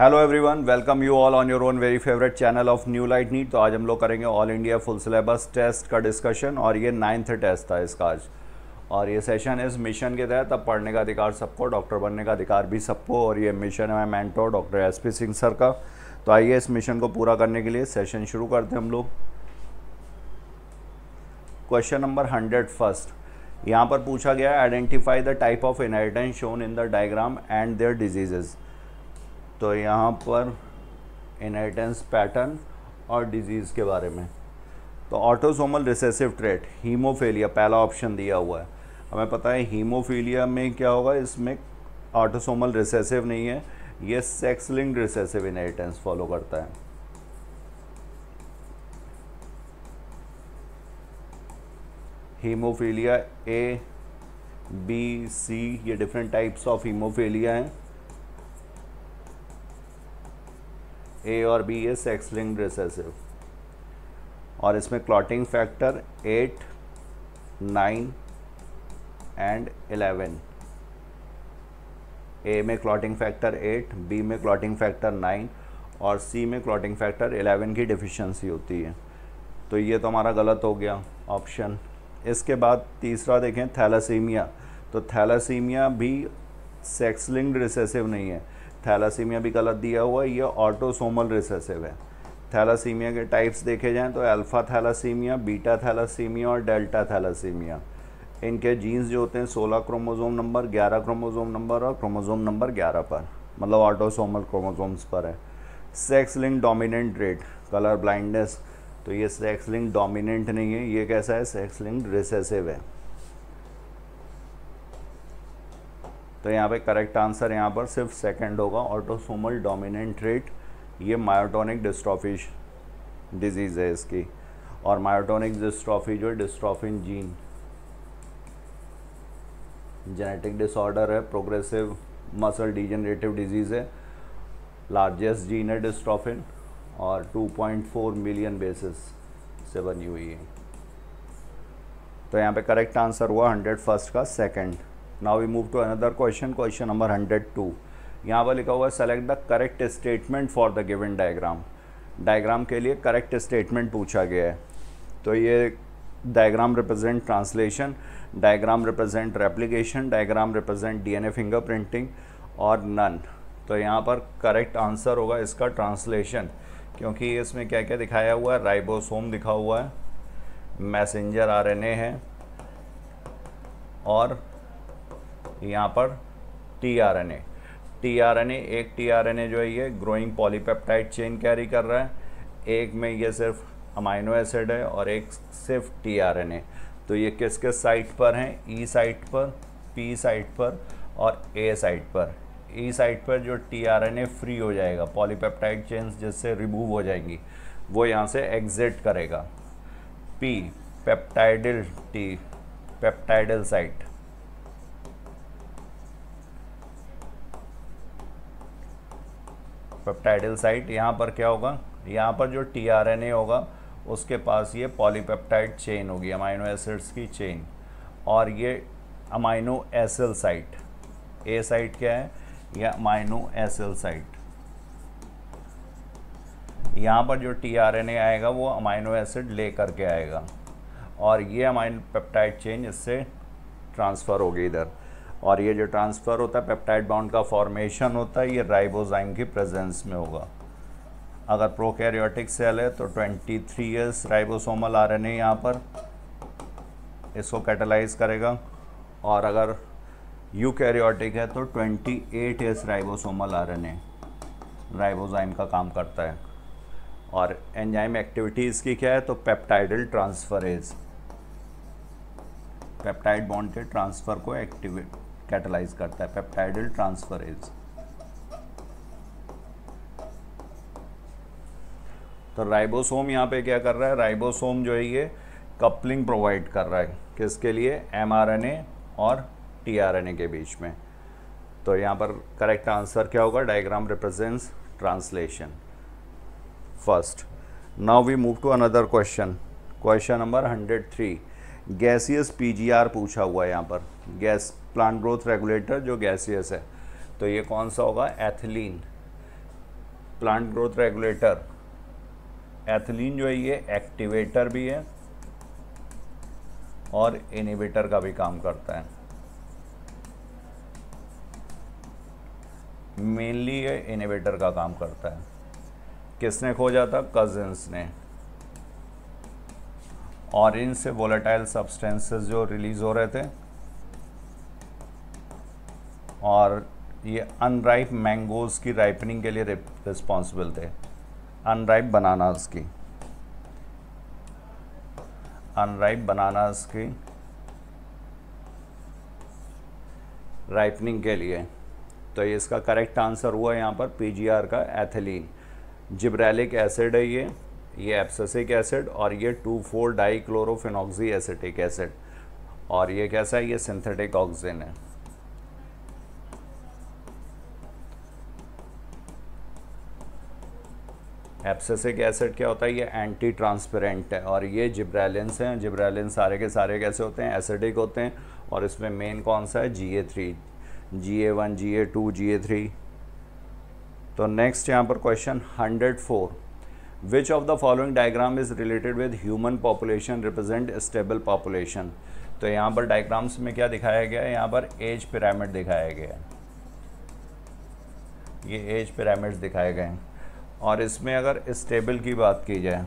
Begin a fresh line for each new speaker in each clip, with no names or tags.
Hello everyone welcome you all on your own very favourite channel of new light NEET तो आज हम लोग करेंगे all India full syllabus test का discussion और ये नाइन्थ टेस्ट था इसका आज और ये सेशन इस मिशन के तहत अब पढ़ने का अधिकार सबको डॉक्टर बनने का अधिकार भी सबको और ये मिशन है mentor doctor S P Singh sir का तो आइए इस मिशन को पूरा करने के लिए सेशन शुरू करते हैं हम लोग क्वेश्चन नंबर हंड्रेड फर्स्ट यहाँ पर पूछा गया identify the type of inheritance shown in the diagram and their diseases तो यहाँ पर इनहेरिटेंस पैटर्न और डिजीज़ के बारे में तो ऑटोसोमल रिसेसिव ट्रेट हीमोफीलिया पहला ऑप्शन दिया हुआ है हमें पता है हीमोफीलिया में क्या होगा इसमें ऑटोसोमल रिसेसिव नहीं है ये sex link recessive inheritance follow करता है हीमोफीलिया ए बी सी ये डिफरेंट टाइप्स ऑफ हीमोफीलिया हैं ए और बी ये सेक्स लिंक रिसेसिव और इसमें clotting factor eight nine and eleven A में क्लॉटिंग फैक्टर एट बी में क्लॉटिंग फैक्टर नाइन और सी में क्लॉटिंग फैक्टर एलेवन की डिफिशेंसी होती है तो ये तो हमारा गलत हो गया ऑप्शन इसके बाद तीसरा देखें थैलासीमिया तो थैलासीमिया भी सेक्स लिंक्ड रिसेसिव नहीं है थैलासीमिया भी गलत दिया हुआ है ये ऑटोसोमल रिसेसिव है थैलासीमिया के टाइप्स देखे जाएँ तो अल्फ़ा थैलासीमिया बीटा थैलासीमिया और डेल्टा थैलासीमिया इनके जीन्स जो होते हैं 16 क्रोमोज़ोम नंबर 11 क्रोमोज़ोम नंबर और क्रोमोज़ोम नंबर 11 पर मतलब ऑटोसोमल क्रोमोज़ोम्स पर है sex link dominant trait colour blindness तो ये सेक्स लिंक डोमिनेंट नहीं है ये कैसा है सेक्स लिंक रिसेसिव है तो यहाँ पे करेक्ट आंसर यहाँ पर सिर्फ सेकंड होगा ऑटोसोमल डोमिनेंट रेट ये मायोटोनिक डिस्ट्रॉफिश डिजीज़ है इसकी और मायोटोनिक डिस्ट्रॉफी जो डिस्ट्रॉफिन जीन जेनेटिक डिसऑर्डर है प्रोग्रेसिव मसल डिजेनरेटिव डिजीज़ है लार्जेस्ट जीन है डिस्ट्रॉफिन और 2.4 मिलियन बेसिस से बनी हुई है तो यहाँ पे करेक्ट आंसर हुआ हंड्रेड फर्स्ट का second now we move to another question question number hundred two यहाँ पर लिखा हुआ है select the correct statement for the given diagram diagram के लिए करेक्ट स्टेटमेंट पूछा गया है तो ये diagram represent translation diagram represent replication diagram represent DNA fingerprinting और नन तो यहाँ पर करेक्ट आंसर होगा इसका ट्रांसलेशन क्योंकि इसमें क्या क्या दिखाया हुआ है राइबोसोम दिखा हुआ है मैसेंजर आरएनए है और यहाँ पर T R N A T R N A एक टी आर एन ए जो है ये ग्रोइंग पॉलीपेप्टाइड चेन कैरी कर रहा है एक में ये सिर्फ अमाइनो एसिड है और एक सिर्फ टी आर एन ए तो ये किस किस साइट पर हैं ई e साइट पर पी साइट पर और ए साइट पर ई e साइट पर जो T R N A free हो जाएगा पॉलीपेप्टाइड चेन्स जिससे रिमूव हो जाएंगी वो यहाँ से एग्जिट करेगा P peptidyl T peptidyl site peptidyl site यहाँ पर क्या होगा यहाँ पर जो टीआरएनए होगा उसके पास ये पॉलीपेप्टाइड चेन होगी अमाइनो एसिड्स की चेन और ये amino acyl site A site क्या है या अमाइनो एसिल साइट यहाँ पर जो टीआरएनए आएगा वो अमाइनो एसिड ले करके आएगा और ये अमाइनो पेप्टाइड चेन इससे ट्रांसफ़र होगी इधर और ये जो ट्रांसफ़र होता है पेप्टाइड बाउंड का फॉर्मेशन होता है ये राइबोजाइम की प्रेजेंस में होगा अगर प्रोकैरियोटिक सेल है तो 23 थ्री ईयर्स राइबोसोमल हैं यहाँ पर इसको कैटलाइज करेगा और अगर यूकैरियोटिक है तो 28 eight years ribosomal RNA ribozyme का काम करता है और एंजाइम एक्टिविटीज़ की क्या है तो पेप्टाइडल ट्रांसफरेज पेप्टाइड बॉन्ड के ट्रांसफ़र को एक्टिवेट कैटलाइज करता है पेप्टाइडल ट्रांसफरेज तो राइबोसोम यहां पे क्या कर रहा है राइबोसोम जो है ये कपलिंग प्रोवाइड कर रहा है किसके लिए एमआरएनए और टीआरएनए के बीच में तो यहां पर करेक्ट आंसर क्या होगा diagram represents translation first now we move to another question question number 103 three gaseous PGR पूछा हुआ है यहां पर गैस प्लांट ग्रोथ रेगुलेटर जो गैसियस है तो ये कौन सा होगा ethylene plant growth regulator ethylene जो है ये एक्टिवेटर भी है और इनिवेटर का भी काम करता है मेनली ये इनिवेटर का काम करता है किसने खोजा था कजिन्स ने और इनसे वोलेटाइल सब्सटेंसेस जो रिलीज़ हो रहे थे और ये अनराइप मैंगोज़ की राइपनिंग के लिए रिस्पॉन्सिबल थे अनराइप बनानास की अनराइप बनानास की राइपनिंग के लिए तो ये इसका करेक्ट आंसर हुआ यहाँ पर पीजीआर का एथिलीन जिब्रेलिक एसिड है ये ये एप्सिक एसिड और ये two four dichlorophenoxyacetic acid और ये कैसा है ये सिंथेटिक ऑक्सीजन है एप्सेसिक एसिड क्या होता है ये एंटी ट्रांसपेरेंट है और ये जिब्रेलेंस हैं जिब्रेलेंस सारे के सारे कैसे होते हैं एसिडिक होते हैं और इसमें मेन कौन सा है G A three G A one G A two G A three तो नेक्स्ट यहाँ पर question hundred four which of the following diagram is related with human population represent stable population तो यहाँ पर डायग्राम्स में क्या दिखाया गया है यहाँ पर एज पिरामिड दिखाया गया है ये एज पिरामिड्स दिखाए गए हैं और इसमें अगर इस टेबल की बात की जाए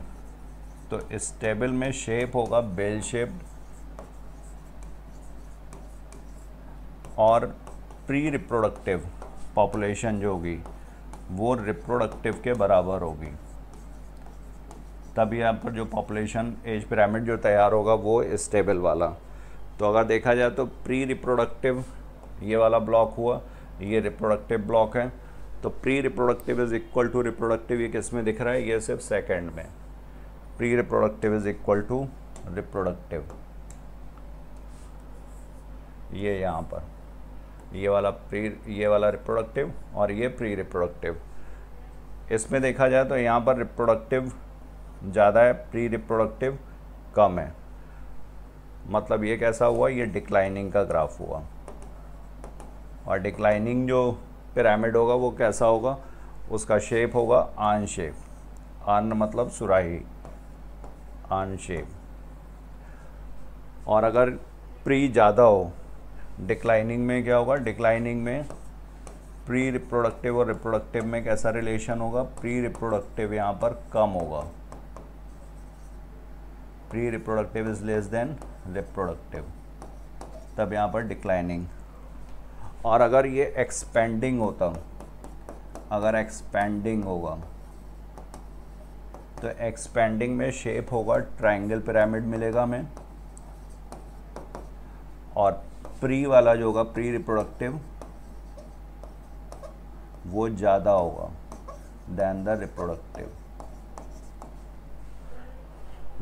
तो इस टेबल में शेप होगा बेल शेप और प्री रिप्रोडक्टिव पॉपुलेशन जो होगी वो रिप्रोडक्टिव के बराबर होगी तब यहाँ पर जो पॉपुलेशन एज पिरामिड जो तैयार होगा वो स्टेबल वाला तो अगर देखा जाए तो प्री रिप्रोडक्टिव ये वाला ब्लॉक हुआ ये रिप्रोडक्टिव ब्लॉक है तो pre reproductive is equal to reproductive ये किस में दिख रहा है ये सिर्फ सेकेंड में pre reproductive is equal to reproductive ये यहाँ पर ये वाला प्री ये वाला रिप्रोडक्टिव और ये प्री रिप्रोडक्टिव इसमें देखा जाए तो यहाँ पर रिप्रोडक्टिव ज़्यादा है प्री रिप्रोडक्टिव कम है मतलब ये कैसा हुआ ये डिक्लाइनिंग का ग्राफ हुआ और डिक्लाइनिंग जो पिरामिड होगा वो कैसा होगा उसका शेप होगा आन शेप आन मतलब सुराही आन शेप और अगर प्री ज़्यादा हो डिक्लाइनिंग में क्या होगा डिक्लाइनिंग में प्री रिप्रोडक्टिव और रिप्रोडक्टिव में कैसा रिलेशन होगा प्री रिप्रोडक्टिव यहाँ पर कम होगा pre reproductive is less than reproductive तब यहाँ पर डिक्लाइनिंग और अगर ये एक्सपेंडिंग होता अगर एक्सपेंडिंग होगा तो एक्सपेंडिंग में शेप होगा ट्रायंगल पिरामिड मिलेगा हमें और प्री वाला जो होगा प्री रिप्रोडक्टिव वो ज़्यादा होगा दैन द रिप्रोडक्टिव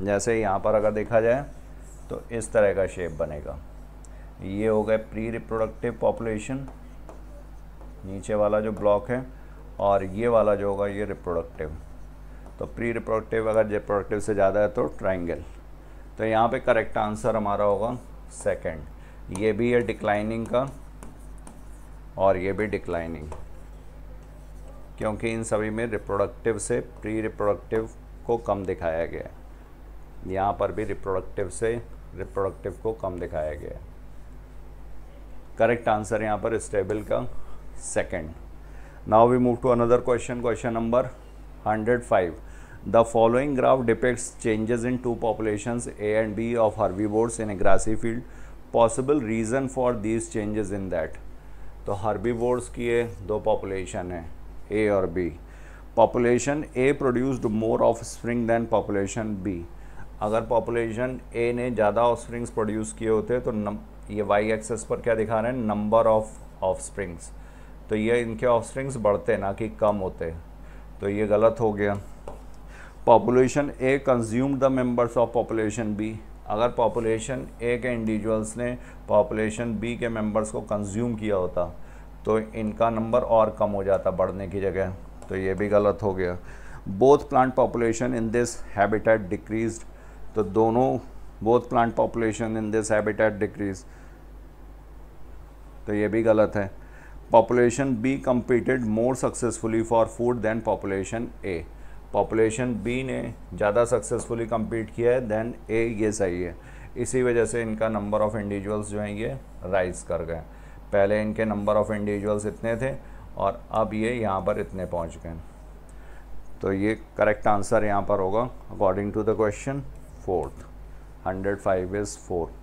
जैसे यहाँ पर अगर देखा जाए तो इस तरह का शेप बनेगा ये हो गए प्री रिप्रोडक्टिव पॉपुलेशन नीचे वाला जो ब्लॉक है और ये वाला जो होगा ये रिप्रोडक्टिव तो प्री रिप्रोडक्टिव अगर रिप्रोडक्टिव से ज़्यादा है तो ट्राइंगल तो यहाँ पे करेक्ट आंसर हमारा होगा सेकंड ये भी है डिक्लाइनिंग का और ये भी डिक्लाइनिंग क्योंकि इन सभी में रिप्रोडक्टिव से प्री रिप्रोडक्टिव को कम दिखाया गया है यहाँ पर भी रिप्रोडक्टिव से रिप्रोडक्टिव को कम दिखाया गया है करेक्ट आंसर यहाँ पर स्टेबल का second now we move to another question question number hundred five the following graph depicts changes in two population A and B of हर्वी in a grassy field possible reason for these changes in that तो हर्बी boards की ये दो population है A और B population A produced more offspring than population B अगर population A ने ज़्यादा ऑफ स्प्रिंग्स प्रोड्यूस किए होते तो ये वाई एक्सेस पर क्या दिखा रहे हैं नंबर ऑफ ऑफ स्प्रिंग्स तो ये इनके ऑफ स्प्रिंग्स बढ़ते ना कि कम होते तो ये गलत हो गया population A consume the members of population B अगर पॉपुलेशन ए के इंडिविजुअल्स ने पॉपुलेशन बी के मेंबर्स को कंज्यूम किया होता तो इनका नंबर और कम हो जाता बढ़ने की जगह तो ये भी गलत हो गया both plant population in this habitat decrease तो दोनों both plant population in this habitat decrease तो ये भी गलत है population B competed more successfully for food than population A population B ने ज़्यादा सक्सेसफुली कम्पीट किया है देन ए ये सही है इसी वजह से इनका नंबर ऑफ़ इंडिविजुअल्स जो हैं ये राइज कर गए पहले इनके नंबर ऑफ़ इंडिविजुअल्स इतने थे और अब ये यहाँ पर इतने पहुँच गए तो ये करेक्ट आंसर यहाँ पर होगा according to the question fourth hundred five is fourth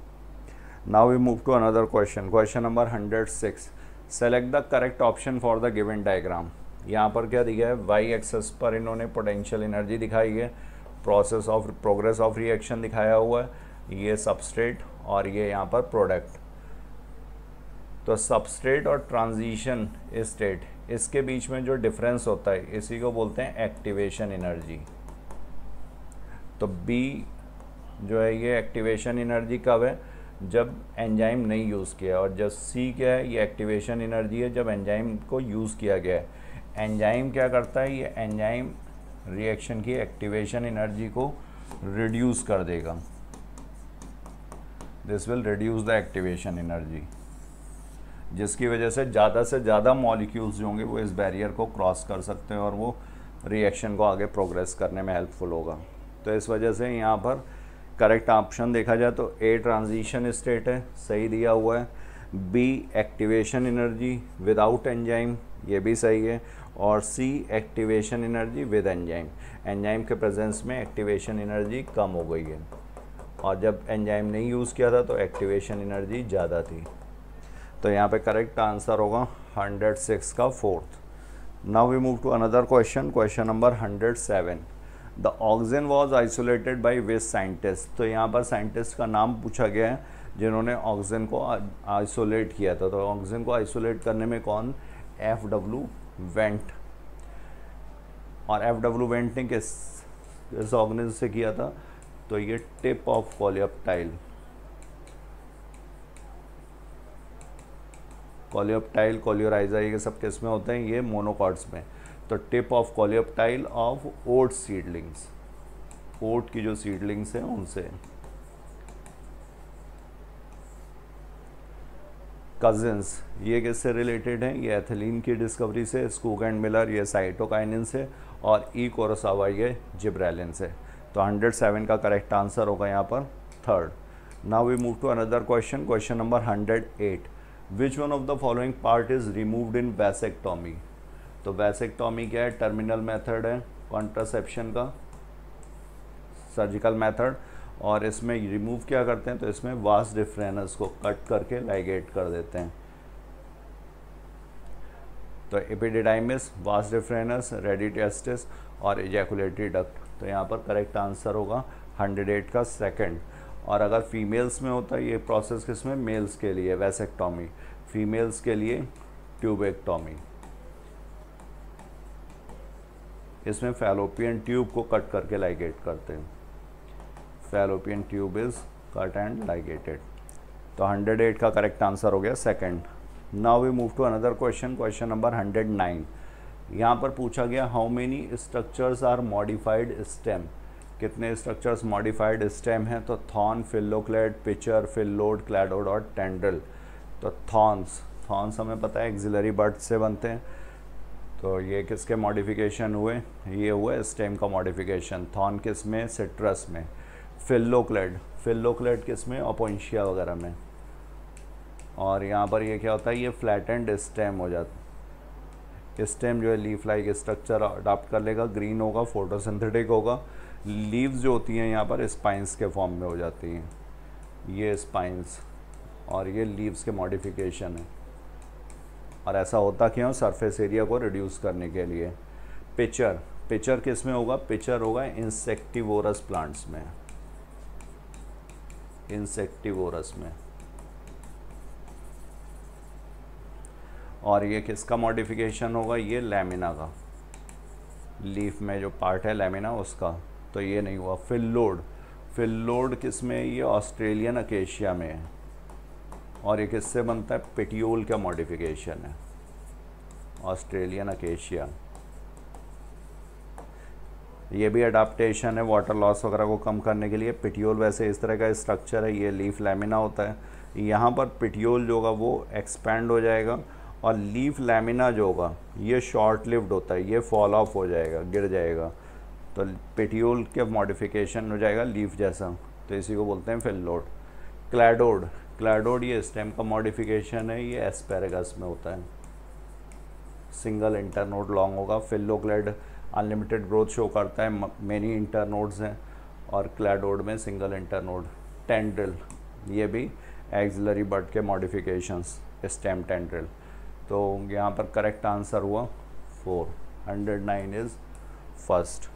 Now we move to another question. Question number 106. Select the correct option for the given diagram. यहाँ पर क्या दिखा है वाई एक्सेस पर इन्होंने पोटेंशियल एनर्जी दिखाई है process of progress of reaction दिखाया हुआ है ये सबस्ट्रेट और ये यहाँ पर प्रोडक्ट तो सबस्ट्रेट और ट्रांजिशन स्टेट इसके बीच में जो डिफरेंस होता है इसी को बोलते हैं एक्टिवेशन एनर्जी तो बी जो है ये एक्टिवेशन एनर्जी कब है जब एंजाइम नहीं यूज़ किया और जब सी क्या है ये एक्टिवेशन एनर्जी है जब एंजाइम को यूज़ किया गया है एंजाइम क्या करता है ये एंजाइम रिएक्शन की एक्टिवेशन एनर्जी को रिड्यूस कर देगा this will reduce the activation energy जिसकी वजह से ज़्यादा से ज़्यादा मॉलिक्यूल्स जो होंगे वो इस बैरियर को क्रॉस कर सकते हैं और वो रिएक्शन को आगे प्रोग्रेस करने में हेल्पफुल होगा तो इस वजह से यहाँ पर करेक्ट ऑप्शन देखा जाए तो ए ट्रांजिशन स्टेट है सही दिया हुआ है B activation energy without enzyme ये भी सही है और C activation energy with enzyme enzyme के प्रेजेंस में एक्टिवेशन एनर्जी कम हो गई है और जब एंजाइम नहीं यूज़ किया था तो एक्टिवेशन एनर्जी ज़्यादा थी तो यहाँ पे करेक्ट आंसर होगा 106 का fourth now we move to another question question number 107 the oxygen was isolated by west scientist तो यहाँ पर साइंटिस्ट का नाम पूछा गया है जिन्होंने ऑक्सीजन को आइसोलेट किया था तो ऑक्सीजन को आइसोलेट करने में कौन एफ डब्ल्यू वेंट और एफ डब्ल्यू वेंट ने किस किस से किया था तो ये tip of coleoptile coleoptile coleorhiza ये सब किस में होते हैं ये मोनोकॉर्ड्स में the tip of coleoptile of oat seedlings oat की जो सीडलिंग्स हैं उनसे कजिन्स ये किससे रिलेटेड हैं ये एथिलीन की डिस्कवरी से स्कूक एंड मिलर ये साइटोकाइनिन से और ई e. कोरोसावा ये जिब्रैलिन से तो 107 का करेक्ट आंसर होगा यहाँ पर third now we move to another question question number 108 which one of the following part is removed in vasectomy तो वैसेक्टॉमी तो क्या है टर्मिनल मेथड है कॉन्ट्रासेप्शन का सर्जिकल मेथड और इसमें रिमूव क्या करते हैं तो इसमें वास डिफ्रेनस को कट करके लाइगेट कर देते हैं तो एपिडिडाइमिस वास डिफ्रेनस रेडिटेस्टिस और इजैकुलेटरी डक्ट तो यहाँ पर करेक्ट आंसर होगा हंड्रेड एट का सेकंड और अगर फीमेल्स में होता है ये प्रोसेस किस में मेल्स के लिए वैसेक्टॉमी फीमेल्स के लिए ट्यूबेक्टॉमी इसमें फैलोपियन ट्यूब को कट करके लाइगेट करते हैं fallopian tube is cut and ligated तो 108 का करेक्ट आंसर हो गया second now we move to another question question number 109 यहाँ पर पूछा गया how many structures are modified stem कितने स्ट्रक्चर्स मॉडिफाइड स्टेम हैं तो थॉन फिल्लोक्लेड पिचर फिल्लोड क्लैडोड और टेंडल तो थॉन्स थॉन्स हमें पता है एक्जिलरी बर्ड से बनते हैं तो ये किसके मॉडिफिकेशन हुए ये हुए स्टेम का मॉडिफिकेशन थॉन किस में सिट्रस में फिल्लोक्लेड फिल्लोक्लेड किस में ओपोइंशिया वगैरह में और यहाँ पर ये क्या होता है ये फ्लैट एंड स्टेम हो जाता है स्टेम जो है लीफ लाइक स्ट्रक्चर अडाप्ट कर लेगा ग्रीन होगा फोटोसिंथेटिक होगा लीव्स जो होती हैं यहाँ पर स्पाइंस के फॉर्म में हो जाती हैं ये स्पाइंस और ये लीव्स के मॉडिफिकेशन है और ऐसा होता क्यों सरफेस एरिया को रिड्यूस करने के लिए पिचर पिचर किस में होगा पिचर होगा इंसेक्टिवोरस प्लांट्स में इंसेक्टिवोरस में और ये किसका मॉडिफिकेशन होगा ये लेमिना का लीफ में जो पार्ट है लेमिना उसका तो ये नहीं हुआ फिल्लोड फिल्लोड किस में ये ऑस्ट्रेलियन अकेशिया में है और एक इससे बनता है पेटियोल का मॉडिफिकेशन है ऑस्ट्रेलियन अकेशिया ये भी अडाप्टेशन है वाटर लॉस वगैरह को कम करने के लिए पिटियोल वैसे इस तरह का स्ट्रक्चर है ये लीफ लैमिना होता है यहाँ पर पिटियोल जो होगा वो एक्सपैंड हो जाएगा और लीफ लैमिना जो होगा ये शॉर्ट लिव्ड होता है ये फॉल ऑफ हो जाएगा गिर जाएगा तो पेटियोल के मॉडिफिकेशन हो जाएगा लीफ जैसा तो इसी को बोलते हैं फिल्लोड क्लैडोड क्लाडोड ये स्टेम का मॉडिफिकेशन है ये एस्पेरेगस में होता है सिंगल इंटरनोड लॉन्ग होगा फेलोक्लेड अनलिमिटेड ग्रोथ शो करता है मेनी इंटरनोड्स हैं और क्लाडोड में सिंगल इंटरनोड टेंड्रिल ये भी एक्जिलरी बर्ड के मॉडिफिकेशंस स्टेम टेंड्रिल तो यहाँ पर करेक्ट आंसर हुआ four hundred nine is first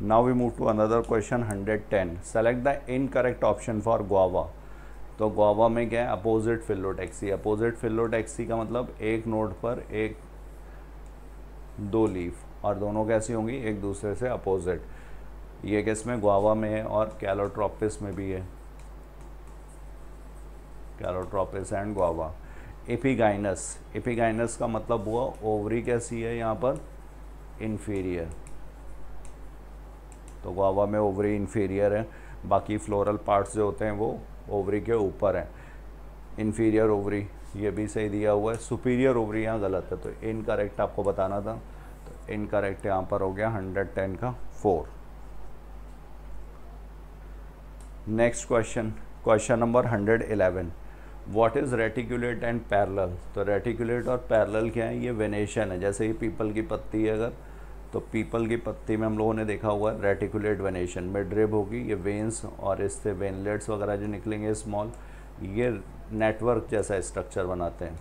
now we move to another question 110 the incorrect option for guava तो गुआवा में क्या है अपोजिट टैक्सी अपोजिट टैक्सी का मतलब एक नोड पर एक दो लीफ और दोनों कैसी होंगी एक दूसरे से अपोजिट ये किस में गुआवा में है और कैलोट्रोपिस में भी है calotropis and guava epigynous epigynous का मतलब हुआ ओवरी कैसी है यहाँ पर इन्फीरियर तो गुआवा में ओवरी इन्फीरियर है बाकी फ्लोरल पार्ट्स जो होते हैं वो ओवरी के ऊपर हैं इन्फीरियर ओवरी ये भी सही दिया हुआ है सुपीरियर ओवरी यहाँ गलत है तो इनकरेक्ट आपको बताना था तो इनकरेक्ट यहाँ पर हो गया हंड्रेड टेन का four next question question number hundred eleven what is reticulate and parallel तो रेटिकुलेट और पैरल क्या है ये वेनेशन है जैसे ही पीपल की पत्ती है अगर तो पीपल की पत्ती में हम लोगों ने देखा हुआ है रेटिकुलेट वेनेशन मिड्रेब होगी ये वेन्स और इससे वेनलेट्स वगैरह जो निकलेंगे स्मॉल ये नेटवर्क जैसा स्ट्रक्चर बनाते हैं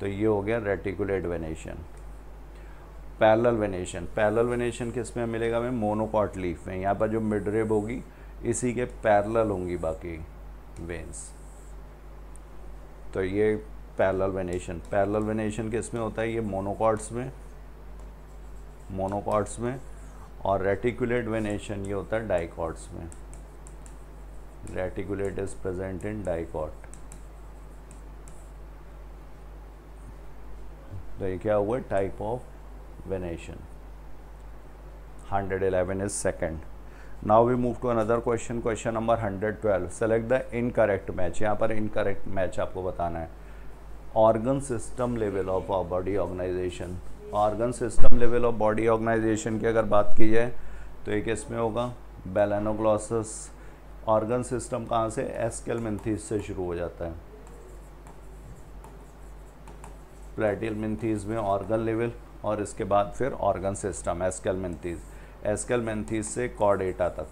तो ये हो गया reticulate venation parallel venation parallel venation किस में मिलेगा हमें मोनोकॉट लीफ में यहाँ पर जो मिडरेब होगी इसी के पैरल होंगी बाकी वेन्स तो ये पैरल वेनेशन पैरल वेनेशन किस में होता है ये मोनोकॉट्स में मोनोकॉड्स में और रेटिकुलेट वेनेशन ये होता है डाइकॉट्स में reticulate is present in dicot तो ये क्या हुआ type of venation 111 is second now we move to another question question number 112 select the incorrect match यहां पर इनकरेक्ट मैच आपको बताना है organ system level of uh body organization organ system level of body organization की अगर बात की जाए तो एक इसमें होगा बेलानोग्लॉसिस ऑर्गन सिस्टम कहाँ से एस्केलमिनथीस से शुरू हो जाता है प्लेटिलमिनथीस में ऑर्गन लेवल और इसके बाद फिर ऑर्गन सिस्टम एस्केल एस्केलमिनथीस से कॉर्डेटा तक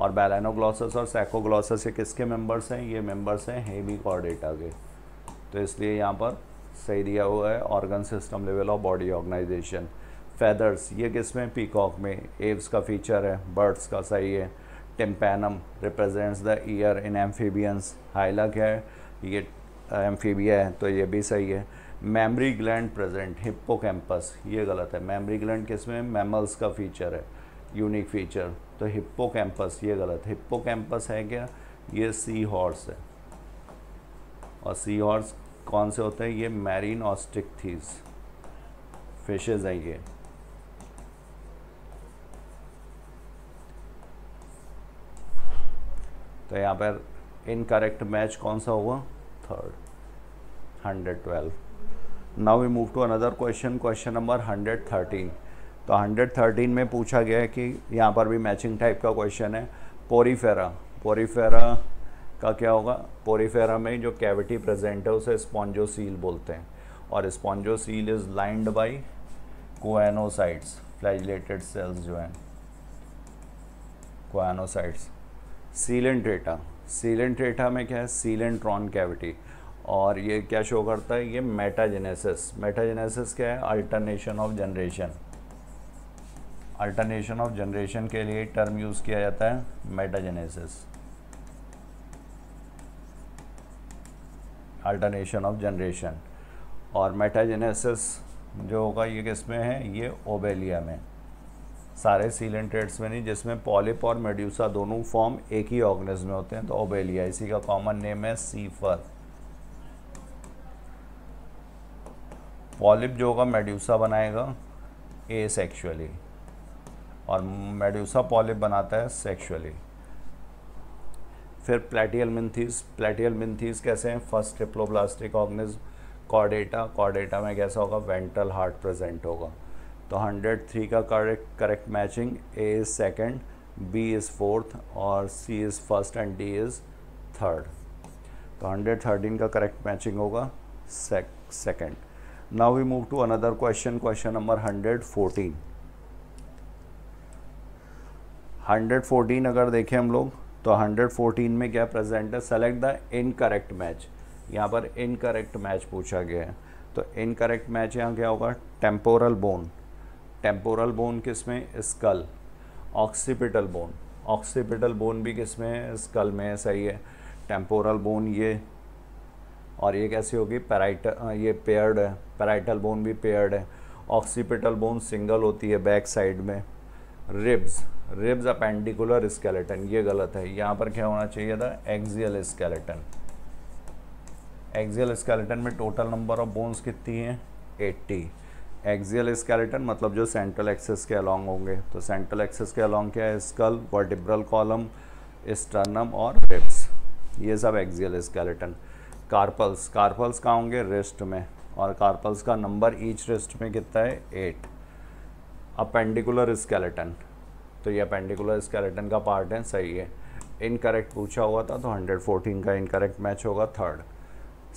और बैलानोग्लॉसस और सैकोग्लॉसिस ये किसके मेंबर्स हैं ये मेंबर्स हैं हेमी कॉर्डेटा के तो इसलिए यहाँ पर सही दिया हुआ है organ system level of body organization feathers ये किस में पीकॉक में एव्स का फीचर है बर्ड्स का सही है tympanum represents the ear in amphibians Hyla क्या है ये एम्फीबिया uh, है तो ये भी सही है मेमरी ग्लैंड प्रेजेंट कैम्पस ये गलत है मेमरी ग्लैंड किस में मेमल्स का फीचर है यूनिक फीचर तो कैम्पस ये गलत कैम्पस है क्या ये सी हॉर्स है और सी हॉर्स कौन से होते हैं ये मैरीन थीज फिशेज हैं ये तो यहाँ पर इनकरेक्ट मैच कौन सा होगा third hundred twelve now we move to another question question number hundred thirteen तो हंड्रेड थर्टीन में पूछा गया है कि यहाँ पर भी मैचिंग टाइप का क्वेश्चन है पोरीफेरा पोरीफेरा का क्या होगा पोरीफेरा में जो कैविटी प्रेजेंट है उसे स्पॉन्जोसील बोलते हैं और spongocoel is lined by choanocytes flagellated cells जो हैं रेटा सीलेंट्रेटा सीलेंट्रेटा में क्या है सीलेंट्रॉन कैविटी और ये क्या शो करता है ये मेटाजेनेसिस मेटाजेनेसिस क्या है alternation of generation alternation of generation के लिए टर्म यूज़ किया जाता है मेटाजेनेसिस अल्टरनेशन ऑफ जनरेशन और मेटाजेनेसिस जो होगा ये किस में है ये ओबेलिया में सारे सीलेंट्रेट्स में नहीं जिसमें पॉलिप और मेड्यूसा दोनों फॉर्म एक ही ऑर्गेनिज्म में होते हैं तो ओबेलिया इसी का कॉमन नेम है सीफर पॉलिप जो होगा मेड्यूसा बनाएगा ए सेक्शुअली और मेड्यूसा पॉलिप बनाता है सेक्शुअली फिर प्लेटियल मिन्थीज प्लेटियल मिन्थीज कैसे हैं first triploblastic organism chordata chordata में कैसा होगा वेंट्रल हार्ट प्रेजेंट होगा तो हंड्रेड थ्री का correct correct matching A is second B is fourth और C is first and D is third तो हंड्रेड थर्टीन का करेक्ट मैचिंग होगा second now we move to another question question number hundred fourteen hundred fourteen अगर देखें हम लोग तो 114 में क्या प्रेजेंट है सेलेक्ट द इनकरेक्ट मैच यहाँ पर इनकरेक्ट मैच पूछा गया है तो इनकरेक्ट मैच यहाँ क्या होगा टेम्पोरल बोन टेम्पोरल बोन किस में skull occipital bone occipital bone भी किस में स्कल में सही है टेम्पोरल बोन ये और ये कैसी होगी पैराइट ये पेयर्ड है पैराइटल बोन भी पेयर्ड है ऑक्सीपिटल बोन सिंगल होती है बैक साइड में रिब्स रिब्स अपेंडिकुलर स्केलेटन ये गलत है यहाँ पर क्या होना चाहिए था एक्जियल स्केलेटन एक्जियल स्केलेटन में टोटल नंबर ऑफ बोन्स कितनी हैं एट्टी एक्जियल स्केलेटन मतलब जो सेंट्रल एक्सेस के अलॉन्ग होंगे तो सेंट्रल एक्सेस के अलॉन्ग क्या है स्कल वर्टिब्रल कॉलम स्टर्नम और रिब्स ये सब एक्जियल स्केलेटन कार्पल्स कार्पल्स कहाँ होंगे रिस्ट में और कार्पल्स का नंबर ईच रिस्ट में कितना है एट अपेंडिकुलर स्केलेटन तो ये पेंडिकुलर स्केलेटन का पार्ट है सही है इनकरेक्ट पूछा हुआ था तो 114 का इनकरेक्ट मैच होगा third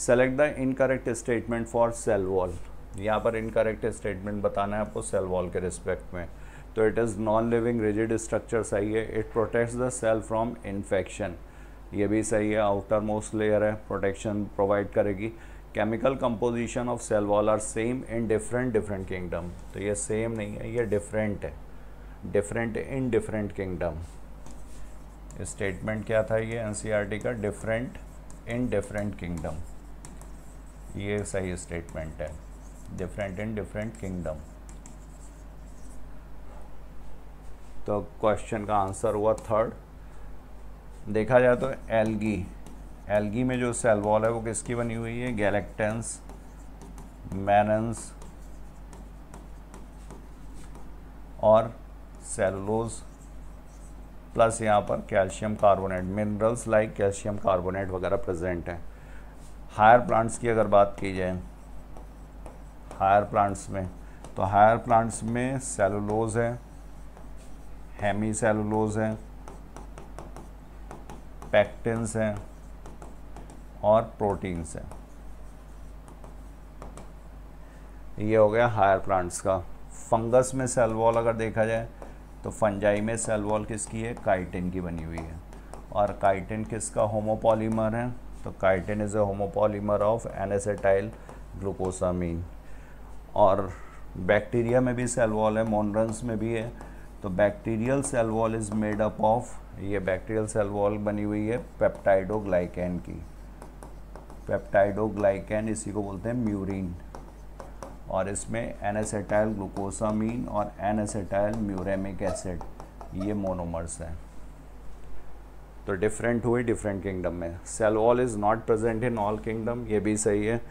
select the incorrect statement for cell wall यहाँ पर इनकरेक्ट स्टेटमेंट बताना है आपको सेल वॉल के रिस्पेक्ट में तो it is non living rigid structure सही है it protects the cell from infection ये भी सही है आउटर मोस्ट लेयर है प्रोटेक्शन प्रोवाइड करेगी chemical composition of cell wall are same in different different kingdom तो ये सेम नहीं है ये डिफरेंट है different in different kingdom statement क्या था ये एनसीईआरटी e का डिफरेंट इन डिफरेंट किंगडम ये सही स्टेटमेंट है डिफरेंट इन डिफरेंट किंगडम तो क्वेश्चन का आंसर हुआ थर्ड देखा जाए तो एलगी एलगी में जो सेल वॉल है वो किसकी बनी हुई है गैलेक्टेंस मैनन्स और सेलुलोज प्लस यहाँ पर calcium carbonate minerals like calcium carbonate वगैरह प्रेजेंट हैं हायर प्लांट्स की अगर बात की जाए हायर प्लांट्स में तो हायर प्लांट्स में सेलुलोज है हेमी सेलुलोज है पैक्टिन्स हैं और प्रोटीन्स हैं ये हो गया हायर प्लांट्स का फंगस में सेल वॉल अगर देखा जाए तो फंजाई में सेल वॉल किसकी है काइटिन की बनी हुई है और काइटिन किसका होमोपॉलीमर है तो chitin is a homopolymer of N acetyl glucosamine और बैक्टीरिया में भी सेल वॉल है मोनरन्स में भी है तो bacterial cell wall is made up of ये बैक्टीरियल सेल वॉल बनी हुई है पेप्टाइडोग्लाइकैन की पेप्टाइडोग्लाइकैन इसी को बोलते हैं म्यूरिन और इसमें एन एसेटाइल ग्लूकोसामीन और एन एसेटाइल म्यूरेमिक एसिड ये मोनोमर्स हैं तो डिफरेंट हुए डिफरेंट किंगडम में cell wall is not present in all kingdom ये भी सही है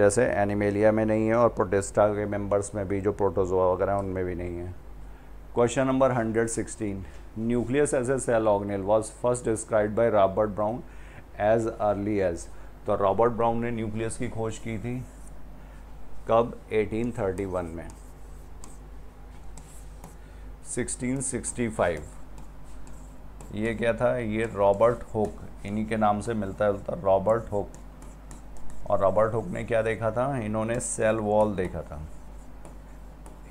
जैसे एनिमेलिया में नहीं है और प्रोटेस्टा के मेंबर्स में भी जो प्रोटोजोआ वगैरह उनमें भी नहीं है question number 116 nucleus as a cell organelle was first described by Robert Brown as early as तो रॉबर्ट ब्राउन ने न्यूक्लियस की खोज की थी कब 1831 में 1665 ये क्या था ये रॉबर्ट होक इन्हीं के नाम से मिलता जुलता रॉबर्ट होक और रॉबर्ट हुक ने क्या देखा था इन्होंने सेल वॉल देखा था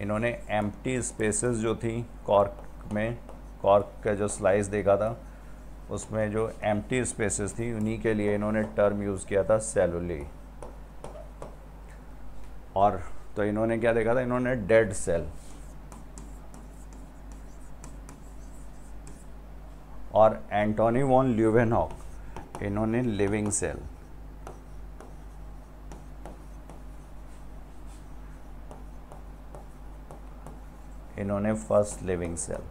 इन्होंने एम्प्टी स्पेसेस जो थी कॉर्क में कॉर्क का जो स्लाइस देखा था उसमें जो एम्प्टी स्पेसेस थी उन्हीं के लिए इन्होंने टर्म यूज़ किया था सेलुली और तो इन्होंने क्या देखा था इन्होंने डेड सेल और एंटोनी वॉन ल्यूवेनॉक इन्होंने लिविंग सेल इन्होंने फर्स्ट लिविंग सेल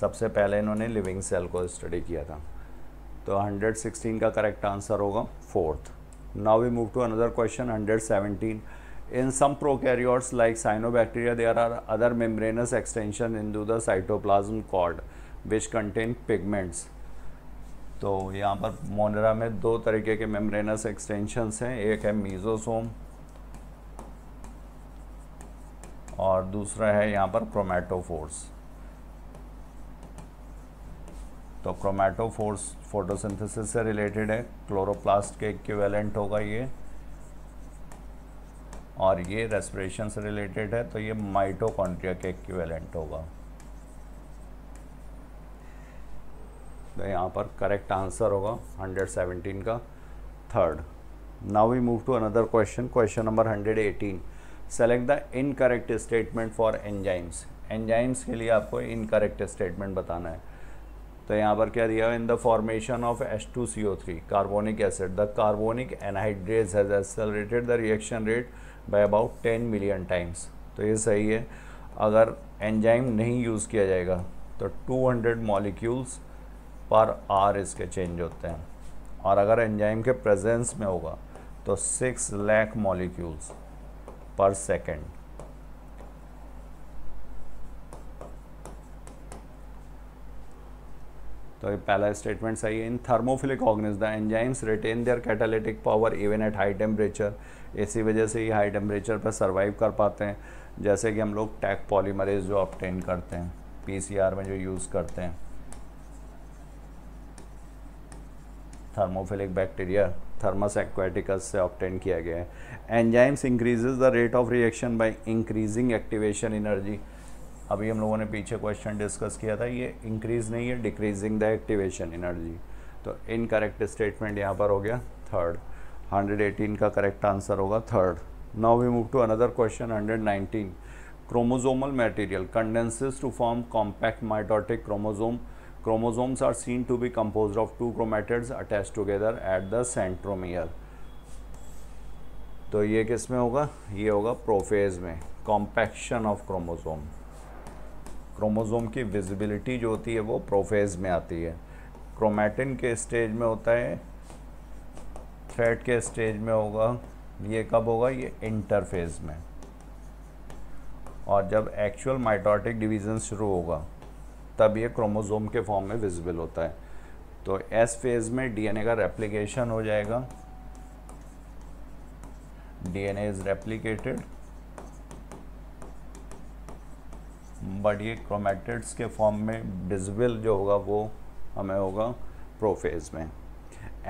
सबसे पहले इन्होंने लिविंग सेल को स्टडी किया था तो 116 का करेक्ट आंसर होगा fourth Now we move to another question 117. In some prokaryotes like cyanobacteria, there are other membranous extension into the cytoplasm cord which contain pigments. तो यहाँ पर मोनरा में दो तरीके के मेम्ब्रेनस एक्सटेंशंस हैं एक है मीजोसोम और दूसरा है यहाँ पर क्रोमेटोफोर्स तो फोर्स फोटोसिंथेसिस से रिलेटेड है क्लोरोप्लास्ट के इक्विवेलेंट होगा ये और ये रेस्पिरेशन से रिलेटेड है तो ये माइटोकॉन्ट्रिया के इक्विवेलेंट होगा तो यहाँ पर करेक्ट आंसर होगा 117 का third now we move to another question question number 118 select the incorrect statement for enzymes enzymes के लिए आपको इनकरेक्ट स्टेटमेंट बताना है तो यहाँ पर क्या दिया in the formation of H two C O three carbonic acid the carbonic anhydrase has accelerated the reaction rate by about ten million times तो ये सही है अगर एंजाइम नहीं यूज़ किया जाएगा तो टू हंड्रेड मॉलिक्यूल्स पर आर इसके चेंज होते हैं और अगर एंजाइम के प्रेजेंस में होगा तो six lakh molecules per second तो ये पहला स्टेटमेंट सही है in thermophilic organisms the enzymes retain their catalytic power even at high temperature इसी वजह से ही हाई टेम्परेचर पर सर्वाइव कर पाते हैं जैसे कि हम लोग टैक पॉलीमरेज जो ऑप्टेन करते हैं पीसीआर में जो यूज़ करते हैं थर्मोफिलिक बैक्टीरिया थर्मस एक्वाटिकस से ऑप्टेन किया गया है enzymes increases the rate of reaction by increasing activation energy अभी हम लोगों ने पीछे क्वेश्चन डिस्कस किया था ये इंक्रीज नहीं है डिक्रीजिंग द एक्टिवेशन एनर्जी तो इनकरेक्ट स्टेटमेंट यहाँ पर हो गया थर्ड 118 का करेक्ट आंसर होगा third now we move to another question 119 chromosomal material condenses to form compact mitotic chromosome chromosomes are seen to be compose of two chromatids attach together at the centromere तो ये किस में होगा ये होगा prophase में compaction of chromosome chromosome की visibility जो होती है वो प्रोफेज में आती है क्रोमेटिन के स्टेज में होता है थ्रेड के स्टेज में होगा ये कब होगा ये इंटरफेज में और जब एक्चुअल माइटोटिक डिवीज़न शुरू होगा तब ये क्रोमोज़ोम के फॉर्म में विजिबल होता है तो एस फेज़ में डीएनए का रेप्लिकेशन हो जाएगा डीएनए इज़ रेप्लिकेटेड बट ये क्रोमेटिड्स के फॉर्म में डिजविल जो होगा वो हमें होगा प्रोफेज में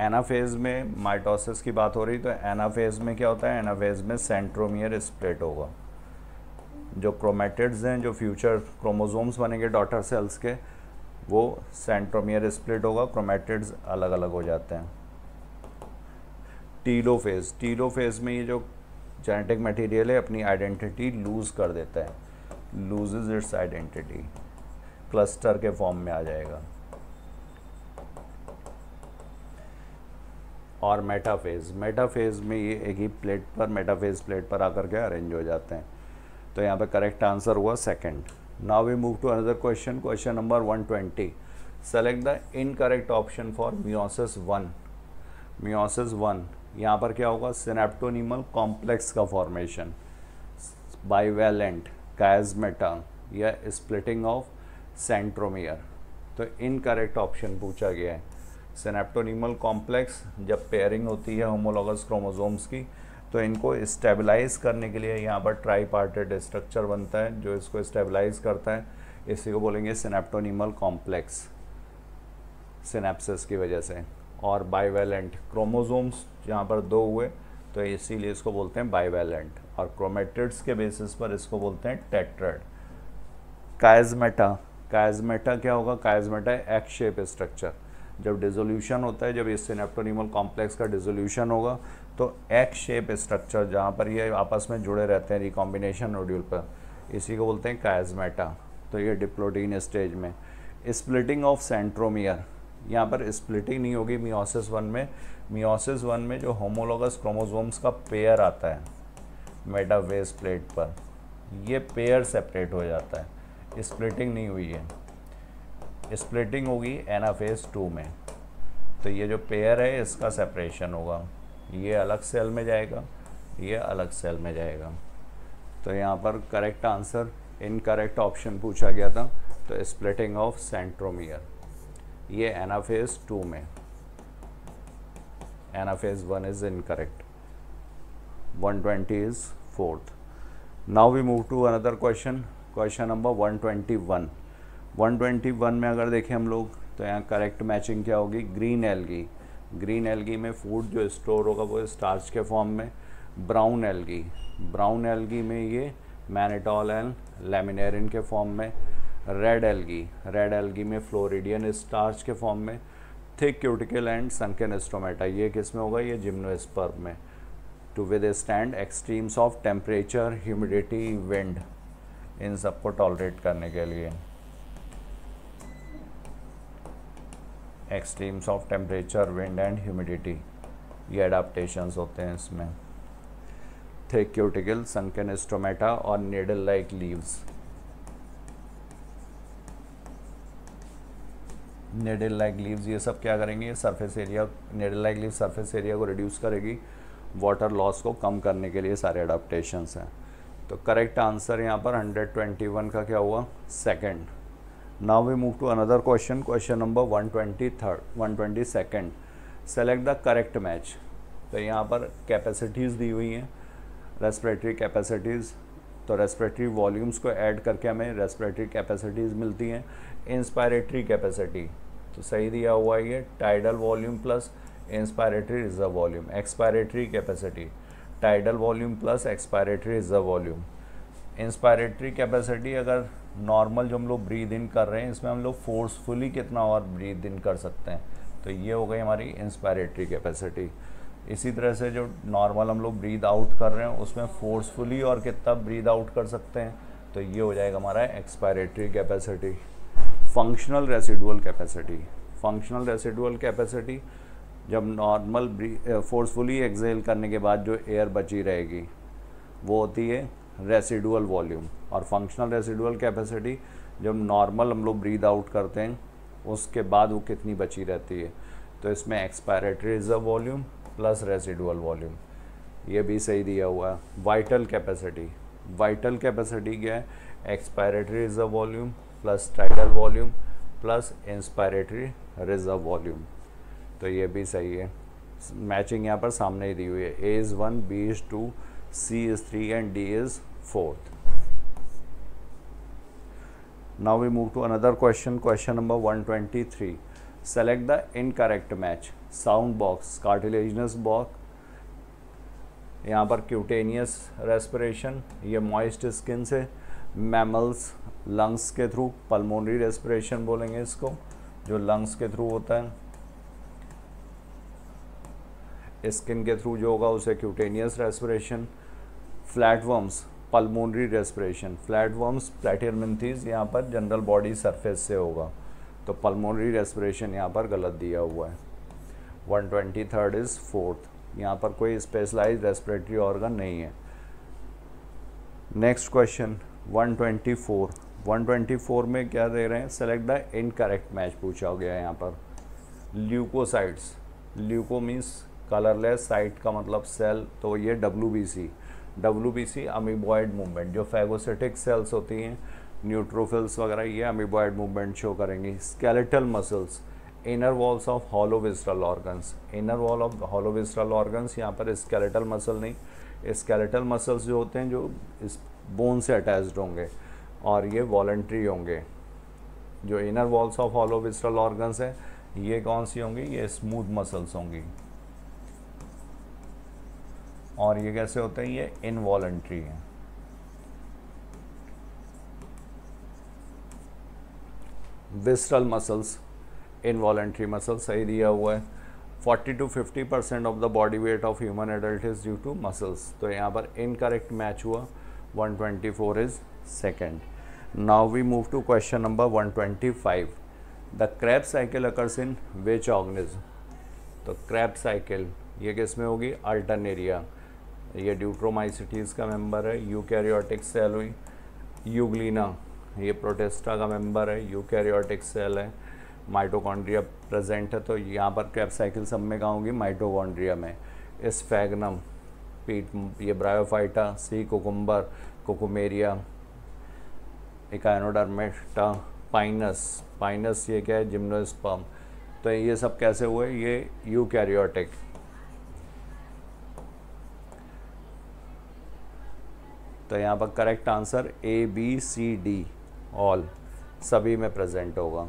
एनाफेज में माइटोसिस की बात हो रही तो एनाफेज में क्या होता है एनाफेज में सेंट्रोमियर स्प्लिट होगा जो क्रोमेटिड्स हैं जो फ्यूचर क्रोमोजोम्स बनेंगे डॉटर सेल्स के वो सेंट्रोमियर स्प्लिट होगा क्रोमेटिड्स अलग अलग हो जाते हैं टीलोफेज फेज में ये जो जेनेटिक मटेरियल है अपनी आइडेंटिटी लूज़ कर देता है लूजेज इट्स आइडेंटिटी क्लस्टर के फॉर्म में आ जाएगा और मेटाफेज मेटाफेज में ये एक ही प्लेट पर मेटाफेज प्लेट पर आकर के अरेंज हो जाते हैं तो यहाँ पे करेक्ट आंसर हुआ second now we move to another question question number 120 select the incorrect option for meiosis one meiosis one यहाँ पर क्या होगा सिनेप्टोनिमल कॉम्प्लेक्स का फॉर्मेशन वैलेंट कायजमेटन या स्प्लिटिंग ऑफ सेंट्रोमियर तो इनकरेक्ट ऑप्शन पूछा गया है सेनेप्टोनिमल कॉम्प्लेक्स जब पेयरिंग होती है होमोलोगस क्रोमोजोम्स की तो इनको स्टेबलाइज करने के लिए यहाँ पर ट्राई पार्टेड स्ट्रक्चर बनता है जो इसको स्टेबलाइज करता है इसी को बोलेंगे सेनेप्टोनिमल कॉम्प्लेक्स सिनेप्सिस की वजह से और बाइवेलेंट क्रोमोजोम्स यहाँ पर दो हुए तो इसीलिए इसको बोलते हैं बाइवेलेंट और क्रोमेटिड्स के बेसिस पर इसको बोलते हैं टेट्रेड कायजमेटा कायजमेटा क्या होगा कायजमेटा एक्स शेप स्ट्रक्चर जब डिजोल्यूशन होता है जब इस सिनेप्टोनिमल कॉम्प्लेक्स का डिजोल्यूशन होगा तो एक्स शेप स्ट्रक्चर जहाँ पर ये आपस में जुड़े रहते हैं रिकॉम्बिनेशन नोड्यूल पर इसी को बोलते हैं कायजमेटा तो ये डिप्लोटीन स्टेज में स्प्लिटिंग ऑफ सेंट्रोमियर यहाँ पर स्प्लिटिंग नहीं होगी मियोसिस वन में मियोसिस वन में जो होमोलोगस क्रोमोजोम्स का पेयर आता है मेटाफेज प्लेट पर ये पेयर सेपरेट हो जाता है स्प्लिटिंग नहीं हुई है स्प्लिटिंग होगी एनाफेज टू में तो ये जो पेयर है इसका सेपरेशन होगा ये अलग सेल में जाएगा ये अलग सेल में जाएगा तो यहाँ पर करेक्ट आंसर इनकरेक्ट ऑप्शन पूछा गया था तो स्प्लिटिंग ऑफ सेंट्रोमियर ये एनाफेज टू में anaphase one is incorrect 120 is fourth. Now we move to another question, question number 121. 121 में अगर देखें हम लोग तो यहाँ करेक्ट मैचिंग क्या होगी ग्रीन एलगी ग्रीन एलगी में फूड जो स्टोर होगा वो स्टार्च के फॉर्म में ब्राउन एलगी ब्राउन एलगी में ये मैनिटॉल एंड लेमिनेरिन के फॉर्म में रेड एलगी रेड एलगी में फ्लोरिडियन स्टार्च के फॉर्म में thick cuticle and sunken stomata ये किस में होगा ये जिम्नोस्पर्म में to withstand extremes of temperature humidity wind इन सबको टॉलरेट करने के लिए extremes of temperature wind and humidity ये अडाप्टेशंस होते हैं इसमें थिक क्यूटिकल संकन स्टोमेटा और needle like leaves needle like leaves ये सब क्या करेंगे surface area needle like leaf surface area को रिड्यूस करेगी वाटर लॉस को कम करने के लिए सारे अडाप्टेशन हैं तो करेक्ट आंसर यहाँ पर 121 का क्या हुआ second now we move to another question question number one twenty third one twenty second select the correct match तो यहाँ पर कैपेसिटीज़ दी हुई हैं रेस्परेटरी कैपेसिटीज़ तो रेस्परेटरी वॉल्यूम्स को ऐड करके हमें रेस्परेटरी कैपेसिटीज़ मिलती हैं इंस्पायरेटरी कैपेसिटी तो सही दिया हुआ ये tidal volume plus inspiratory reserve volume expiratory capacity tidal volume plus expiratory reserve volume inspiratory capacity अगर नॉर्मल जो हम लोग ब्रीद इन कर रहे हैं इसमें हम लोग फोर्सफुली कितना और ब्रीद इन कर सकते हैं तो ये हो गई हमारी इंस्पायरेटरी कैपेसिटी इसी तरह से जो नॉर्मल हम लोग ब्रीद आउट कर रहे हैं उसमें फोर्सफुली और कितना ब्रीद आउट कर सकते हैं तो ये हो जाएगा हमारा expiratory capacity functional residual capacity functional residual capacity जब नॉर्मल फोर्सफुली एक्सहेल करने के बाद जो एयर बची रहेगी वो होती है रेसिडुअल वॉल्यूम और फंक्शनल रेसिडुअल कैपेसिटी जब नॉर्मल हम लोग ब्रीद आउट करते हैं उसके बाद वो कितनी बची रहती है तो इसमें expiratory reserve volume plus residual volume ये भी सही दिया हुआ है वाइटल कैपेसिटी वाइटल कैपेसिटी क्या है expiratory reserve volume plus tidal volume plus inspiratory reserve volume तो ये भी सही है मैचिंग यहाँ पर सामने ही दी हुई है A is one B is two C is three and D is fourth now we move question another question question number 123 select the incorrect match sound box cartilaginous box यहाँ पर क्यूटेनियस रेस्पिरेशन ये moist skin से mammals lungs के through pulmonary respiration बोलेंगे इसको जो lungs के through होता है स्किन के थ्रू जो होगा उसे cutaneous respiration flat worms pulmonary respiration flat worms platyhelminthes यहाँ पर जनरल बॉडी सरफेस से होगा तो पल्मोनरी रेस्परेशन यहाँ पर गलत दिया हुआ है one twenty third is fourth यहाँ पर कोई स्पेशलाइज रेस्परेटरी ऑर्गन नहीं है next question one twenty four one twenty four में क्या दे रहे हैं सेलेक्ट द इनकरेक्ट मैच पूछा गया है यहाँ पर leucocytes leuco means colourless cyte का मतलब सेल तो ये W B C W B C amoeboid movement जो फैगोसेटिक सेल्स होती हैं न्यूट्रोफिल्स वगैरह ये अमीबॉयड मूवमेंट शो करेंगी skeletal muscles inner walls of hollow visceral organs inner wall of hollow visceral organs यहाँ पर स्केलेटल मसल नहीं स्केलेटल मसल्स जो होते हैं जो इस बोन से अटैच्ड होंगे और ये वॉलेंट्री होंगे जो inner walls of hollow visceral organs हैं ये कौन सी होंगी ये स्मूथ मसल्स होंगी और ये कैसे होते हैं ये इनवॉल्ट्री हैं विस्टल मसल्स इनवॉल्ट्री मसल सही दिया हुआ है 40 to 50 percent of the body weight of human adult is due to muscles तो यहाँ पर इनकरेक्ट मैच हुआ 124 is second now we move to question number 125 the Krebs cycle occurs in which organism तो Krebs cycle ये किस में होगी Alternaria ये ड्यूट्रोमाइसिटीज़ का मेंबर है यूकैरियोटिक सेल हुई यूग्लिना ये प्रोटेस्टा का मेंबर है यूकैरियोटिक सेल है माइटोकॉन्ड्रिया प्रेजेंट है तो यहाँ पर कैप्साइकिल सब में कहा होगी माइटोकॉन्ड्रिया में स्फेगनम पीट ये bryophyta sea cucumber cucumaria echinodermata pinus pinus ये क्या है जिम्नोस्पम तो ये सब कैसे हुए ये यू कैरियोटिक तो यहाँ पर correct answer A B C D all सभी में प्रेजेंट होगा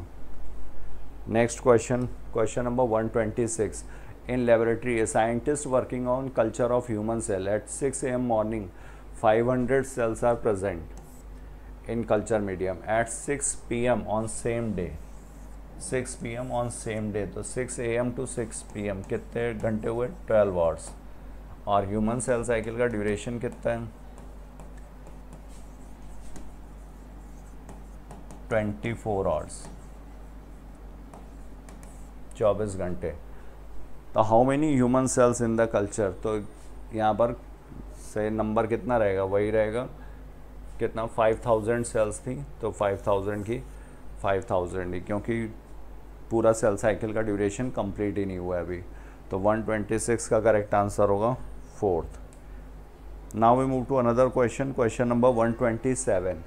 next question question number 126 in laboratory scientist working on culture of human cell at 6 AM morning 500 cells are present in culture medium at 6 PM on same day 6 PM on same day तो 6 M to 6 PM कितने घंटे हुए 12 hours और human cell cycle का duration कितना है twenty four hours चौबीस घंटे तो how many human cells in the culture तो यहाँ पर से नंबर कितना रहेगा वही रहेगा कितना फाइव थाउजेंड सेल्स थी तो फाइव थाउजेंड की फाइव थाउजेंड ही क्योंकि पूरा सेल साइकिल का ड्यूरेशन कंप्लीट ही नहीं हुआ है अभी तो वन ट्वेंटी सिक्स का करेक्ट आंसर होगा fourth now we move to another question question number one twenty seven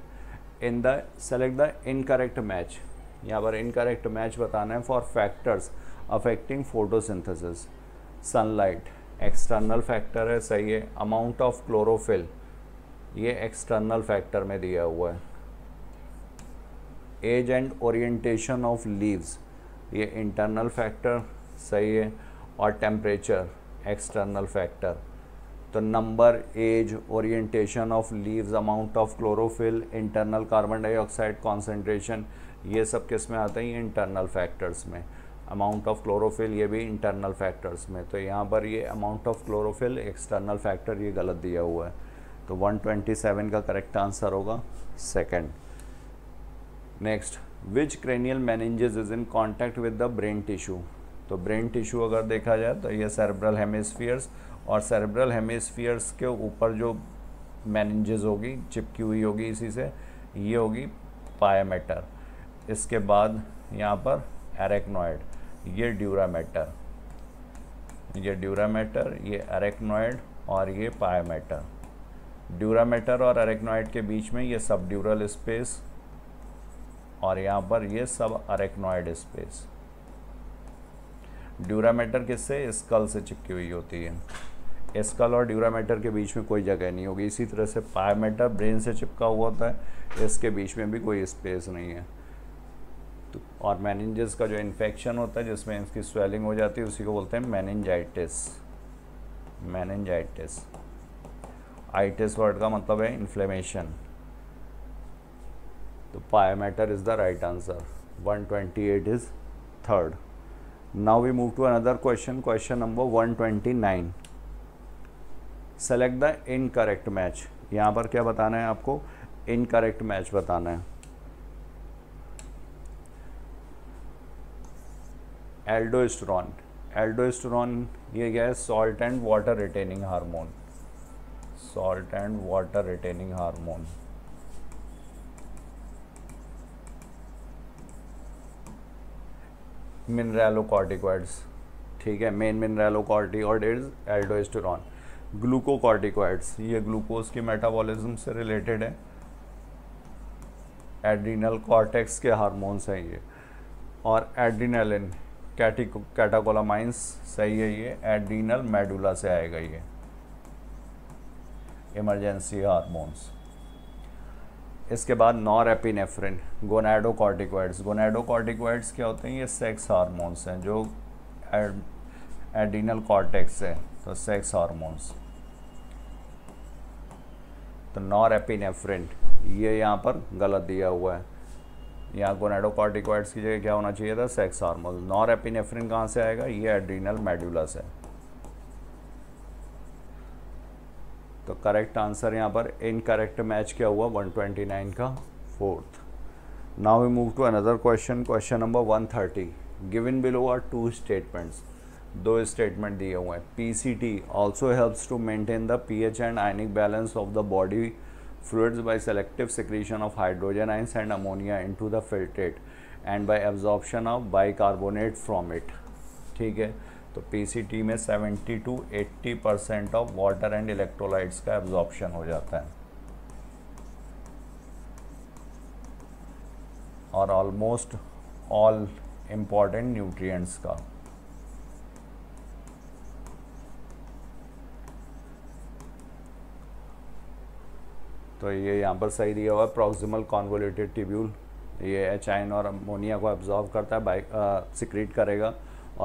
in the select the incorrect match यहाँ पर इनकरेक्ट मैच बताना है for factors affecting photosynthesis sunlight external factor है सही है amount of chlorophyll ये external factor में दिया हुआ है age and orientation of leaves ये इंटरनल फैक्टर सही है और टेम्परेचर एक्सटर्नल फैक्टर तो number age orientation of leaves amount of chlorophyll internal carbon dioxide concentration ये सब किस में आते हैं इंटरनल फैक्टर्स में अमाउंट ऑफ क्लोरोफिल ये भी इंटरनल फैक्टर्स में तो यहाँ पर ये amount of chlorophyll external factor ये गलत दिया हुआ है तो 127 का करेक्ट आंसर होगा second next which cranial meninges is in contact with the brain tissue तो ब्रेन टिश्यू अगर देखा जाए तो ये सेरेब्रल हेमिस्फीयर्स और सेरेब्रल हेमिसफियर्स के ऊपर जो मैनेंजेस होगी चिपकी हुई होगी इसी से ये होगी पायामेटर इसके बाद यहाँ पर एरेक्नॉइड ये ड्यूरामेटर ये ड्यूरामेटर ये एरेक्नॉयड और ये पायामेटर ड्यूरामेटर और अरेक्नॉइड के बीच में ये सब ड्यूरल स्पेस और यहाँ पर ये सब अरेक्नॉइड स्पेस ड्यूरामेटर किससे स्कल से चिपकी हुई होती है एस्कल और ड्यूरामेटर के बीच में कोई जगह नहीं होगी इसी तरह से पायोमेटर ब्रेन से चिपका हुआ होता है इसके बीच में भी कोई स्पेस नहीं है तो और मैनिंजस का जो इन्फेक्शन होता है जिसमें इसकी स्वेलिंग हो जाती है उसी को बोलते हैं मैनजाइटिस मैनजाइटिस आइटिस वर्ड का मतलब है इन्फ्लेमेशन तो pia mater is the right answer 128 is third now we move to another question question number 129 select the incorrect match यहाँ पर क्या बताना है आपको इनकरेक्ट मैच बताना है एल्डोस्ट्रॉन एल्डोस्ट्रॉन ये क्या है salt and water retaining hormone salt and water retaining hormone mineralo ठीक है main mineralo is aldosterone glucocorticoids ये ग्लूकोज के मेटाबॉलिज्म से रिलेटेड है एड्रीनल कॉर्टेक्स के हार्मोन्स हैं ये और एड्रीनलिन कैटाकोलामाइंस सही है ये एड्रीनल मेडुला से आएगा ये इमरजेंसी हार्मोन्स इसके बाद नॉर गोनाडो कॉर्टिकॉइड्स गोनाडो क्या होते हैं ये सेक्स हार्मोन्स हैं जो एड, एडिनल कॉर्टेक्स है तो सेक्स हार्मोन्स तो नॉर एपिनेफ्रिन ये यहाँ पर गलत दिया हुआ है यहाँ गोनेडोकॉर्टिकॉइड्स की जगह क्या होना चाहिए था सेक्स हार्मोन नॉर एपिनेफ्रिन कहाँ से आएगा ये एड्रीनल मेडुला है तो करेक्ट आंसर यहाँ पर इनकरेक्ट मैच क्या हुआ 129 का fourth now we move to another question question number 130 given below are two statements दो स्टेटमेंट दिए हुए हैं P C T also helps to maintain the P H and ionic balance of the body fluids by selective secretion of hydrogen ions and ammonia into the filtrate and by by of bicarbonate from it ठीक है तो P C T में seventy to eighty percent of water and electrolytes का absorption हो जाता है और almost all important nutrients का तो ये यहाँ पर सही दिया हुआ है प्रोक्सिमल कॉन्वोलेटेड ट्यूब्यूल ये आइन और अमोनिया को एब्जॉर्व करता है बाई सिक्रीट करेगा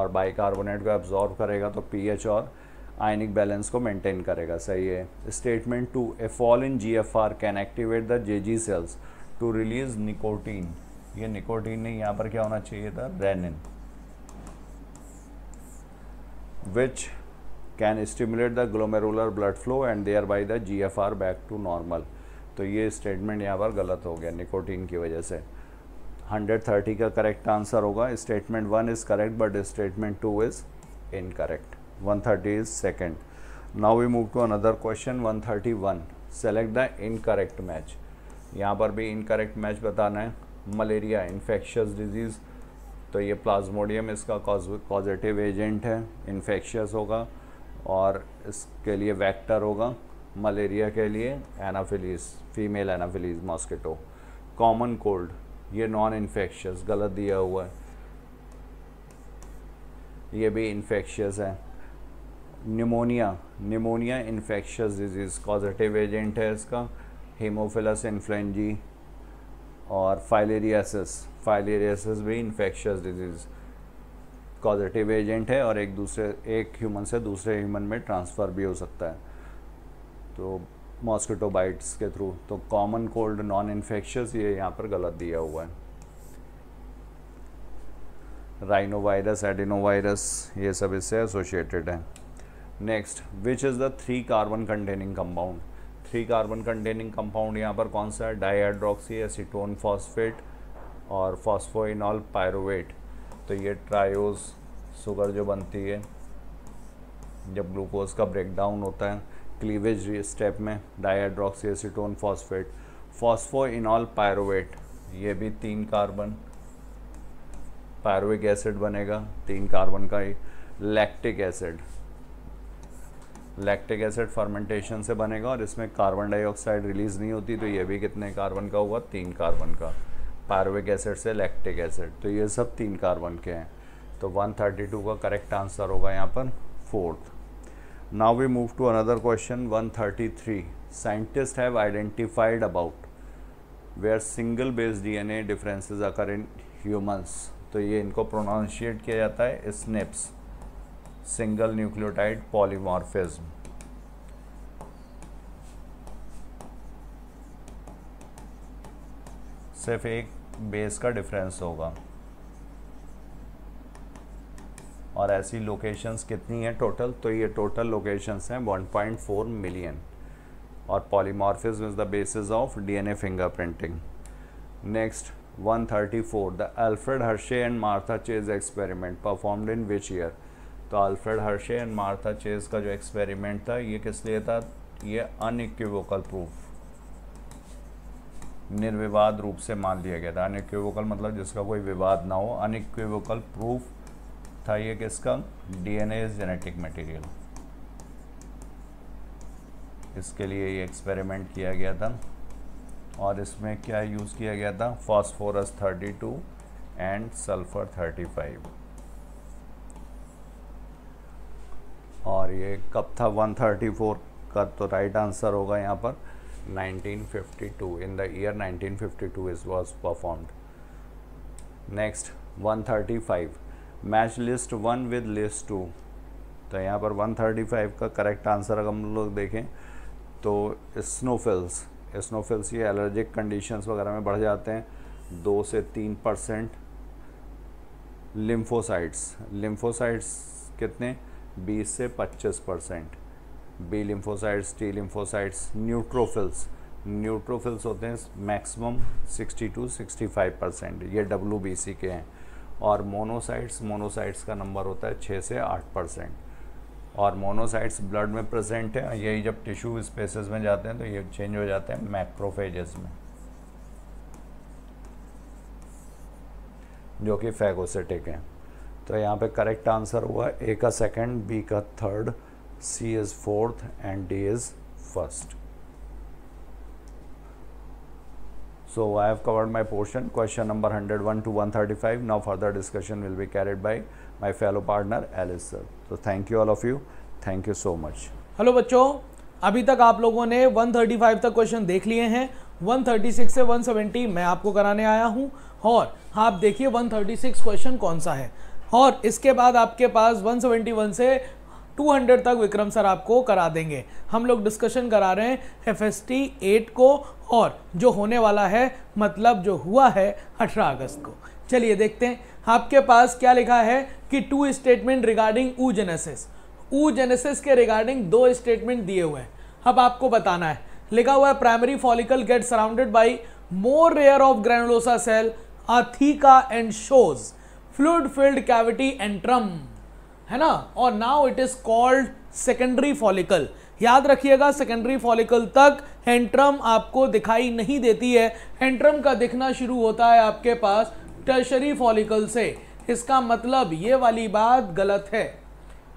और बाइकार्बोनेट को एब्जॉर्व करेगा तो एच और आयनिक बैलेंस को मेंटेन करेगा सही है statement two a fall in G F R can activate the J G cells to release nicotine ये निकोटीन नहीं यहाँ पर क्या होना चाहिए था renin which can stimulate the glomerular blood flow and thereby the G F R back to normal तो ये स्टेटमेंट यहाँ पर गलत हो गया निकोटीन की वजह से 130 का करेक्ट आंसर होगा statement one is correct but statement two is incorrect 130 is second now we move to another question 131 select the incorrect match यहाँ पर भी इनकरेक्ट मैच बताना है मलेरिया इन्फेक्शस डिजीज़ तो ये प्लाज्मोडियम इसका पॉजिटिव एजेंट है इन्फेक्शियस होगा और इसके लिए वैक्टर होगा मलेरिया के लिए anopheles female anopheles mosquito common cold ये नॉन इन्फेक्शस गलत दिया हुआ है ये भी इन्फेक्शस है pneumonia pneumonia infectious disease causative agent है इसका हीमोफिलस इन्फ्लुएंजी और फाइलेरियासिस फाइलेरियासिस भी इन्फेक्शस डिजीज़ कॉजिटिव एजेंट है और एक दूसरे एक ह्यूमन से दूसरे ह्यूमन में ट्रांसफ़र भी हो सकता है तो मॉस्किटो बाइट्स के थ्रू तो कॉमन कोल्ड नॉन इन्फेक्शस ये यहाँ पर गलत दिया हुआ है राइनोवायरस एडिनोवायरस ये सब इससे एसोसिएटेड है next which is the three carbon containing compound three carbon containing compound यहाँ पर कौन सा है डाइहाइड्रोक्सी एसिटोन फॉस्फेट और फॉस्फोइनॉल पायरोवेट तो ये ट्रायोस शुगर जो बनती है जब ग्लूकोज का ब्रेकडाउन होता है क्लीवेज स्टेप में dihydroxy acetone phosphate enol pyruvate ये भी तीन कार्बन पायरोविक एसिड बनेगा तीन कार्बन का ही lactic acid lactic acid fermentation से बनेगा और इसमें कार्बन डाइऑक्साइड रिलीज नहीं होती तो ये भी कितने कार्बन का हुआ तीन कार्बन का पायरोविक एसिड से लैक्टिक एसिड तो ये सब तीन कार्बन के हैं तो 132 का करेक्ट आंसर होगा यहाँ पर fourth now we move to another question 133 thirty three scientists have identified about where are single based D N A differences occur in humans तो ये इनको प्रोनाउंशिएट किया जाता है स्नेप्स सिंगल न्यूक्लियोटाइड पॉलीमॉर्फिज्म सिर्फ एक बेस का डिफरेंस होगा और ऐसी लोकेशंस कितनी हैं टोटल तो ये टोटल लोकेशंस हैं 1.4 मिलियन और polymorphism is the basis of DNA fingerprinting next 134 the Alfred Hershey and Martha Chase experiment performed in which year तो Alfred Hershey and Martha Chase का जो एक्सपेरिमेंट था ये किस लिए था ये अनइक्यूवोकल प्रूफ निर्विवाद रूप से मान लिया गया था अनइक्यूवोकल मतलब जिसका कोई विवाद ना हो अनइक्यूवोकल प्रूफ था ये किसका डीएनए इज जेनेटिक मटेरियल इसके लिए ये एक्सपेरिमेंट किया गया था और इसमें क्या यूज़ किया गया था फॉस्फोरस 32 एंड सल्फर 35 और ये कब था 134 का तो राइट आंसर होगा यहाँ पर 1952 in the year 1952 is was performed next 135 match list one with list two तो यहाँ पर 135 का करेक्ट आंसर अगर हम लोग देखें तो स्नोफिल्स स्नोफिल्स ये एलर्जिक कंडीशंस वगैरह में बढ़ जाते हैं दो से तीन परसेंट लिम्फोसाइट्स लिम्फोसाइट्स कितने 20 से 25 percent B lymphocytes T lymphocytes neutrophils neutrophils होते हैं मैक्सिमम 60 टू 65 परसेंट ये डब्ल्यू के हैं और मोनोसाइट्स मोनोसाइट्स का नंबर होता है छः से आठ परसेंट और मोनोसाइट्स ब्लड में प्रेजेंट है यही जब टिश्यू स्पेसेस में जाते हैं तो ये चेंज हो जाते हैं मैक्रोफेजेस में जो कि फैगोसेटिक हैं तो यहाँ पे करेक्ट आंसर हुआ ए का सेकंड बी का third C is fourth and D is first So I have covered my portion, question number 101 to 135. Now further discussion will be carried by my fellow partner Alice sir. So thank you all of you. Thank you so much.
hello bachcho अभी तक आप लोगों ने 135 तक question देख लिए हैं 136 से 170 मैं आपको कराने आया हूं और आप देखिए 136 क्वेश्चन कौन सा है और इसके बाद आपके पास 171 से 200 तक विक्रम सर आपको करा देंगे हम लोग डिस्कशन करा रहे हैं एफ एस टी एट को और जो होने वाला है मतलब जो हुआ है 18 अगस्त को चलिए देखते हैं आपके पास क्या लिखा है कि two statement regarding oogenesis oogenesis के रिगार्डिंग दो स्टेटमेंट दिए हुए हैं अब आपको बताना है लिखा हुआ है primary follicle get surrounded by more layer of granulosa cell a theca and shows fluid filled cavity and antrum है ना और now it is called secondary follicle याद रखिएगा सेकेंडरी फॉलिकल तक हेंट्रम आपको दिखाई नहीं देती है हेंट्रम का दिखना शुरू होता है आपके पास टर्शरी फॉलिकल से इसका मतलब ये वाली बात गलत है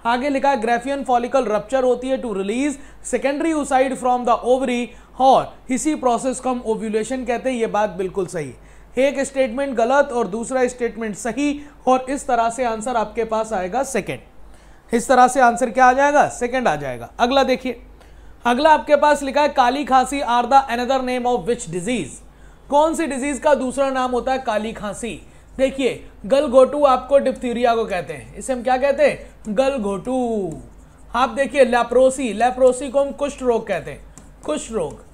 आगे लिखा है ग्रेफियन फॉलिकल रप्चर होती है टू रिलीज सेकेंडरी उड फ्रॉम द ओवरी और इसी प्रोसेस को हम ओव्यूलेशन कहते हैं ये बात बिल्कुल सही है एक स्टेटमेंट गलत और दूसरा स्टेटमेंट सही और इस तरह से आंसर आपके पास आएगा सेकेंड इस तरह से आंसर क्या आ जाएगा सेकेंड आ जाएगा अगला देखिए अगला आपके पास लिखा है काली खांसी are the another name of which disease कौन सी डिजीज का दूसरा नाम होता है काली खांसी देखिए गल घोटू आपको डिप्थीरिया को कहते हैं इसे हम क्या कहते हैं गलघोटू आप देखिए लेप्रोसी लेप्रोसी को हम कुष्ठ रोग कहते हैं कुष्ठ रोग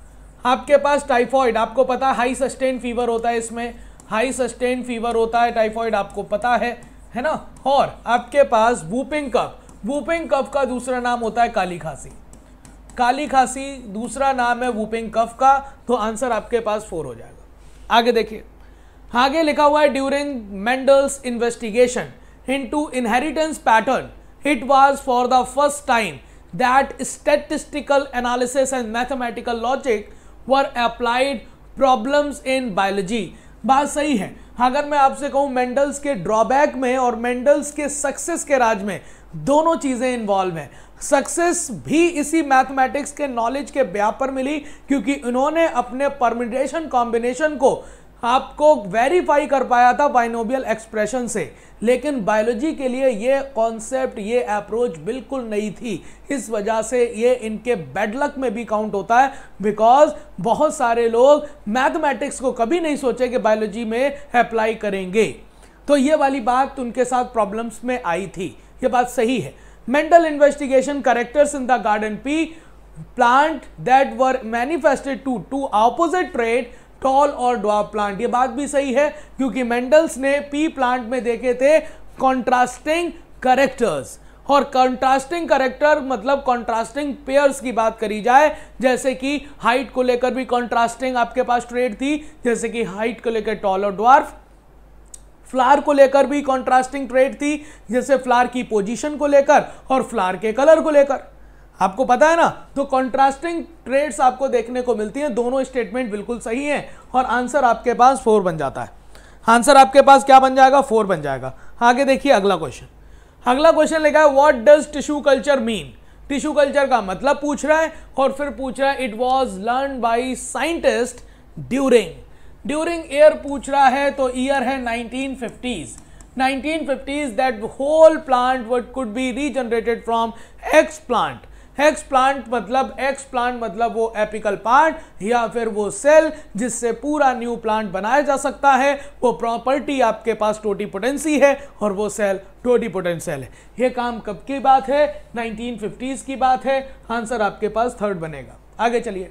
आपके पास टाइफॉइड आपको पता है हाई सस्टेन फीवर होता है इसमें हाई सस्टेन फीवर होता है टाइफॉइड आपको पता है है ना और आपके पास वूपिंग कफ वूपिंग कफ का दूसरा नाम होता है काली खांसी काली खांसी दूसरा नाम है वूपिंग कफ का तो आंसर आपके पास फोर हो जाएगा आगे देखिए आगे लिखा हुआ है during Mendel's investigation into inheritance pattern it was for the first time that statistical analysis and mathematical logic were applied problems in biology बात सही है अगर मैं आपसे कहूँ मेंडल्स के ड्रॉबैक में और मेंडल्स के सक्सेस के राज में दोनों चीज़ें इन्वॉल्व हैं सक्सेस भी इसी मैथमेटिक्स के नॉलेज के ब्याह पर मिली क्योंकि उन्होंने अपने परमिटेशन कॉम्बिनेशन को आपको वेरीफाई कर पाया था बाइनोबियल एक्सप्रेशन से लेकिन बायोलॉजी के लिए ये कॉन्सेप्ट ये अप्रोच बिल्कुल नहीं थी इस वजह से ये इनके बेडलक में भी काउंट होता है बिकॉज बहुत सारे लोग मैथमेटिक्स को कभी नहीं सोचे कि बायोलॉजी में अप्लाई करेंगे तो ये वाली बात उनके साथ प्रॉब्लम्स में आई थी ये बात सही है Mendel investigation characters in the garden pea plant that were manifested to two opposite trait tall और ड्वार्फ प्लांट ये बात भी सही है क्योंकि मेंडल्स ने पी प्लांट में देखे थे कॉन्ट्रास्टिंग करेक्टर्स और कंट्रास्टिंग करेक्टर मतलब कंट्रास्टिंग पेयर्स की बात करी जाए जैसे कि हाइट को लेकर भी कंट्रास्टिंग आपके पास ट्रेड थी जैसे कि हाइट को लेकर टॉल और ड्वार्फ फ्लार को लेकर भी कंट्रास्टिंग ट्रेड थी जैसे फ्लार की पोजीशन को लेकर और फ्लार के कलर को लेकर आपको पता है ना तो कॉन्ट्रास्टिंग ट्रेड्स आपको देखने को मिलती हैं दोनों स्टेटमेंट बिल्कुल सही हैं और आंसर आपके पास फोर बन जाता है आंसर आपके पास क्या बन जाएगा फोर बन जाएगा आगे देखिए अगला क्वेश्चन अगला क्वेश्चन लिखा है what does tissue culture mean tissue culture का मतलब पूछ रहा है और फिर पूछ रहा है it was learnt by scientist during during year पूछ रहा है तो ईयर है nineteen fifties that whole plant what could be regenerated from explant explant मतलब एक्स प्लांट मतलब वो एपिकल पार्ट या फिर वो सेल जिससे पूरा न्यू प्लांट बनाया जा सकता है वो प्रॉपर्टी आपके पास टोटीपोटेंसी है और वो सेल टोटीपोटेंट सेल है ये काम कब की बात है 1950s की बात है आंसर आपके पास थर्ड बनेगा आगे चलिए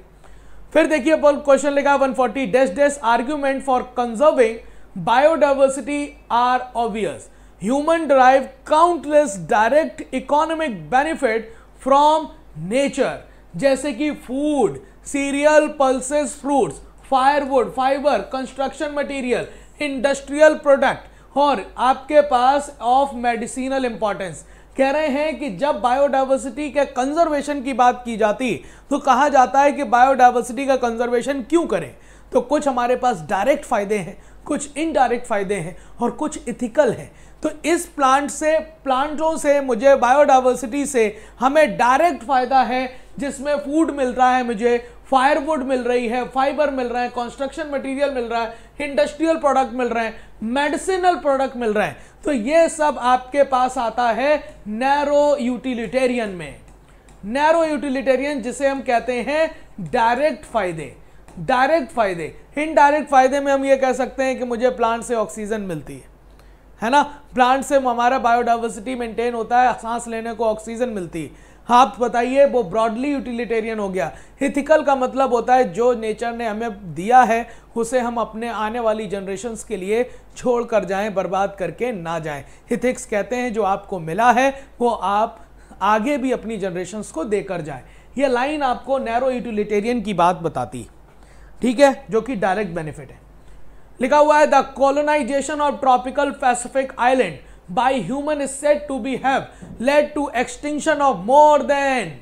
फिर देखिए बोल क्वेश्चन लिखा 140 forty these these argument for conserving biodiversity are obvious human drive countless direct economic benefit from nature जैसे कि food cereal pulses fruits firewood fibre construction material industrial product और आपके पास ऑफ मेडिसिनल इंपॉर्टेंस कह रहे हैं कि जब बायोडाइवर्सिटी के कंजर्वेशन की बात की जाती तो कहा जाता है कि बायोडाइवर्सिटी का कंजर्वेशन क्यों करें तो कुछ हमारे पास डायरेक्ट फायदे हैं कुछ इनडायरेक्ट फायदे हैं और कुछ इथिकल हैं तो इस प्लांट से प्लांटों से मुझे बायोडाइवर्सिटी से हमें डायरेक्ट फ़ायदा है जिसमें फूड मिल रहा है मुझे फायरवुड मिल रही है फाइबर मिल रहा है कंस्ट्रक्शन मटेरियल मिल रहा है इंडस्ट्रियल प्रोडक्ट मिल रहे हैं मेडिसिनल प्रोडक्ट मिल रहे हैं तो ये सब आपके पास आता है नैरो यूटिलिटेरियन में नैरो यूटिलिटेरियन जिसे हम कहते हैं डायरेक्ट फायदे डायरेक्ट फायदे इनडायरेक्ट फायदे में हम ये कह सकते हैं कि मुझे प्लांट से ऑक्सीजन मिलती है है ना प्लांट से हमारा बायोडाइवर्सिटी मेंटेन होता है सांस लेने को ऑक्सीजन मिलती आप बताइए वो ब्रॉडली यूटिलिटेरियन हो गया हिथिकल का मतलब होता है जो नेचर ने हमें दिया है उसे हम अपने आने वाली जनरेशन के लिए छोड़ कर जाएं बर्बाद करके ना जाएं हिथिक्स कहते हैं जो आपको मिला है वो आप आगे भी अपनी जनरेशन को देकर जाएं यह लाइन आपको नैरो यूटिलिटेरियन की बात बताती ठीक है जो कि डायरेक्ट बेनिफिट है लिखा हुआ है the colonisation of tropical Pacific island by human is set to be have led to extinction of more than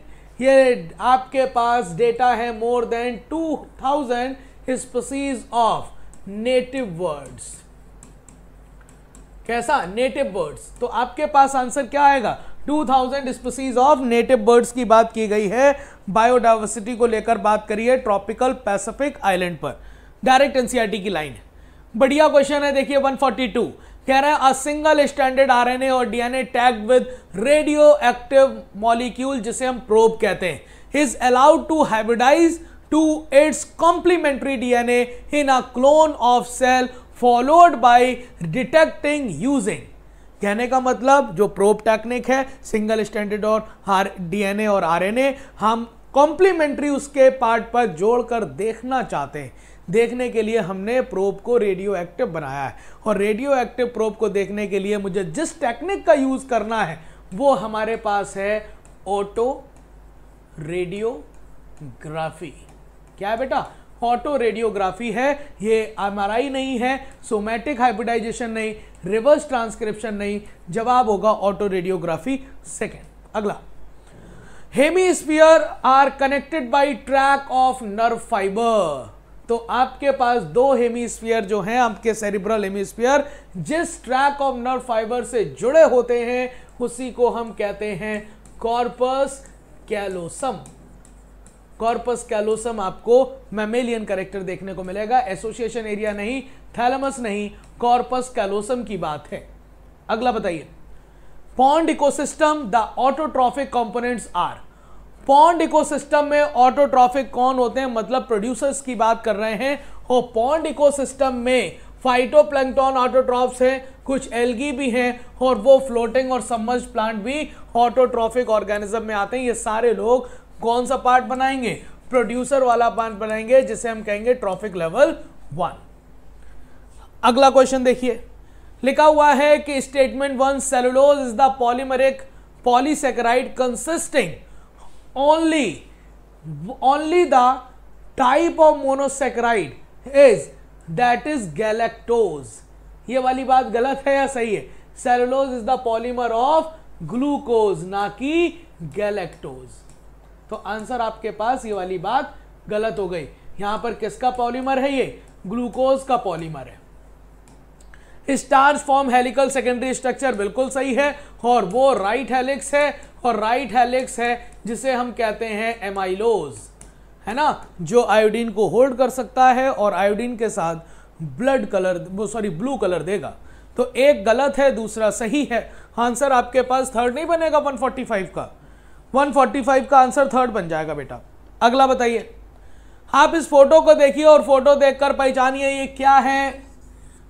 ये आपके पास डेटा है more than two thousand species of native words कैसा नेटिव बर्ड्स तो आपके पास आंसर क्या आएगा 2000 species of native birds की बात की गई है बायोडाइवर्सिटी को लेकर बात करिए ट्रॉपिकल पैसिफिक आइलैंड पर डायरेक्ट एनसीआरटी e की लाइन है बढ़िया क्वेश्चन है देखिए 142 कह रहे हैं अ सिंगल स्टैंडर्ड आरएनए और DNA tag with radio active molecule जिसे हम प्रोब कहते हैं is allowed to hybridise to its complementary DNA in a clone of cell followed by detecting using कहने का मतलब जो प्रोब टेक्निक है सिंगल स्टैंडर्ड और डीएनए और आरएनए हम कॉम्प्लीमेंट्री उसके पार्ट पर जोड़कर देखना चाहते हैं देखने के लिए हमने प्रोब को रेडियो एक्टिव बनाया है और रेडियो एक्टिव प्रोब को देखने के लिए मुझे जिस टेक्निक का यूज़ करना है वो हमारे पास है ऑटो रेडियोग्राफी क्या है बेटा ऑटो रेडियोग्राफी है ये एम नहीं है सोमैटिक हाइब्रिडाइजेशन नहीं रिवर्स ट्रांसक्रिप्शन नहीं जवाब होगा ऑटो रेडियोग्राफी सेकेंड अगला hemisphere are connected by tract of nerve fibre तो आपके पास दो हेमीस्फीयर जो हैं आपके सेरिब्रल हेमीस्फीयर जिस ट्रैक ऑफ नर्व फाइबर से जुड़े होते हैं उसी को हम कहते हैं कॉर्पस कैलोसम कॉर्पस कैलोसम आपको मेमेलियन करेक्टर देखने को मिलेगा एसोसिएशन एरिया नहीं थैलमस नहीं कॉर्पस कैलोसम की बात है अगला बताइए pond ecosystem the autotrophic components are pond ecosystem में ऑटोट्रॉफिक कौन होते हैं मतलब प्रोड्यूसर्स की बात कर रहे हैं हो पॉन्ड इकोसिस्टम में फाइटोप्लैंक्टॉन ऑटोट्रॉफ्स हैं कुछ एल्गी भी हैं और वो फ्लोटिंग और सबमर्ज प्लांट भी ऑटोट्रॉफिक ऑर्गेनिज्म में आते हैं ये सारे लोग कौन सा पार्ट बनाएंगे प्रोड्यूसर वाला पार्ट बनाएंगे जिसे हम कहेंगे ट्रॉफिक लेवल वन अगला क्वेश्चन देखिए लिखा हुआ है कि statement one cellulose is the polymeric polysaccharide consisting only only the type of monosaccharide is that is galactose ये वाली बात गलत है या सही है cellulose is the polymer of glucose ना कि गैलेक्टोज तो आंसर आपके पास ये वाली बात गलत हो गई यहां पर किसका पॉलीमर है ये ग्लूकोज का पॉलीमर है starch form helical secondary structure बिल्कुल सही है और वो राइट right हेलिक्स है और राइट right हेलिक्स है जिसे हम कहते हैं एमाइलोज है ना जो आयोडीन को होल्ड कर सकता है और आयोडीन के साथ blood colour sorry blue colour देगा तो एक गलत है दूसरा सही है आंसर आपके पास थर्ड नहीं बनेगा 145 का 145 का आंसर थर्ड बन जाएगा बेटा अगला बताइए आप इस फोटो को देखिए और फोटो देखकर पहचानिए ये क्या है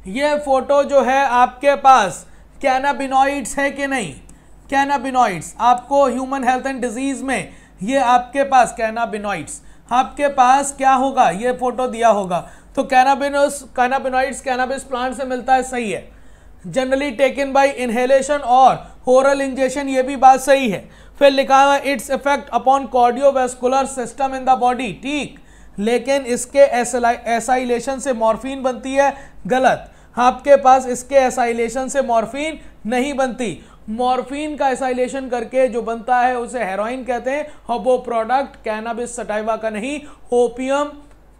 ये फोटो जो है आपके पास कैनाबिनॉइड्स है कि नहीं कैनाबिनॉइड्स आपको ह्यूमन हेल्थ एंड डिजीज में ये आपके पास कैनाबिनॉइड्स आपके पास क्या होगा ये फोटो दिया होगा तो कैनाबिनोस कैनाबिनॉइड्स कैनाबिस प्लांट से मिलता है सही है जनरली टेकन बाय इनहेलेशन और ओरल इंजेक्शन ये भी बात सही है फिर लिखा हुआ its effect upon cardiovascular system in the body ठीक लेकिन इसके एसाइलेशन से मॉर्फिन बनती है गलत आपके पास इसके एसाइलेशन से मॉर्फिन नहीं बनती मॉर्फिन का एसाइलेशन करके जो बनता है उसे हेरोइन कहते हैं और वो प्रोडक्ट कैनाबिस सटाइवा का नहीं ओपियम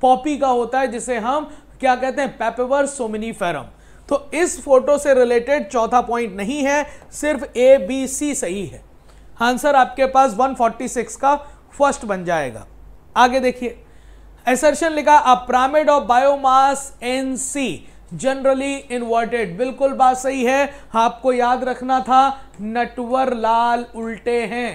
पॉपी का होता है जिसे हम क्या कहते हैं पेपेवर फेरम तो इस फोटो से रिलेटेड चौथा पॉइंट नहीं है सिर्फ ए बी सी सही है आंसर आपके पास 146 का फर्स्ट बन जाएगा आगे देखिए एसर्शन लिखा a pyramid of biomass in sea generally inverted बिल्कुल बात सही है आपको याद रखना था नटवर लाल उल्टे हैं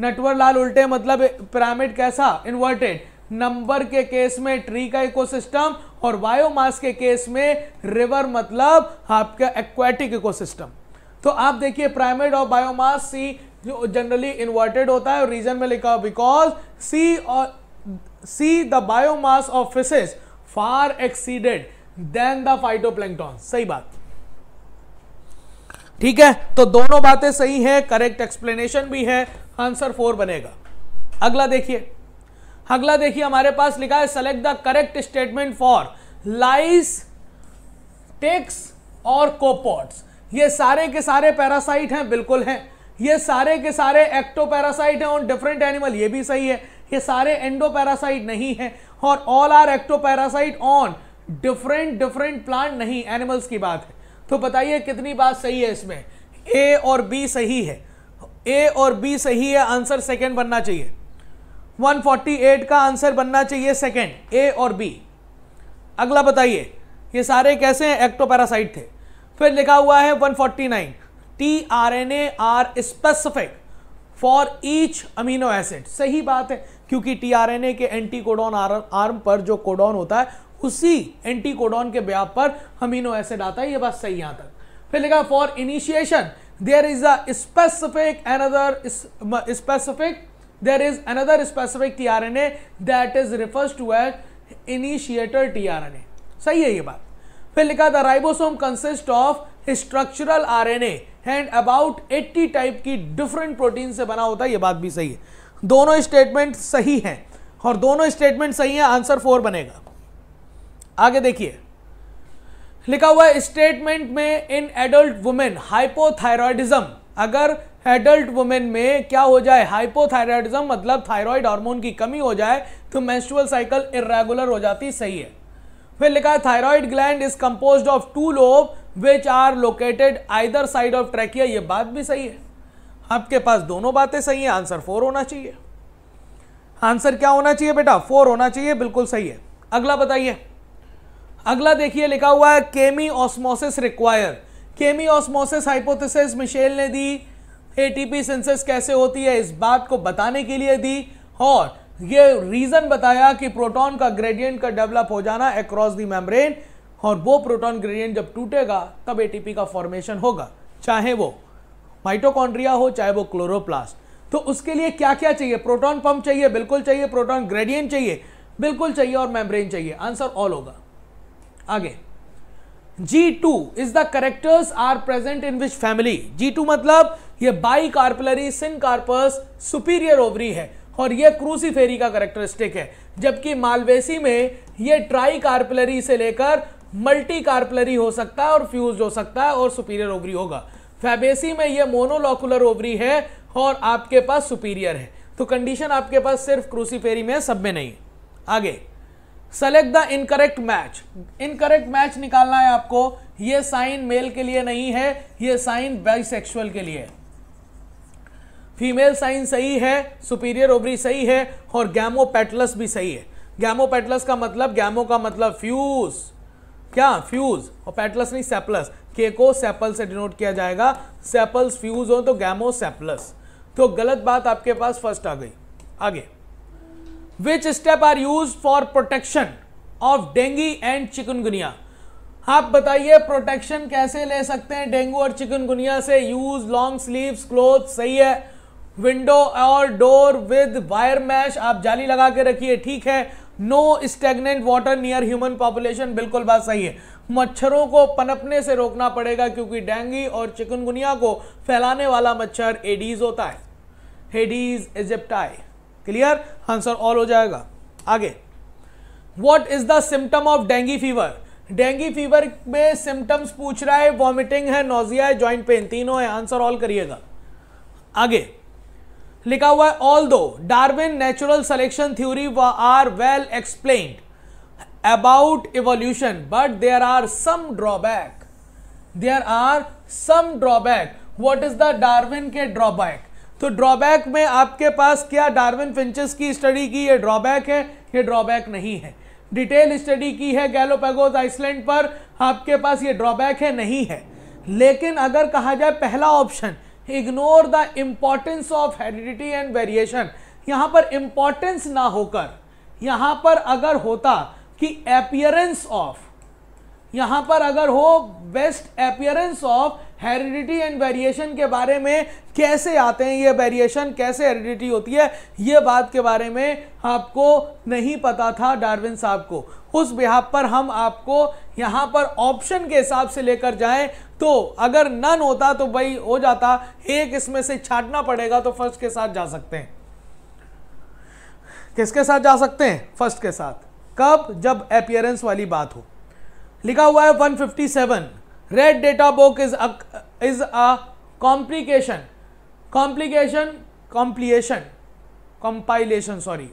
नटवर लाल उल्टे मतलब पिरामिड कैसा इन्वर्टेड नंबर के केस में ट्री का इकोसिस्टम और बायोमास के केस में रिवर मतलब आपका एक्वाटिक इकोसिस्टम तो आप देखिए प्राइमेट और बायोमास सी जो जनरली इन्वर्टेड होता है और रीजन में लिखा बिकॉज सी और sea the biomass of fishes far exceeded than the phytoplankton सही बात ठीक है तो दोनों बातें सही है करेक्ट एक्सप्लेनेशन भी है आंसर फोर बनेगा अगला देखिए अगला देखिए हमारे पास लिखा है select the correct statement for lice ticks और कोपोट्स ये सारे के सारे पैरासाइट हैं बिल्कुल हैं ये सारे के सारे एक्टो पैरासाइट हैं ऑन डिफरेंट एनिमल ये भी सही है ये सारे एंडो पैरासाइट नहीं है और all are ecto parasite on different different plant नहीं एनिमल्स की बात है तो बताइए कितनी बात सही है इसमें ए और बी सही है ए और बी सही है आंसर सेकेंड बनना चाहिए 148 का आंसर बनना चाहिए सेकेंड ए और बी अगला बताइए ये सारे कैसे हैं एक्टोपैरासाइट थे फिर लिखा हुआ है 149 forty T R N A are specific for each amino acid सही बात है क्योंकि टी आर एन ए के एंटी कोडोन आर्म पर जो कोडोन होता है उसी एंटीकोडॉन के ब्याप पर अमीनो एसिड आता है ये बात सही यहां तक फिर लिखा for initiation there is a specific another specific there is another specific T R N A that is refers to as initiator T R N A सही है ये बात फिर लिखा था ribosome consist of structural R N A and about 80 type की different protein से बना होता है ये बात भी सही है दोनों स्टेटमेंट सही हैं और दोनों स्टेटमेंट सही है आंसर फोर बनेगा आगे देखिए लिखा हुआ है स्टेटमेंट में इन एडल्ट वुमेन हाइपोथायरॉयडिज्म अगर एडल्ट वुमेन में क्या हो जाए हाइपोथायरॉयडिज्म मतलब थायराइड हार्मोन की कमी हो जाए तो मेंस्ट्रुअल साइकिल इरेगुलर हो जाती सही है फिर लिखा है thyroid gland is compose of two lobe which are located either side of trachea ये बात भी सही है आपके पास दोनों बातें सही है आंसर फोर होना चाहिए आंसर क्या होना चाहिए बेटा फोर होना चाहिए बिल्कुल सही है अगला बताइए अगला देखिए लिखा हुआ है chemiosmosis require chemiosmosis hypothesis Mitchell ने दी एटीपी सेंसेस कैसे होती है इस बात को बताने के लिए दी और ये रीजन बताया कि प्रोटॉन का ग्रेडियंट का डेवलप हो जाना अक्रॉस दी मेम्ब्रेन और वो प्रोटॉन ग्रेडियंट जब टूटेगा तब एटीपी का फॉर्मेशन होगा चाहे वो माइटोकॉन्ड्रिया हो चाहे वो क्लोरोप्लास्ट तो उसके लिए क्या क्या चाहिए प्रोटॉन पंप चाहिए बिल्कुल चाहिए प्रोटॉन ग्रेडियंट चाहिए बिल्कुल चाहिए और मेम्ब्रेन चाहिए आंसर ऑल होगा आगे G two is the characters are present in which family G two मतलब ये bicarpellary syncarpous superior ovary है और ये क्रूसीफेरी का करेक्टरिस्टिक है जबकि मालवेसी में ये ट्राई कार्पलरी से लेकर मल्टी कार्पलरी हो सकता है और फ्यूज हो सकता है और सुपीरियर ओवरी होगा फैबेसी में ये मोनोलॉकुलर ओवरी है और आपके पास सुपीरियर है तो कंडीशन आपके पास सिर्फ क्रूसीफेरी में सब में नहीं आगे select the incorrect match incorrect match निकालना है आपको ये साइन मेल के लिए नहीं है ये साइन बाइसेक्सुअल के लिए फीमेल साइन सही है सुपीरियर ओबरी सही है और गैमोपैटलस भी सही है गैमोपैटलस का मतलब गैमो का मतलब फ्यूज क्या फ्यूज और पैटलस नहीं सेपलस के को सेपल से डिनोट किया जाएगा सेपल्स फ्यूज हो तो गैमो सेपलस तो गलत बात आपके पास फर्स्ट आ गई आगे which step are use for protection of dengue and chikungunya आप बताइए प्रोटेक्शन कैसे ले सकते हैं डेंगू और चिकनगुनिया से यूज लॉन्ग स्लीव्स क्लोथ सही है विंडो और डोर विद वायर मैश आप जाली लगा के रखिए ठीक है no stagnant water near human population बिल्कुल बात सही है मच्छरों को पनपने से रोकना पड़ेगा क्योंकि डेंगी और चिकनगुनिया को फैलाने वाला मच्छर एडीज होता है Aedes aegypti clear answer all हो जाएगा आगे what is the symptom of dengue fever dengue fever में सिम्टम्स पूछ रहा है वॉमिटिंग है नोजिया है ज्वाइंट पेन तीनों है आंसर ऑल करिएगा आगे लिखा हुआ है although Darwin natural selection theory are well explain about evolution but there are some drawback there are some drawback what is the Darwin के ड्रॉबैक तो ड्रॉबैक में आपके पास क्या डार्विन फिंचस की स्टडी की ये ड्रॉबैक है ये ड्रॉबैक नहीं है डिटेल स्टडी की है गैलोपेगोज आइसलैंड पर आपके पास ये ड्रॉबैक है नहीं है लेकिन अगर कहा जाए पहला option ignore the importance of heredity and variation यहाँ पर इम्पॉर्टेंस ना होकर यहाँ पर अगर होता कि अपियरेंस ऑफ यहाँ पर अगर हो best appearance of heredity and variation के बारे में कैसे आते हैं ये वेरिएशन कैसे हेरिडिटी होती है ये बात के बारे में आपको नहीं पता था डार्विन साहब को उस बिहाब पर हम आपको यहाँ पर ऑप्शन के हिसाब से लेकर जाएं तो अगर नन होता तो भाई हो जाता एक इसमें से छाटना पड़ेगा तो फर्स्ट के साथ जा सकते हैं किसके साथ जा सकते हैं फर्स्ट के साथ कब जब अपियरेंस वाली बात हो लिखा हुआ है 157 red data book is is a complication complication completion compilation sorry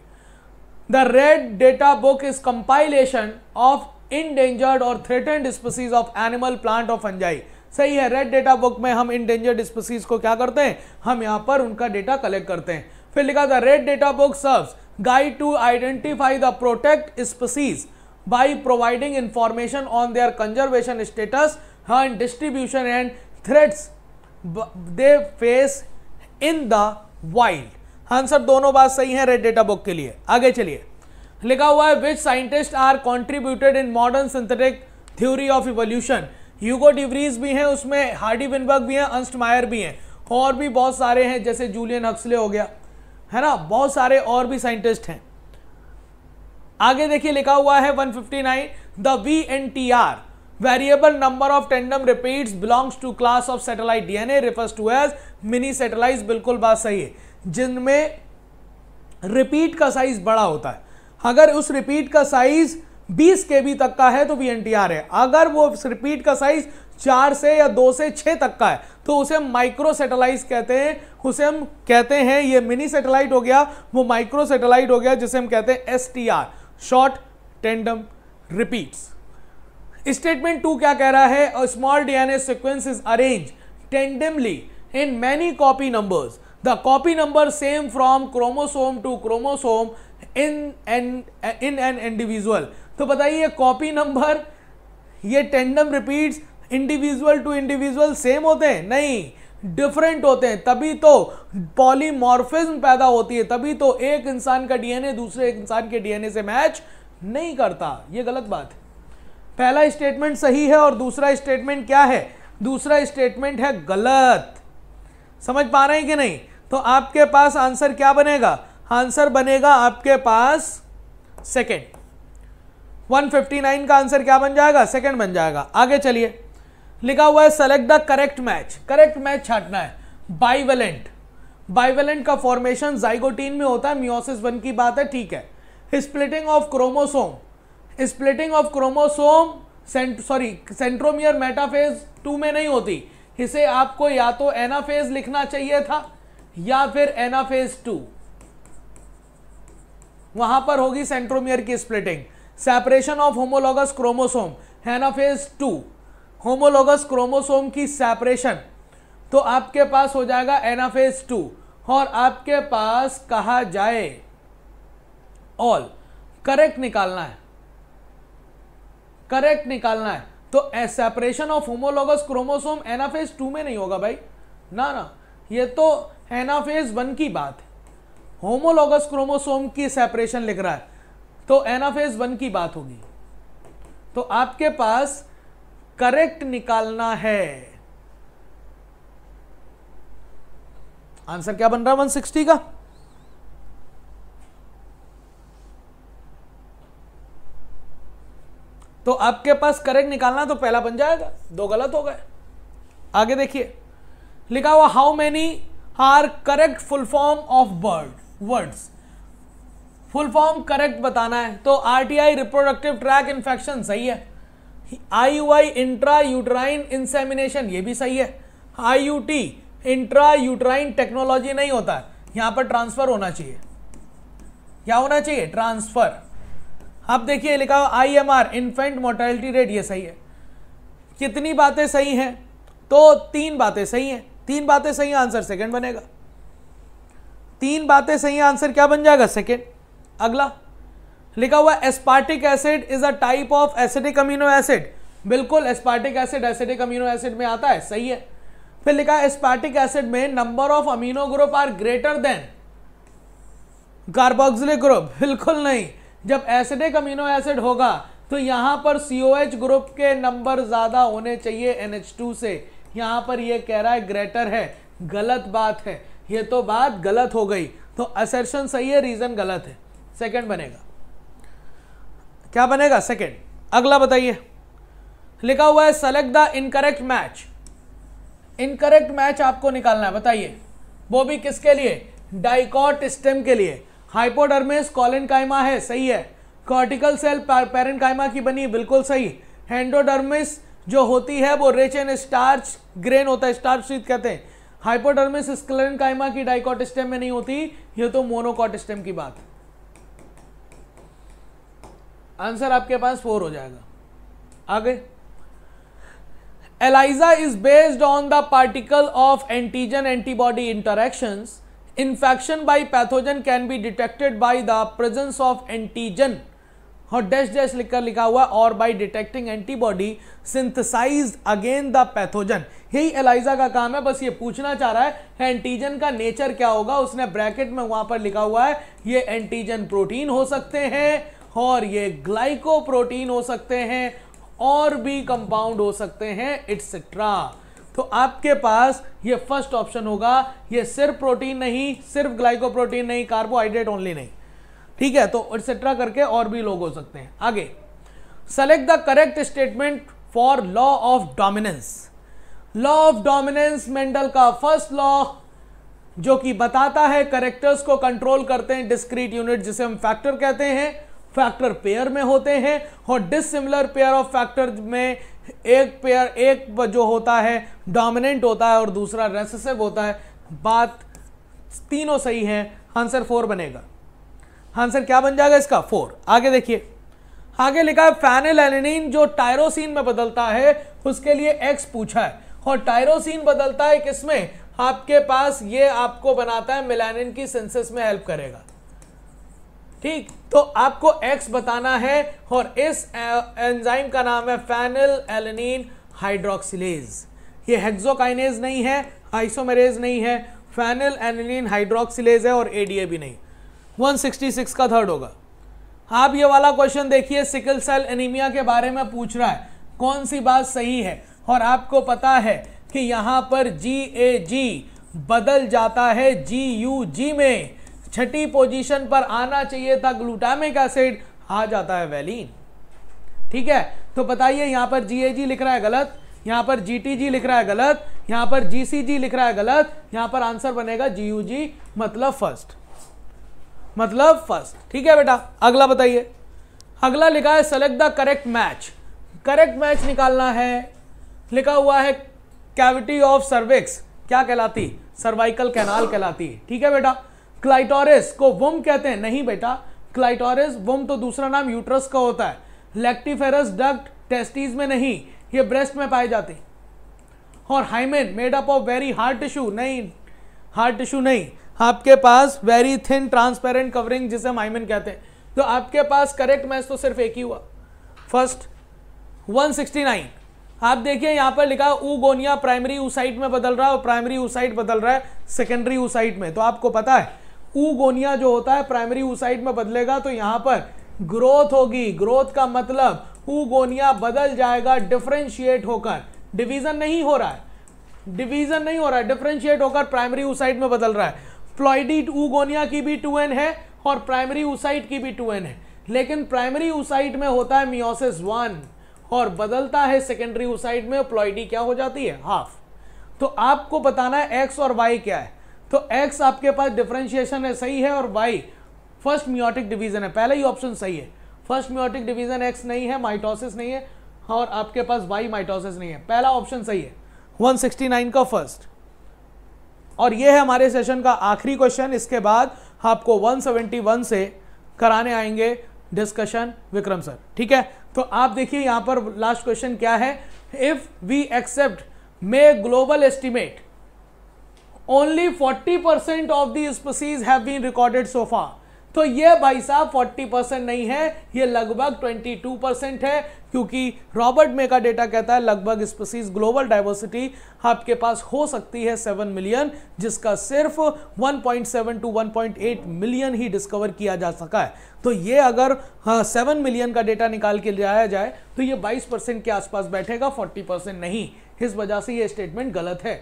the red data book is compilation of endangered और threatened species of animal plant of अंजाई सही है रेड डेटा बुक में हम इन इनडेंजर्ड स्पीसीज को क्या करते हैं हम यहां पर उनका डेटा कलेक्ट करते हैं फिर लिखा था red data book serve guide to identify the protect species by providing information on their conservation status हाँ distribution and and they face in the wild हाँ सर दोनों बात सही है रेड डेटा बुक के लिए आगे चलिए लिखा हुआ है which scientist are contributed in modern synthetic theory of evolution Hugo de Vries भी हैं उसमें हार्डी विनबर्ग भी हैं अंस्ट मायर भी हैं और भी बहुत सारे हैं जैसे जूलियन हक्सले हो गया है ना बहुत सारे और भी साइंटिस्ट हैं आगे देखिए लिखा हुआ है 159 the V N T R of tandem repeat belongs to class of class D N A refers to as mini satellite बिल्कुल बात सही है जिनमें रिपीट का साइज बड़ा होता है अगर उस रिपीट का साइज 20 के बी तक का है तो वी है अगर वो रिपीट का साइज चार से या दो से छः तक का है तो उसे हम माइक्रो सेटेलाइट कहते हैं उसे हम कहते हैं ये मिनी सेटेलाइट हो गया वो माइक्रो सेटेलाइट हो गया जिसे हम कहते हैं S T R short tandem repeats statement two क्या कह रहा है small DNA sequence is arrange tandemly in many copy numbers the copy number same from chromosome to chromosome in an in an individual तो बताइए copy number ये tandem repeats individual to individual same होते हैं नहीं different होते हैं तभी तो पॉलीमॉर्फिज्म पैदा होती है तभी तो एक इंसान का डीएनए दूसरे इंसान के डीएनए से मैच नहीं करता ये गलत बात है पहला स्टेटमेंट सही है और दूसरा स्टेटमेंट क्या है दूसरा स्टेटमेंट है गलत समझ पा रहे हैं कि नहीं तो आपके पास आंसर क्या बनेगा आंसर बनेगा आपके पास सेकेंड 159 का आंसर क्या बन जाएगा सेकेंड बन जाएगा आगे चलिए लिखा हुआ है select the correct match correct match छाटना है बाइवेलेंट बाइवेलेंट का फॉर्मेशन जाइगोटीन में होता है मियोसिस वन की बात है ठीक है splitting of chromosome splitting of chromosome sorry centromere metaphase two में नहीं होती इसे आपको या तो एनाफेज लिखना चाहिए था या फिर एनाफेज टू वहां पर होगी सेंट्रोमियर की splitting separation of homologous chromosome anaphase two homologous chromosome की सेपरेशन तो आपके पास हो जाएगा एनाफेज टू और आपके पास कहा जाए ऑल करेक्ट निकालना है करेक्ट निकालना है तो separation of homologous chromosome anaphase two में नहीं होगा भाई ना ना ये तो एनाफेज वन की बात है होमोलोगस क्रोमोसोम की सेपरेशन लिख रहा है तो एनाफेज वन की बात होगी तो आपके पास करेक्ट निकालना है आंसर क्या बन रहा है 160 का तो आपके पास करेक्ट निकालना तो पहला बन जाएगा दो गलत हो गए आगे देखिए लिखा हुआ how many are correct full form of word words full form correct बताना है तो R T I reproductive tract infection सही है I U I intra uterine insemination ये भी सही है I U T intra uterine technology नहीं होता है यहां पर ट्रांसफर होना चाहिए क्या होना चाहिए ट्रांसफर अब देखिए लिखा हो I M R infant mortality rate ये सही है कितनी बातें सही हैं तो तीन बातें सही हैं तीन बातें सही आंसर सेकंड बनेगा तीन बातें सही आंसर क्या बन जाएगा सेकंड अगला लिखा हुआ aspartic acid is a type of acidic amino acid बिल्कुल aspartic acid acidic amino acid में आता है सही है फिर लिखा है एस्पार्टिक एसिड में number of amino group are greater than carboxylic group बिल्कुल नहीं जब एसिडिक अमीनो एसिड होगा तो यहाँ पर सी ओ एच ग्रुप के नंबर ज़्यादा होने चाहिए एन एच टू से यहाँ पर यह कह रहा है ग्रेटर है गलत बात है ये तो बात गलत हो गई तो असर्शन सही है रीज़न गलत है सेकंड बनेगा क्या बनेगा सेकंड अगला बताइए लिखा हुआ है select the incorrect match incorrect match आपको निकालना है बताइए वो भी किसके लिए डाइकॉट स्टेम के लिए हाइपोडर्मिस कॉलन कायमा है सही है कॉर्टिकल सेल पेरेंट कायमा की बनी बिल्कुल सही हैंडोडर्मिस जो होती है वो रिच एंड स्टार्च ग्रेन होता है स्टार्च शीत कहते हैं हाइपोडर्मिस स्क्लेरन कायमा की डाइकॉट स्टेम में नहीं होती ये तो मोनोकॉट स्टेम की बात आंसर आपके पास फोर हो जाएगा आगे ELISA is based on the particle of antigen antibody interactions infection by pathogen can be detected by the presence of antigen और डैश डैश लिखकर लिखा हुआ और by detecting antibody synthesize again the pathogen यही ELISA का काम है बस ये पूछना चाह रहा है एंटीजन का नेचर क्या होगा उसने ब्रैकेट में वहां पर लिखा हुआ है ये एंटीजन प्रोटीन हो सकते हैं और ये ग्लाइको प्रोटीन हो सकते हैं और भी कंपाउंड हो सकते हैं इट्सेट्रा तो आपके पास ये फर्स्ट ऑप्शन होगा ये सिर्फ प्रोटीन नहीं सिर्फ ग्लाइकोप्रोटीन नहीं कार्बोहाइड्रेट ओनली नहीं ठीक है तो एक्सेट्रा करके और भी लोग हो सकते हैं आगे select the correct statement for law of dominance law of dominance Mendel का फर्स्ट लॉ जो कि बताता है करेक्टर्स को कंट्रोल करते हैं डिस्क्रीट यूनिट जिसे हम फैक्टर कहते हैं फैक्टर पेयर में होते हैं और डिसिमिलर पेयर ऑफ फैक्टर में एक पेयर एक जो होता है डोमिनेंट होता है और दूसरा रेसेसिव होता है बात तीनों सही है आंसर फोर बनेगा आंसर क्या बन जाएगा इसका फोर आगे देखिए आगे लिखा है फैनल एलिनिन जो टायरोसिन में बदलता है उसके लिए एक्स पूछा है और टायरोसिन बदलता है किसमें आपके पास ये आपको बनाता है मिलानिन की सेंसेस में हेल्प करेगा ठीक तो आपको एक्स बताना है और इस एंजाइम का नाम है फैनल एलनिन हाइड्रोक्सिलेज ये हेक्सोकाइनेज नहीं है आइसोमेरेज नहीं है फैनल एलनिन हाइड्रोक्सिलेज है और एडीए भी नहीं 166 का थर्ड होगा आप ये वाला क्वेश्चन देखिए सिकल सेल एनीमिया के बारे में पूछ रहा है कौन सी बात सही है और आपको पता है कि यहाँ पर जी ए जी बदल जाता है जी यू जी में छठी पोजीशन पर आना चाहिए था ग्लूटामिक एसिड आ जाता है वैलिन ठीक है तो बताइए यहां पर जी लिख रहा है गलत यहां पर जी लिख रहा है गलत यहां पर जी लिख रहा है गलत यहाँ पर आंसर बनेगा जी मतलब फर्स्ट मतलब फर्स्ट ठीक है बेटा अगला बताइए अगला लिखा है select the correct match correct match निकालना है लिखा हुआ है कैविटी ऑफ सर्विक्स क्या कहलाती सर्वाइकल कैनाल कहलाती ठीक है बेटा क्लाइटोरिस को वुम कहते हैं नहीं बेटा क्लाइटोरिस वम तो दूसरा नाम यूट्रस का होता है लेक्टिफेरस डक्ट टेस्टीज में नहीं ये ब्रेस्ट में पाए जाते और hymen made up of very hard tissue नहीं हार्ड टिश्यू नहीं आपके पास वेरी थिन ट्रांसपेरेंट कवरिंग जिसे हम हाइमेन कहते हैं तो आपके पास करेक्ट मैच तो सिर्फ एक ही हुआ फर्स्ट 169 आप देखिए यहां पर लिखा गोनिया प्राइमरी ऊसाइट में बदल रहा है और प्राइमरी ऊसाइट बदल रहा है सेकेंडरी ऊसाइट में तो आपको पता है ऊगोनिया जो होता है प्राइमरी साइड में बदलेगा तो यहां पर ग्रोथ होगी ग्रोथ का मतलब ऊगोनिया बदल जाएगा डिफ्रेंशिएट होकर डिवीजन नहीं हो रहा है डिवीजन नहीं हो रहा है डिफ्रेंशिएट होकर प्राइमरी साइड में बदल रहा है फ्लॉइडी ऊगोनिया की भी टू एन है और प्राइमरी साइड की भी टू एन है लेकिन प्राइमरी साइड में होता है मियोसिस वन और बदलता है सेकेंडरी साइड में प्लॉइडी क्या हो जाती है हाफ तो आपको बताना है एक्स और वाई क्या है तो एक्स आपके पास डिफ्रेंशिएशन है सही है और वाई फर्स्ट म्योटिक डिवीजन है पहला ही ऑप्शन सही है फर्स्ट म्योटिक डिवीजन एक्स नहीं है माइटोसिस नहीं है और आपके पास वाई माइटोसिस नहीं है पहला ऑप्शन सही है 169 का फर्स्ट और ये है हमारे सेशन का आखिरी क्वेश्चन इसके बाद आपको 171 से कराने आएंगे डिस्कशन विक्रम सर ठीक है तो आप देखिए यहां पर लास्ट क्वेश्चन क्या है if we accept may global estimate only 40% percent of the species have been recorded so far तो ये भाई साहब 40% नहीं है ये लगभग 22% है क्योंकि रॉबर्ट मे का डेटा कहता है लगभग स्पीसीज ग्लोबल डाइवर्सिटी आपके पास हो सकती है 7 मिलियन जिसका सिर्फ 1.7 टू 1.8 मिलियन ही डिस्कवर किया जा सका है तो ये अगर हाँ, 7 मिलियन का डेटा निकाल के लाया जाए तो ये 22% के आसपास बैठेगा 40% नहीं इस वजह से ये स्टेटमेंट गलत है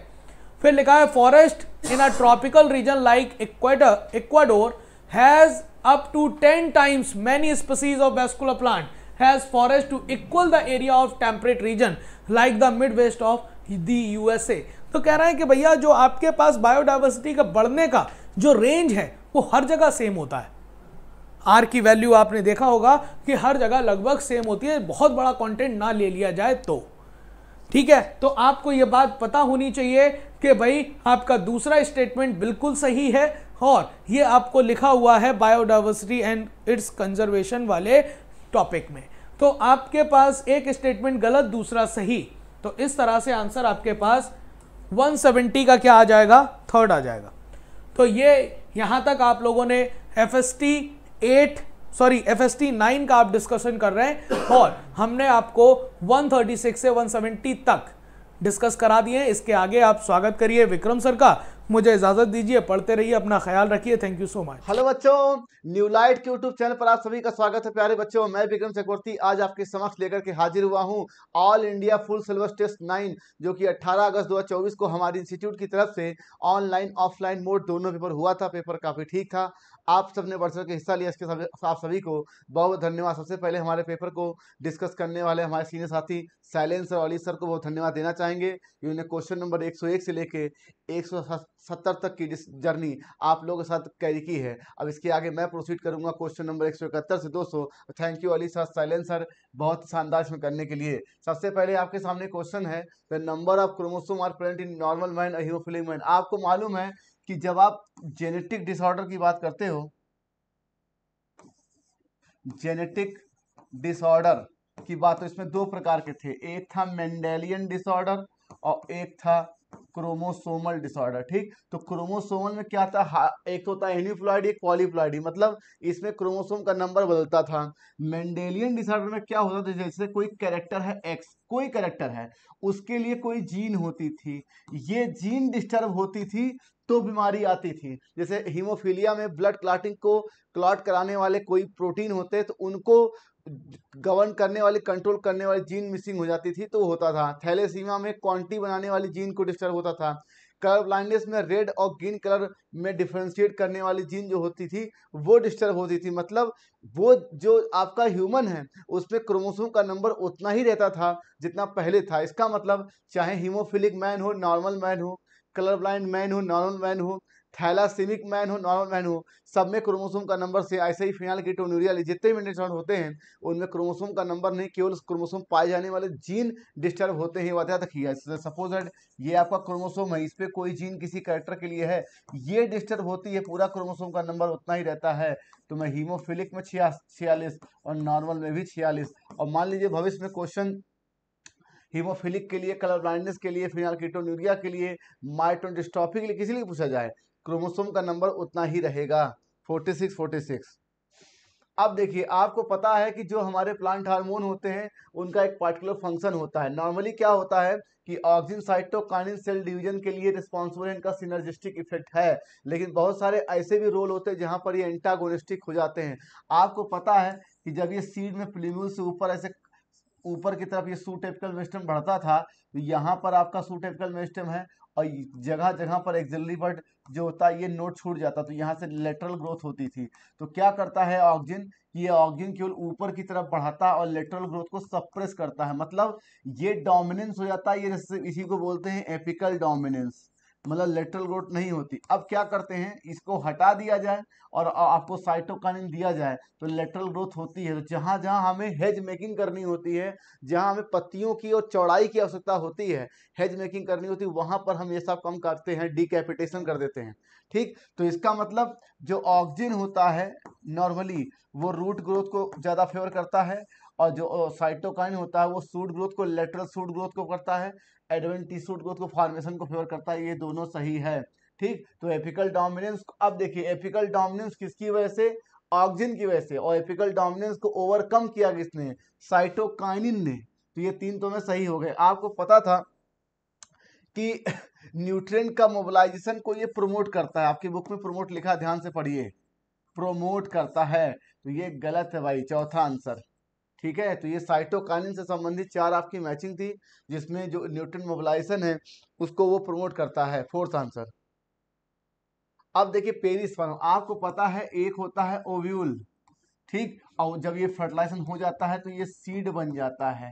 फिर लिखा है forest in a tropical region like equator Ecuador has up to ten times many species of vascular plant has forest to equal the area of temperate region like the mid west of the USA तो कह रहा है कि भैया जो आपके पास biodiversity का बढ़ने का जो रेंज है वो हर जगह सेम होता है आर की वैल्यू आपने देखा होगा कि हर जगह लगभग सेम होती है बहुत बड़ा कंटेंट ना ले लिया जाए तो ठीक है तो आपको यह बात पता होनी चाहिए कि भाई आपका दूसरा स्टेटमेंट बिल्कुल सही है और ये आपको लिखा हुआ है बायोडाइवर्सिटी एंड इट्स कंजर्वेशन वाले टॉपिक में तो आपके पास एक स्टेटमेंट गलत दूसरा सही तो इस तरह से आंसर आपके पास 170 का क्या आ जाएगा थर्ड आ जाएगा तो ये यहाँ तक आप लोगों ने F S T eight sorry F S T nine का आप डिस्कशन कर रहे हैं और हमने आपको 136 से 170 तक डिस्कस करा दिए इसके आगे आप स्वागत करिए विक्रम सर का मुझे इजाजत दीजिए पढ़ते रहिए अपना ख्याल रखिए thank you so much hello
बच्चों न्यू लाइट के यूट्यूब चैनल पर आप सभी का स्वागत है प्यारे बच्चों मैं विक्रम चक्रवर्ती आज आपके समक्ष लेकर के हाजिर हुआ हूं all India full syllabus test nine जो कि 18 अगस्त 2024 को हमारे इंस्टीट्यूट की तरफ से ऑनलाइन ऑफलाइन मोड दोनों पेपर हुआ था पेपर काफी ठीक था आप सब ने बढ़ चढ़ के हिस्सा लिया इसके सब आप सभी को बहुत धन्यवाद सबसे पहले हमारे पेपर को डिस्कस करने वाले हमारे सीनियर साथी सैलेन सर अली सर को बहुत धन्यवाद देना चाहेंगे इन्होंने क्वेश्चन नंबर 101 से लेके 170 तक की जर्नी आप लोगों के साथ कैरी की है अब इसके आगे मैं प्रोसीड करूंगा क्वेश्चन नंबर एक से दो thank you Ali sir Sailen sir बहुत शानदार इसमें करने के लिए सबसे पहले आपके सामने क्वेश्चन है the number of chromosome are present in normal man hemophilic man आपको मालूम है कि जब आप जेनेटिक डिसऑर्डर की बात करते हो जेनेटिक डिसऑर्डर की बात तो इसमें दो प्रकार के थे एक था मेंडेलियन डिसऑर्डर और एक था क्रोमोसोमल डिसऑर्डर ठीक तो क्रोमोसोमल में क्या था एक होता है हेलीफ्लॉइड एक पॉलीफ्लॉइड मतलब इसमें क्रोमोसोम का नंबर बदलता था मेंडेलियन डिसऑर्डर में क्या होता था जैसे कोई कैरेक्टर है एक्स कोई कैरेक्टर है उसके लिए कोई जीन होती थी ये जीन डिस्टर्ब होती थी तो बीमारी आती थी जैसे हीमोफीलिया में ब्लड क्लाटिंग को क्लॉट कराने वाले कोई प्रोटीन होते तो उनको गवर्न करने वाली कंट्रोल करने वाली जीन मिसिंग हो जाती थी तो होता था थैलेसीमा में क्वांटी बनाने वाली जीन को डिस्टर्ब होता था कलर ब्लाइंडनेस में रेड और ग्रीन कलर में डिफ्रेंशिएट करने वाली जीन जो होती थी वो डिस्टर्ब होती थी मतलब वो जो आपका ह्यूमन है उसमें क्रोमोसोम का नंबर उतना ही रहता था जितना पहले था इसका मतलब चाहे हीमोफिलिक मैन हो नॉर्मल मैन हो कलर ब्लाइंड मैन हो नॉर्मल मैन हो थैलासीमिक मैन हो नॉर्मल मैन हो सब में क्रोमोसोम का नंबर से ऐसे ही फिनाल कीटोनूरिया जितने भी निर्चरण होते हैं उनमें क्रोमोसोम का नंबर नहीं केवल क्रोमोसोम पाए जाने वाले जीन डिस्टर्ब होते हैं वादा तक है सपोज दैट ये आपका क्रोमोसोम है इस पर कोई जीन किसी कैरेक्टर के लिए है ये डिस्टर्ब होती है पूरा क्रोमोसोम का नंबर उतना ही रहता है तो मैं हीमोफिलिक में छिया छियालीस और नॉर्मल में भी छियालीस और मान लीजिए भविष्य में क्वेश्चन हीमोफिलिक के लिए कलर ब्लाइंडनेस के लिए फिनाल कीटोन्यूरिया के लिए माइटोन डिस्ट्रॉफी के लिए किसी लिए पूछा जाए क्रोमोसोम का नंबर उतना ही रहेगा फोर्टी सिक्स फोर्टी सिक्स अब देखिए आपको पता है कि जो हमारे प्लांट हार्मोन होते हैं उनका एक पार्टिकुलर फंक्शन होता है नॉर्मली क्या होता है कि ऑक्सीजन साइटोकानिन सेल डिवीजन के लिए रिस्पॉन्सिबल इनका सिनर्जिस्टिक इफेक्ट है लेकिन बहुत सारे ऐसे भी रोल होते हैं जहाँ पर ये एंटागोनिस्टिक हो जाते हैं आपको पता है कि जब ये सीड में प्लीम्यूल से ऊपर ऐसे ऊपर की तरफ ये सूटेपिकल मेस्टम बढ़ता था तो यहाँ पर आपका सूटेपिकल मेस्टम है और जगह जगह पर एक्जिलरी बर्ड जो होता है ये नोट छूट जाता तो यहाँ से लेटरल ग्रोथ होती थी तो क्या करता है ऑक्सीजन कि ये ऑक्सीजन केवल ऊपर की तरफ बढ़ाता और लेटरल ग्रोथ को सप्रेस करता है मतलब ये डोमिनेंस हो जाता है ये इसी को बोलते हैं एपिकल डोमिनेंस मतलब लेटरल ग्रोथ नहीं होती अब क्या करते हैं इसको हटा दिया जाए और आपको साइटोकानिन दिया जाए तो लेटरल ग्रोथ होती है तो जहाँ जहाँ हमें हेज मेकिंग करनी होती है जहाँ हमें पत्तियों की और चौड़ाई की आवश्यकता होती है हेज मेकिंग करनी होती है वहाँ पर हम ये सब कम करते हैं डिकैपिटेशन कर देते हैं ठीक तो इसका मतलब जो ऑक्सीजन होता है नॉर्मली वो रूट ग्रोथ को ज़्यादा फेवर करता है और जो साइटोकाइन होता है वो सूट ग्रोथ को लेटरल सूट ग्रोथ को करता है एडवेंटिसूट ग्रोथ को फॉर्मेशन को फेवर करता है ये दोनों सही है ठीक तो एपिकल डोमिनेंस अब देखिए एपिकल डोमिनेंस किसकी वजह से ऑक्सीजन की वजह से और एपिकल डोमिनेंस को ओवरकम किया किसने साइटोकाइनिन ने तो ये तीन तो में सही हो गए आपको पता था कि न्यूट्रिएंट का मोबिलाइजेशन को ये प्रमोट करता है आपकी बुक में प्रमोट लिखा ध्यान से पढ़िए प्रोमोट करता है तो ये गलत है भाई चौथा आंसर ठीक है तो ये साइटोकाइनिन से संबंधित चार आपकी मैचिंग थी जिसमें जो न्यूट्रन मोबिलाइजेशन है उसको वो प्रमोट करता है फोर्थ आंसर अब देखिए पेरिस्पर्म आपको पता है एक होता है ओव्यूल ठीक और जब ये फर्टिलाइजेशन हो जाता है तो ये सीड बन जाता है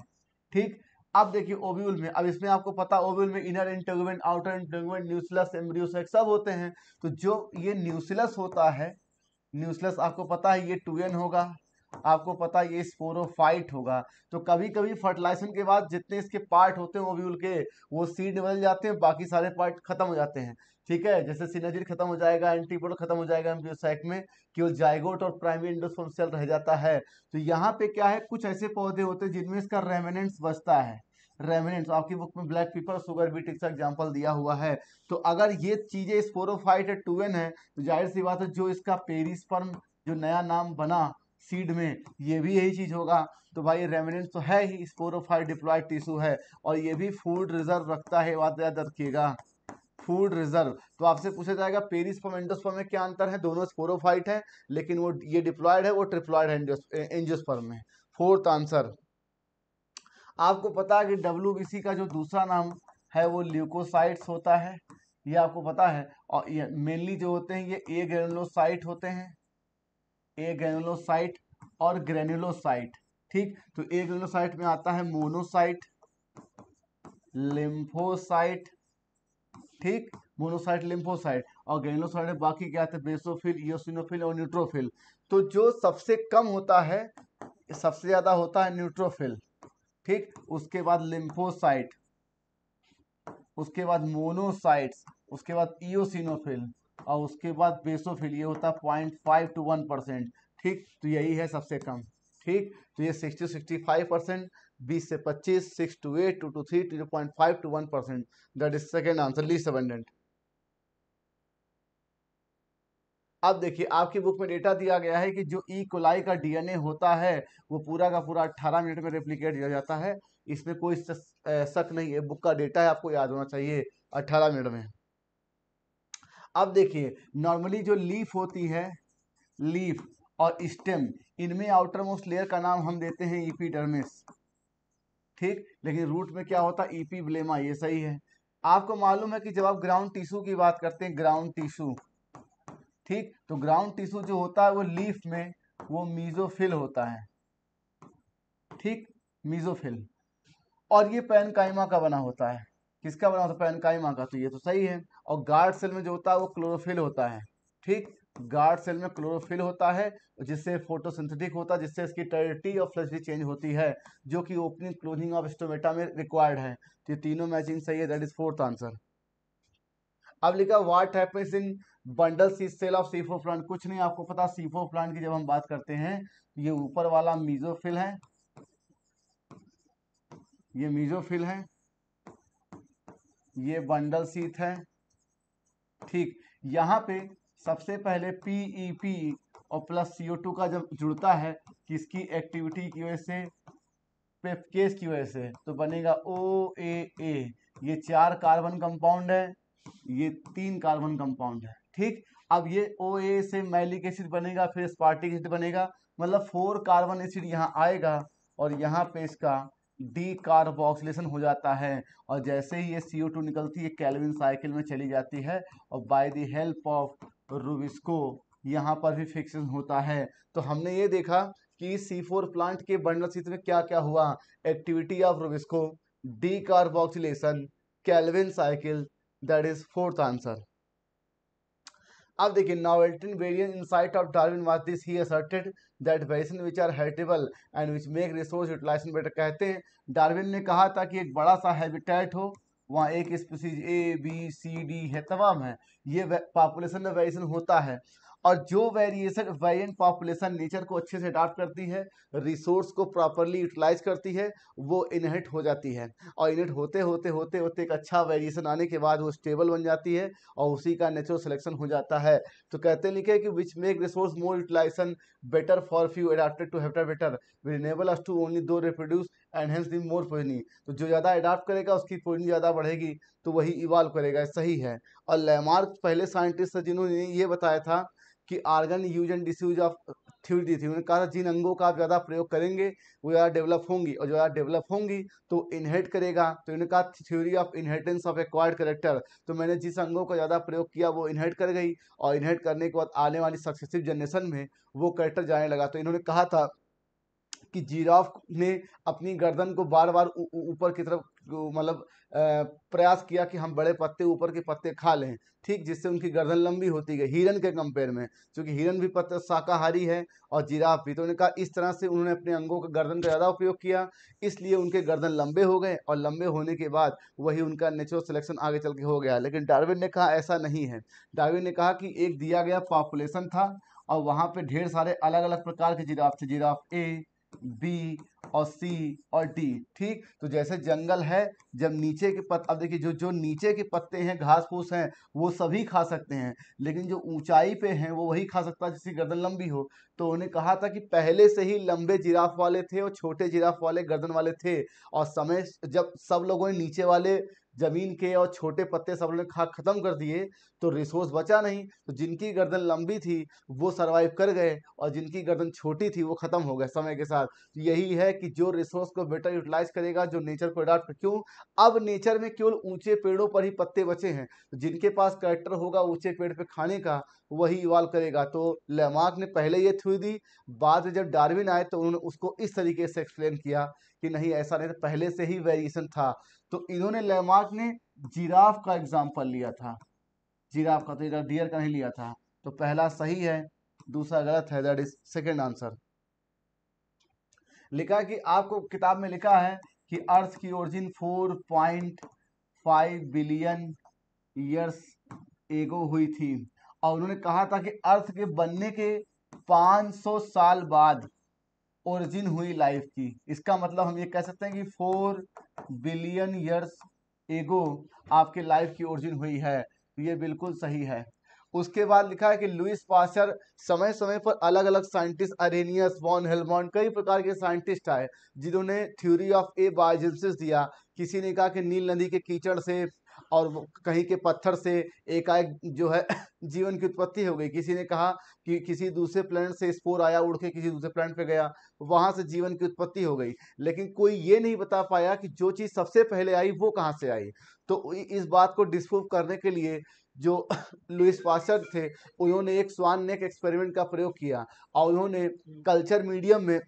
ठीक अब देखिए ओव्यूल में अब इसमें आपको पता ओव्यूल में inner integument outer integument nucellus embryo sac सब होते हैं तो जो ये न्यूसलस होता है न्यूसलस आपको पता है ये टू होगा आपको पता ये स्पोरोफाइट होगा तो कभी कभी फर्टिलाइजेशन के बाद जितने इसके पार्ट होते हैं ओव्यूल के वो सीड निकल जाते हैं बाकी सारे पार्ट खत्म हो जाते हैं ठीक है जैसे सिनेजिट खत्म हो जाएगा एंटीपोड खत्म हो जाएगा एम्ब्रियोसाइट में केवल जाइगोट और प्राइमरी इंडोस्पर्म सेल रह जाता है तो यहाँ पे क्या है कुछ ऐसे पौधे होते हैं जिनमें इसका रेमिनेंट्स बचता है रेमिनेंट्स आपकी बुक में ब्लैक पीपल सुगर बीट का एग्जाम्पल दिया हुआ है तो अगर ये चीजें स्पोरोफाइट टू एन है तो जाहिर सी बात है जो इसका पेरिस्पर्म जो नया नाम बना सीड में ये भी यही चीज होगा तो भाई रेमिनेंट तो है ही स्पोरोफाइट डिप्लॉयड टिश्यू है और ये भी फूड रिजर्व रखता है बात याद रखिएगा फूड रिजर्व तो आपसे पूछा जाएगा पेरिस फॉर्म में क्या अंतर है दोनों स्पोरोफाइट oh है लेकिन वो ये डिप्लॉयड है वो ट्रिप्लॉयड है एंजियोस्पर्म में फोर्थ आंसर आपको पता है कि डब्ल्यू का जो दूसरा नाम है वो ल्यूकोसाइट्स होता है ये आपको पता है और ये मेनली जो होते हैं ये ए ग्रेनुलोसाइट होते हैं ए ग्रेनुलोसाइट और ग्रेनुलोसाइट ठीक तो ए ग्रेनुलोसाइट में आता है मोनोसाइट लिम्फोसाइट ठीक मोनोसाइट लिम्फोसाइट और ग्रेनुलोसाइट में बाकी क्या आते हैं बेसोफिल ईओसिनोफिल और न्यूट्रोफिल तो जो सबसे कम होता है सबसे ज्यादा होता है न्यूट्रोफिल ठीक उसके बाद लिम्फोसाइट उसके बाद मोनोसाइट्स उसके बाद ईओसिनोफिल और उसके बाद बेसोफिल ये होता है point five to one percent ठीक तो यही है सबसे कम ठीक तो ये सिक्सटी सिक्सटी फाइव परसेंट बीस से पच्चीस six to eight two to three two point five to one percent that is second answer ली अबेंडेंट अब देखिए आपकी बुक में डेटा दिया गया है कि जो ई e. कोलाई का डीएनए होता है वो पूरा का पूरा 18 मिनट में रेप्लीकेट किया जाता है इसमें कोई शक नहीं है बुक का डेटा है आपको याद होना चाहिए 18 मिनट में अब देखिए नॉर्मली जो लीफ होती है लीफ और स्टेम इनमें आउटर मोस्ट लेयर का नाम हम देते हैं ईपी डरमेस ठीक लेकिन रूट में क्या होता है ईपी ब्लेमा ये सही है आपको मालूम है कि जब आप ग्राउंड टिश्यू की बात करते हैं ग्राउंड टिश्यू ठीक तो ग्राउंड टिश्यू जो होता है वो लीफ में वो मीजोफिल होता है ठीक मीजोफिल और ये पैनकाइमा का बना होता है किसका बना होता है पैनकाइमा का तो ये तो सही है और गार्ड सेल में जो होता है वो क्लोरोफिल होता है ठीक गार्ड सेल में क्लोरोफिल होता है जिससे फोटोसिंथेटिक होता है जिससे इसकी टर्टी और फ्लैसिटी चेंज होती है जो कि ओपनिंग क्लोजिंग ऑफ स्टोमेटा में रिक्वायर्ड है तो तीनों मैचिंग सही है दैट इज फोर्थ आंसर अब लिखा what happens in bundle sheath cell of C four plant कुछ नहीं आपको पता सीफो प्लांट की जब हम बात करते हैं ये ऊपर वाला मीजोफिल है ये मीजोफिल है ये बंडल सीथ है ठीक यहाँ पे सबसे पहले पी ई पी और प्लस सी ओ टू का जब जुड़ता है किसकी एक्टिविटी की वजह से पेपकेस की वजह से तो बनेगा ओ ए ए ये चार कार्बन कंपाउंड है ये तीन कार्बन कंपाउंड है ठीक अब ये ओ ए से मैलिक एसिड बनेगा फिर स्पार्टिक एसिड बनेगा मतलब फोर कार्बन एसिड यहाँ आएगा और यहाँ पे इसका डी कार्बोक्सिलेशन हो जाता है और जैसे ही ये सी ओ टू निकलती है कैलविन साइकिल में चली जाती है और by the help of RuBisCO यहाँ पर भी फिक्सेशन होता है तो हमने ये देखा कि सी फोर प्लांट के सीट में क्या क्या हुआ activity of RuBisCO decarboxylation Calvin cycle that is fourth answer अब देखिए novelty and insight of Darwin was this he asserted that variation which are heritable and which make resource utilization better कहते हैं Darwin ने कहा था कि एक बड़ा सा हैबिटेट हो वहाँ एक species A B C D है तमाम है ये पॉपुलेशन में वेरिएशन होता है और जो वेरिएशन वेरिएंट पॉपुलेशन नेचर को अच्छे से अडाप्ट करती है रिसोर्स को प्रॉपरली यूटिलाइज करती है वो इनहेट हो जाती है और इनहेट होते होते होते होते एक अच्छा वेरिएशन आने के बाद वो स्टेबल बन जाती है और उसी का नेचुरल सिलेक्शन हो जाता है तो कहते लिखे कि which make resource more utilization better for few adapted to habitat better enable us to only दो reproduce and hence the more progeny तो जो ज़्यादा अडाप्ट करेगा उसकी पोजनी ज़्यादा बढ़ेगी तो वही इवाल्व करेगा सही है और लैमार्क पहले साइंटिस्ट जिन्होंने ये बताया था कि organ use and disuse of theory दी थी उन्होंने कहा था जिन अंगों का आप ज़्यादा प्रयोग करेंगे वो ज़्यादा डेवलप होंगी और ज़्यादा डेवलप होंगी तो इनहेट करेगा तो इन्होंने कहा theory of inheritance of acquired character तो मैंने जिस अंगों का ज़्यादा प्रयोग किया वो इनहेट कर गई और इनहेट करने के बाद आने वाली सक्सेसिव जनरेशन में वो करेक्टर जाने लगा तो इन्होंने कहा था कि जीराफ ने अपनी गर्दन को बार बार ऊपर की तरफ मतलब प्रयास किया कि हम बड़े पत्ते ऊपर के पत्ते खा लें ठीक जिससे उनकी गर्दन लंबी होती गई हिरन के कंपेयर में क्योंकि हिरन भी पत्ते शाकाहारी है और जिराफ भी तो उन्होंने कहा इस तरह से उन्होंने अपने अंगों का गर्दन का ज़्यादा उपयोग किया इसलिए उनके गर्दन लंबे हो गए और लंबे होने के बाद वही उनका नेचुरल सिलेक्शन आगे चल के हो गया लेकिन डार्विन ने कहा ऐसा नहीं है डार्विन ने कहा कि एक दिया गया पॉपुलेशन था और वहाँ पर ढेर सारे अलग अलग प्रकार के जिराफ थे जिराफ ए बी और सी और डी ठीक तो जैसे जंगल है जब नीचे के पत्ते अब देखिए जो जो नीचे के पत्ते हैं घास फूस हैं वो सभी खा सकते हैं लेकिन जो ऊंचाई पे हैं वो वही खा सकता है जिसकी गर्दन लंबी हो तो उन्हें कहा था कि पहले से ही लंबे जिराफ वाले थे और छोटे जिराफ वाले गर्दन वाले थे और समय जब सब लोगों ने नीचे वाले ज़मीन के और छोटे पत्ते सब लोग खा ख़त्म कर दिए तो रिसोर्स बचा नहीं तो जिनकी गर्दन लंबी थी वो सर्वाइव कर गए और जिनकी गर्दन छोटी थी वो ख़त्म हो गए समय के साथ तो यही है कि जो रिसोर्स को बेटर यूटिलाइज करेगा जो नेचर को अडाप्ट क्यों अब नेचर में केवल ऊंचे पेड़ों पर ही पत्ते बचे हैं तो जिनके पास करेक्टर होगा ऊंचे पेड़ पर खाने का वही इवाल करेगा तो लेमार्क ने पहले ये थ्योरी दी बाद में जब डार्विन आए तो उन्होंने उसको इस तरीके से एक्सप्लेन किया कि नहीं ऐसा नहीं पहले से ही वेरिएशन था तो इन्होंने लेमार्क ने जिराफ का एग्जाम्पल लिया था जिराफ का तो डियर का नहीं लिया था तो पहला सही है दूसरा गलत है दैट इज सेकेंड आंसर लिखा कि आपको किताब में लिखा है कि अर्थ की origin four point five billion years ago हुई थी और उन्होंने कहा था कि अर्थ के बनने के 500 साल बाद ओरिजिन हुई लाइफ की इसका मतलब हम ये कह सकते हैं कि फोर बिलियन ईयर्स एगो आपके लाइफ की ओरिजिन हुई है तो ये बिल्कुल सही है उसके बाद लिखा है कि लुइस पासर समय समय पर अलग अलग साइंटिस्ट अरेनियस वॉन हेलमॉन्ड कई प्रकार के साइंटिस्ट आए जिन्होंने थ्योरी ऑफ ए बायोजेंसिस दिया किसी ने कहा कि नील नदी के कीचड़ से और कहीं के पत्थर से एकाएक जो है जीवन की उत्पत्ति हो गई किसी ने कहा कि किसी दूसरे प्लान से स्पोर आया उड़ के किसी दूसरे प्लान पे गया वहां से जीवन की उत्पत्ति हो गई लेकिन कोई ये नहीं बता पाया कि जो चीज़ सबसे पहले आई वो कहाँ से आई तो इस बात को डिस्प्रूव करने के लिए जो लुइस पासर थे उन्होंने एक स्वान नेक एक्सपेरिमेंट का प्रयोग किया और उन्होंने कल्चर मीडियम हम्म। में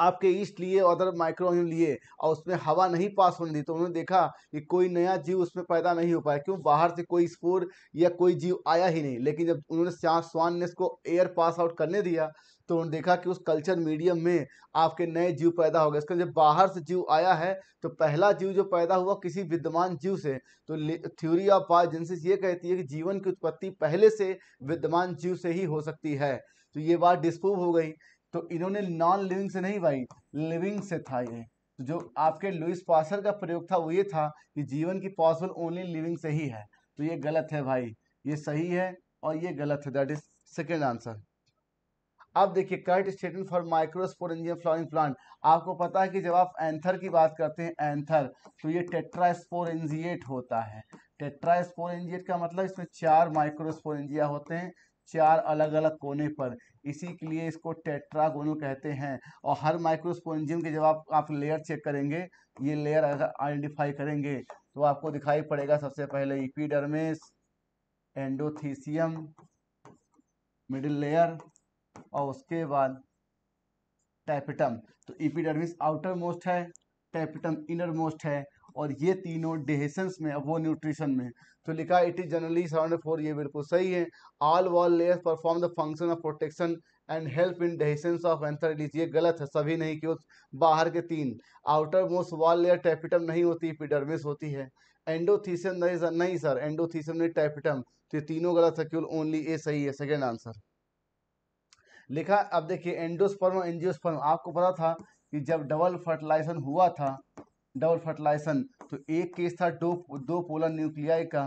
आपके ईस्ट लिए और अदर माइक्रोवेव लिए और उसमें हवा नहीं पास होने दी तो उन्होंने देखा कि कोई नया जीव उसमें पैदा नहीं हो पाया क्यों बाहर से कोई स्पोर या कोई जीव आया ही नहीं लेकिन जब उन्होंने स्वान ने इसको एयर पास आउट करने दिया तो उन्होंने देखा कि उस कल्चर मीडियम में आपके नए जीव पैदा हो गए इसका जब बाहर से जीव आया है तो पहला जीव जो पैदा हुआ किसी विद्यमान जीव से तो थ्योरी ऑफ बायोजेंसिस ये कहती है कि जीवन की उत्पत्ति पहले से विद्यमान जीव से ही हो सकती है तो ये बात डिस्प्रूव हो गई तो इन्होंने नॉन लिविंग से नहीं भाई लिविंग से था ये तो जो आपके लुइस पासर का प्रयोग था वो ये था कि जीवन की पॉसिबल ओनली लिविंग से ही है तो ये गलत है भाई ये सही है और ये गलत है दैट इज सेकेंड आंसर अब देखिए करेक्ट स्टेटमेंट फॉर माइक्रोस्पोर इंजियन फ्लॉरिंग प्लांट आपको पता है कि जब आप एंथर की बात करते हैं एंथर तो ये टेट्रास्पोर इंजिएट होता है इंजिएट का मतलब इसमें चार माइक्रोस्पोरेंजिया होते हैं चार अलग अलग कोने पर इसी के लिए इसको टेट्रागोनल कहते हैं और हर माइक्रोस्पोन्जियम के जब आप, आप लेयर चेक करेंगे ये लेयर अगर आइडेंटिफाई करेंगे तो आपको दिखाई पड़ेगा सबसे पहले इपीडर्मेस एंडोथीसियम मिडिल लेयर और उसके बाद टैपिटम तो इपीडर्मिस आउटर मोस्ट है टैपिटम इनर मोस्ट है और ये तीनों डेहेसन्स में वो न्यूट्रिशन में तो लिखा it is generally surrounded four ये बिल्कुल सही है all wall layers perform the function of protection and help in dehiscence of anthers ये गलत है सभी नहीं क्यों बाहर के तीन outermost wall layer tapetum नहीं होती एपिडर्मिस होती है एंडोथीसियम नहीं सर एंडोथीसियम नहीं टैपिटम तो ये तीनों गलत है क्यों ओनली ए सही है सेकेंड आंसर लिखा अब देखिए एंडोस्पर्म और एनजियोस्पर्म आपको पता था कि जब डबल फर्टिलाइजेशन हुआ था डबल फर्टिलाइजेशन तो एक केस था दो दो पोलर न्यूक्लियाई का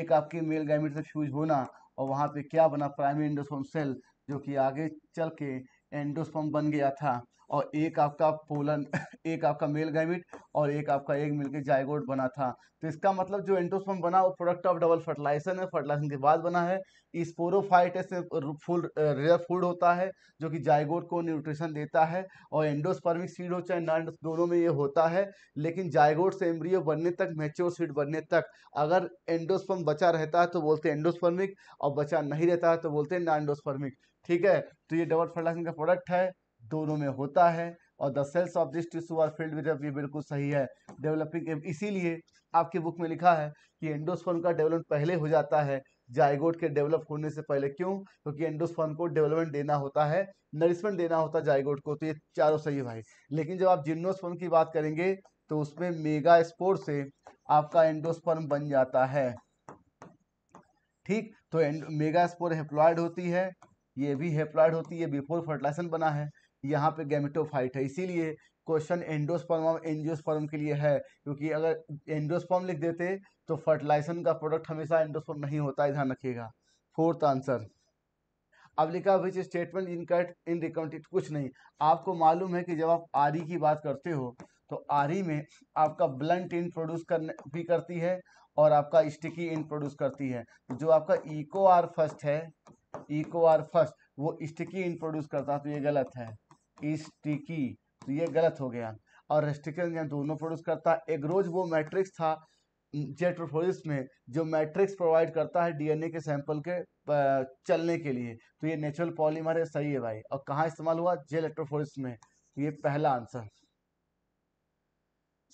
एक आपके मेल गैमेट से फ्यूज होना और वहाँ पे क्या बना प्राइमरी इंडोसोम सेल जो कि आगे चल के एंडोस्पर्म बन गया था और एक आपका पोलन एक आपका मेल गैमिट और एक आपका एक मिलकर जायगोट बना था तो इसका मतलब जो एंडोस्पर्म बना वो प्रोडक्ट ऑफ डबल फर्टिलाइजेशन है फर्टिलाइजेशन के बाद बना है से फूल रेयर फूड होता है जो कि जायगोट को न्यूट्रिशन देता है और एंडोस्पर्मिक सीड हो चाहे नॉन दोनों में ये होता है लेकिन जायगोट से एम्ब्रियो बनने तक मेच्योर सीड बनने तक अगर एंडोस्पर्म बचा रहता है तो बोलते हैं एंडोस्पर्मिक और बचा नहीं रहता है तो बोलते हैं नॉन एंडोस्पर्मिक ठीक है तो ये डबल फर्टिलाइजेशन का प्रोडक्ट है दोनों में होता है और the cells of this tissue are filled with ये बिल्कुल सही है डेवलपिंग इसीलिए आपके बुक में लिखा है कि एंडोस्फर्म का डेवलपमेंट पहले हो जाता है जायगोट के डेवलप होने से पहले क्यों क्योंकि एंडोस्फर्म को डेवलपमेंट देना होता है नरिशमेंट देना होता है जायगोट को तो ये चारों सही भाई लेकिन जब आप जिम्नोस्फर्म की बात करेंगे तो उसमें मेगा स्पोर से आपका एंडोस्पर्म बन जाता है ठीक तो मेगा स्पोर हेप्लॉयड होती है ये भी हेप्लाइड होती है बिफोर फर्टिलाइजेशन बना है यहाँ पे गैमेटोफाइट है इसीलिए क्वेश्चन एंडोस्पर्म और एंजियोस्पर्म के लिए है क्योंकि अगर एंडोस्पर्म लिख देते तो फर्टिलाइजेशन का प्रोडक्ट हमेशा एंडोस्पर्म नहीं होता है ध्यान रखिएगा फोर्थ आंसर अब लिखा which statement cut in recommended कुछ नहीं आपको मालूम है कि जब आप आरी की बात करते हो तो आरी में आपका ब्लंट इन प्रोड्यूस करने भी करती है और आपका स्टिकी इन प्रोड्यूस करती है जो आपका इको आर फर्स्ट है इको आर फर्स्ट वो स्टिकी इंट्रोड्यूस करता तो ये गलत है स्टिकी तो ये गलत हो गया और रेस्टिकन दोनों प्रोड्यूस करता एक रोज वो मैट्रिक्स था जेट्रोफोरिस में जो मैट्रिक्स प्रोवाइड करता है डीएनए के सैंपल के चलने के लिए तो ये नेचुरल पॉलीमर है सही है भाई और कहाँ इस्तेमाल हुआ जेल में तो ये पहला आंसर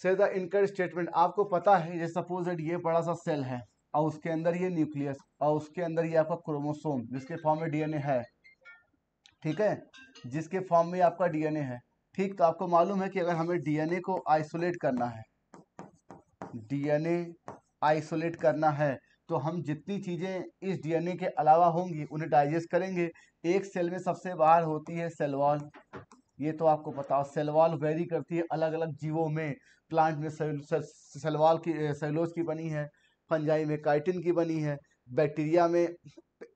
से द इनकर स्टेटमेंट आपको पता है ये सपोज ये बड़ा सा सेल है और उसके अंदर ये न्यूक्लियस और उसके अंदर ये आपका क्रोमोसोम जिसके फॉर्म में डीएनए है ठीक है जिसके फॉर्म में आपका डीएनए है ठीक तो आपको मालूम है कि अगर हमें डीएनए को आइसोलेट करना है डीएनए आइसोलेट करना है तो हम जितनी चीज़ें इस डीएनए के अलावा होंगी उन्हें डाइजेस्ट करेंगे एक सेल में सबसे बाहर होती है सेलवाल ये तो आपको पता हो सेलवाल वेरी करती है अलग अलग जीवों में प्लांट में सेलवाल की सेलोज की बनी है फंजाई में काइटिन की बनी है बैक्टीरिया में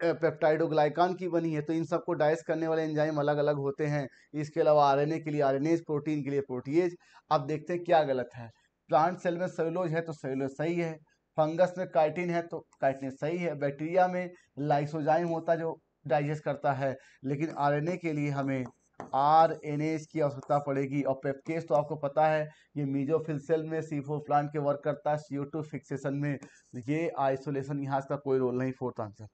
पेप्टाइडोग्लाइकान की बनी है तो इन सबको डाइस करने वाले एंजाइम अलग अलग होते हैं इसके अलावा आरएनए के लिए आरएनए प्रोटीन के लिए प्रोटीएज अब देखते हैं क्या गलत है प्लांट सेल में सेलोज है तो सेलोज सही है फंगस में काइटिन है तो काइटिन सही है बैक्टीरिया में लाइसोजाइम होता जो डाइजेस्ट करता है लेकिन आरएनए के लिए हमें आर एन एस की आवश्यकता पड़ेगी और पेपकेस तो आपको पता है ये मीजोफिल सेल में सी फोर प्लांट के वर्क करता है सीओ टू फिक्सेशन में ये आइसोलेशन यहाँ का कोई रोल नहीं फोर्थ आंसर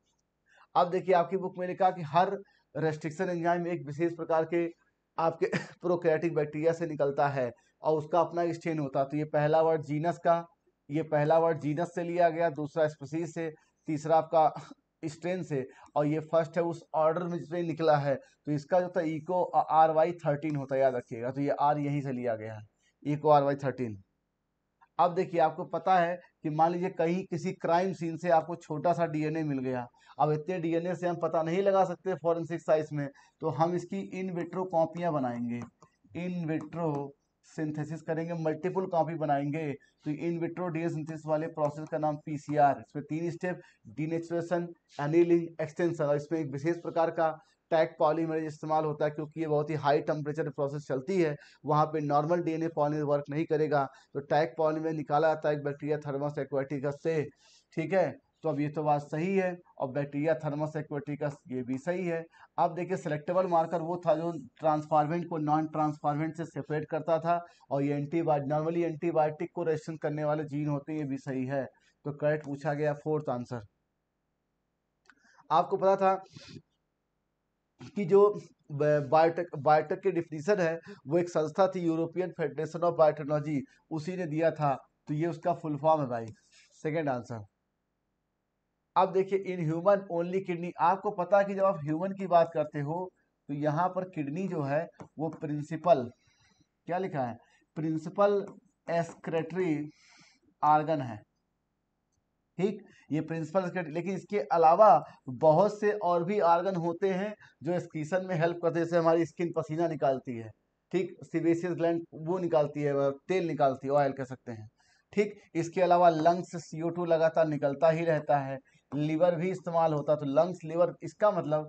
अब देखिए आपकी बुक में लिखा कि हर रेस्ट्रिक्शन एंजाइम एक विशेष प्रकार के आपके प्रोक्रेटिक बैक्टीरिया से निकलता है और उसका अपना स्टेन होता है तो ये पहला वर्ड जीनस का ये पहला वर्ड जीनस से लिया गया दूसरा स्पीसीज से तीसरा आपका इस ट्रेन से और ये फर्स्ट है उस ऑर्डर में जितने निकला है तो इसका जो था इको आर वाई थर्टीन होता है याद रखिएगा तो ये आर यहीं से लिया गया है इको आर वाई थर्टीन अब देखिए आपको पता है कि मान लीजिए कहीं किसी क्राइम सीन से आपको छोटा सा डीएनए मिल गया अब इतने डीएनए से हम पता नहीं लगा सकते फॉरेंसिक साइंस में तो हम इसकी इन विट्रो कॉपियाँ बनाएंगे इन विट्रो सिंथेसिस करेंगे मल्टीपल कॉपी बनाएंगे तो इन विट्रो डी सिंथेसिस वाले प्रोसेस का नाम पीसीआर इसमें तीन स्टेप डीनेचुरेशन एनीलिंग एक्सटेंशन और इसमें एक विशेष प्रकार का टैग पॉलीमरेज इस्तेमाल होता है क्योंकि ये बहुत ही हाई टेम्परेचर प्रोसेस चलती है वहाँ पे नॉर्मल डीएनए पॉलीमर वर्क नहीं करेगा तो टैग पॉलीमर निकाला जाता है बैक्टीरिया थर्मस एक्वाटिकस से ठीक है तो अब ये तो बात सही है और बैक्टीरिया थर्मस एक्वेटी का ये भी सही है अब देखिए सिलेक्टेबल मार्कर वो था जो ट्रांसफार्मेंट को नॉन ट्रांसफार्मेंट से सेपरेट करता था और ये एंटीबायो नॉर्मली एंटीबायोटिक को रेजिस्टेंस करने वाले जीन होते हैं ये भी सही है तो करेक्ट पूछा गया फोर्थ आंसर आपको पता था कि जो बायोटेक बायोटेक की डिफिनीशन है वो एक संस्था थी यूरोपियन फेडरेशन ऑफ बायोटेक्नोलॉजी उसी ने दिया था तो ये उसका फुल फॉर्म है भाई सेकेंड आंसर अब देखिए इन ह्यूमन ओनली किडनी आपको पता है कि जब आप ह्यूमन की बात करते हो तो यहाँ पर किडनी जो है वो प्रिंसिपल क्या लिखा है प्रिंसिपल एस्क्रेटरी आर्गन है ठीक ये प्रिंसिपल लेकिन इसके अलावा बहुत से और भी आर्गन होते हैं जो एक्सक्रीशन में हेल्प करते हैं जैसे हमारी स्किन पसीना निकालती है ठीक सिवेसियस ग्लैंड वो निकालती है तेल निकालती है ऑयल कह सकते हैं ठीक इसके अलावा लंग्स सीओ टू लगातार निकलता ही रहता है लीवर भी इस्तेमाल होता तो लंग्स लीवर इसका मतलब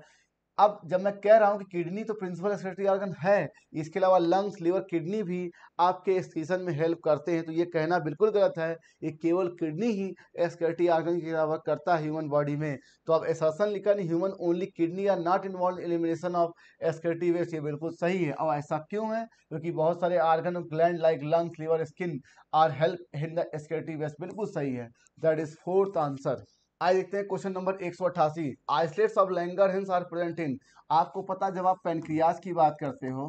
अब जब मैं कह रहा हूँ कि किडनी तो प्रिंसिपल एक्सेटरी ऑर्गन है इसके अलावा लंग्स लीवर किडनी भी आपके एक्सक्रीशन में हेल्प करते हैं तो ये कहना बिल्कुल गलत है ये केवल किडनी ही एक्सक्रेटरी ऑर्गन के अलावा करता है ह्यूमन बॉडी में तो अब एसासन लिखा नहीं human only kidney are not involve elimination of excretory waste ये बिल्कुल सही है और ऐसा क्यों है क्योंकि बहुत सारे organ of gland like lungs liver skin are help in the excretory waste बिल्कुल सही है दैट इज फोर्थ आंसर आज देखते हैं क्वेश्चन नंबर एक सौ अट्ठासी islets of Langerhans are present in आपको पता जब आप पेनक्रियाज की बात करते हो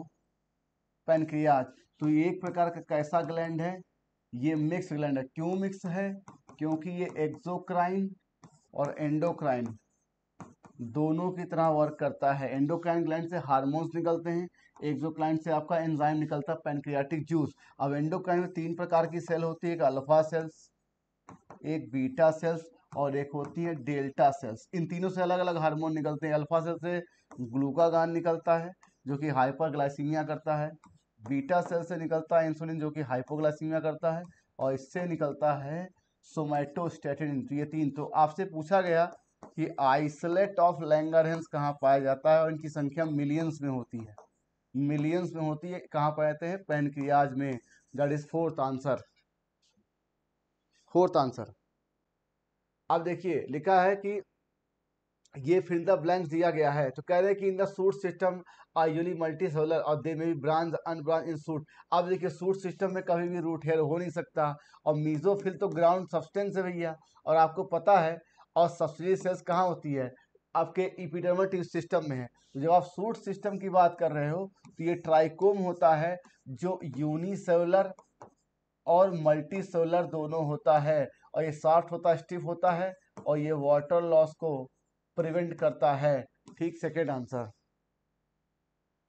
पेनक्रियाज तो ये एक प्रकार का कैसा ग्लैंड है ये मिक्स ग्लैंड है क्यों मिक्स है क्योंकि ये एक्जोक्राइन और एंडोक्राइन दोनों की तरह वर्क करता है एंडोक्राइन ग्लैंड से हार्मोन्स निकलते हैं एक्जोक्राइन से आपका एंजाइम निकलता है पेनक्रियाटिक जूस अब एंडोक्राइन में तीन प्रकार की सेल होती है एक अल्फा सेल्स एक बीटा सेल्स और एक होती है डेल्टा सेल्स इन तीनों से अलग अलग हार्मोन निकलते हैं अल्फा सेल से ग्लूकागान निकलता है जो कि हाइपरग्लाइसीमिया करता है बीटा सेल से निकलता है इंसुलिन जो कि हाइपोग्लाइसीमिया करता है और इससे निकलता है सोमैटोस्टेटिन ये तीन तो आपसे पूछा गया कि आइसलेट ऑफ लैंगरहेंस कहाँ पाया जाता है और इनकी संख्या मिलियंस में होती है मिलियंस में होती है कहाँ पाए जाते हैं पेनक्रियाज में that is fourth answer fourth answer अब देखिए लिखा है कि ये फिल द ब्लैंक दिया गया है तो कह रहे हैं कि in the suit system I यूली मल्टी सेलर और दे में भी ब्रांच अनब्रांच इन सूट अब देखिए सूट सिस्टम में कभी भी रूट हेयर हो नहीं सकता और मीजोफिल तो ग्राउंड सब्सटेंस है भैया और आपको पता है और सब्सिडी सेल्स कहाँ होती है आपके इपिडर्मल सिस्टम में है तो जब आप सूट सिस्टम की बात कर रहे हो तो ये ट्राइकोम होता है जो यूनिसेलर और मल्टी दोनों होता है और ये सॉफ्ट होता है स्टिफ होता है और ये वाटर लॉस को प्रिवेंट करता है ठीक सेकेंड आंसर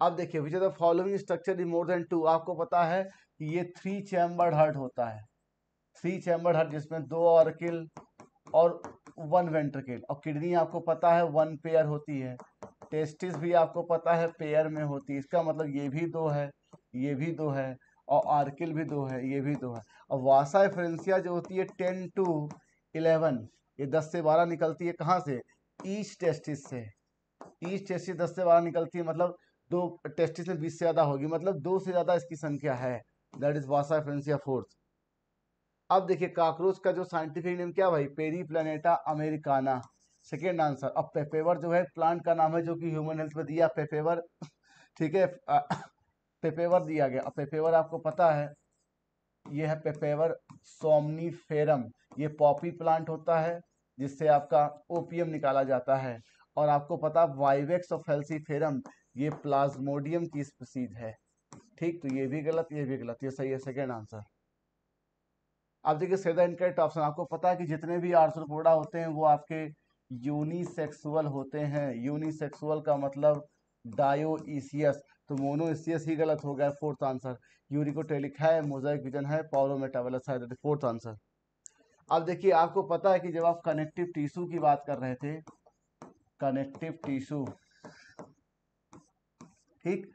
अब देखिए which the following structure is more than two आपको पता है कि ये थ्री चैम्बर्ड हर्ट होता है थ्री चैम्बर्ड हर्ट जिसमें दो ऑर्किल और वन वेंट्रिकल और किडनी आपको पता है वन पेयर होती है टेस्टिस भी आपको पता है पेयर में होती है इसका मतलब ये भी दो है ये भी दो है और आर्किल भी दो है ये भी दो है और वासा एफरेंसिया जो होती है टेन टू इलेवन ये दस से बारह निकलती है कहाँ से ईच टेस्टिस से ईच टेस्टिस दस से बारह निकलती है मतलब दो टेस्टिस में बीस से ज़्यादा होगी मतलब दो से ज़्यादा इसकी संख्या है that is vasa efferentia fourth अब देखिए काकरोच का जो साइंटिफिक नेम क्या भाई Periplaneta americana second answer अब पेपेवर जो है प्लांट का नाम है जो कि ह्यूमन हेल्थ में दिया पेपेवर ठीक है पेपेवर दिया गया और पेपेवर आपको पता है ये है पेपेवर सोमनीफेरम ये पॉपी प्लांट होता है जिससे आपका ओपीएम निकाला जाता है और आपको पता वाइवेक्स और फेल्सीफेरम ये प्लाज्मोडियम की स्पीसीज है ठीक तो ये भी गलत ये भी गलत ये सही है सेकेंड आंसर आप देखिए सीधा इनकरेक्ट ऑप्शन आपको पता है कि जितने भी आर्थ्रोपोडा होते हैं वो आपके यूनिसेक्सुअल होते हैं यूनिसेक्सुअल का मतलब डायोईसियस तो मोनो एसियस ही गलत हो गया फोर्थ आंसर यूरिकोटेलिक है मोजाइक विजन है पावलोमेटावेलस है दैट फोर्थ आंसर अब देखिए आपको पता है कि जब आप कनेक्टिव टिश्यू की बात कर रहे थे कनेक्टिव टिश्यू ठीक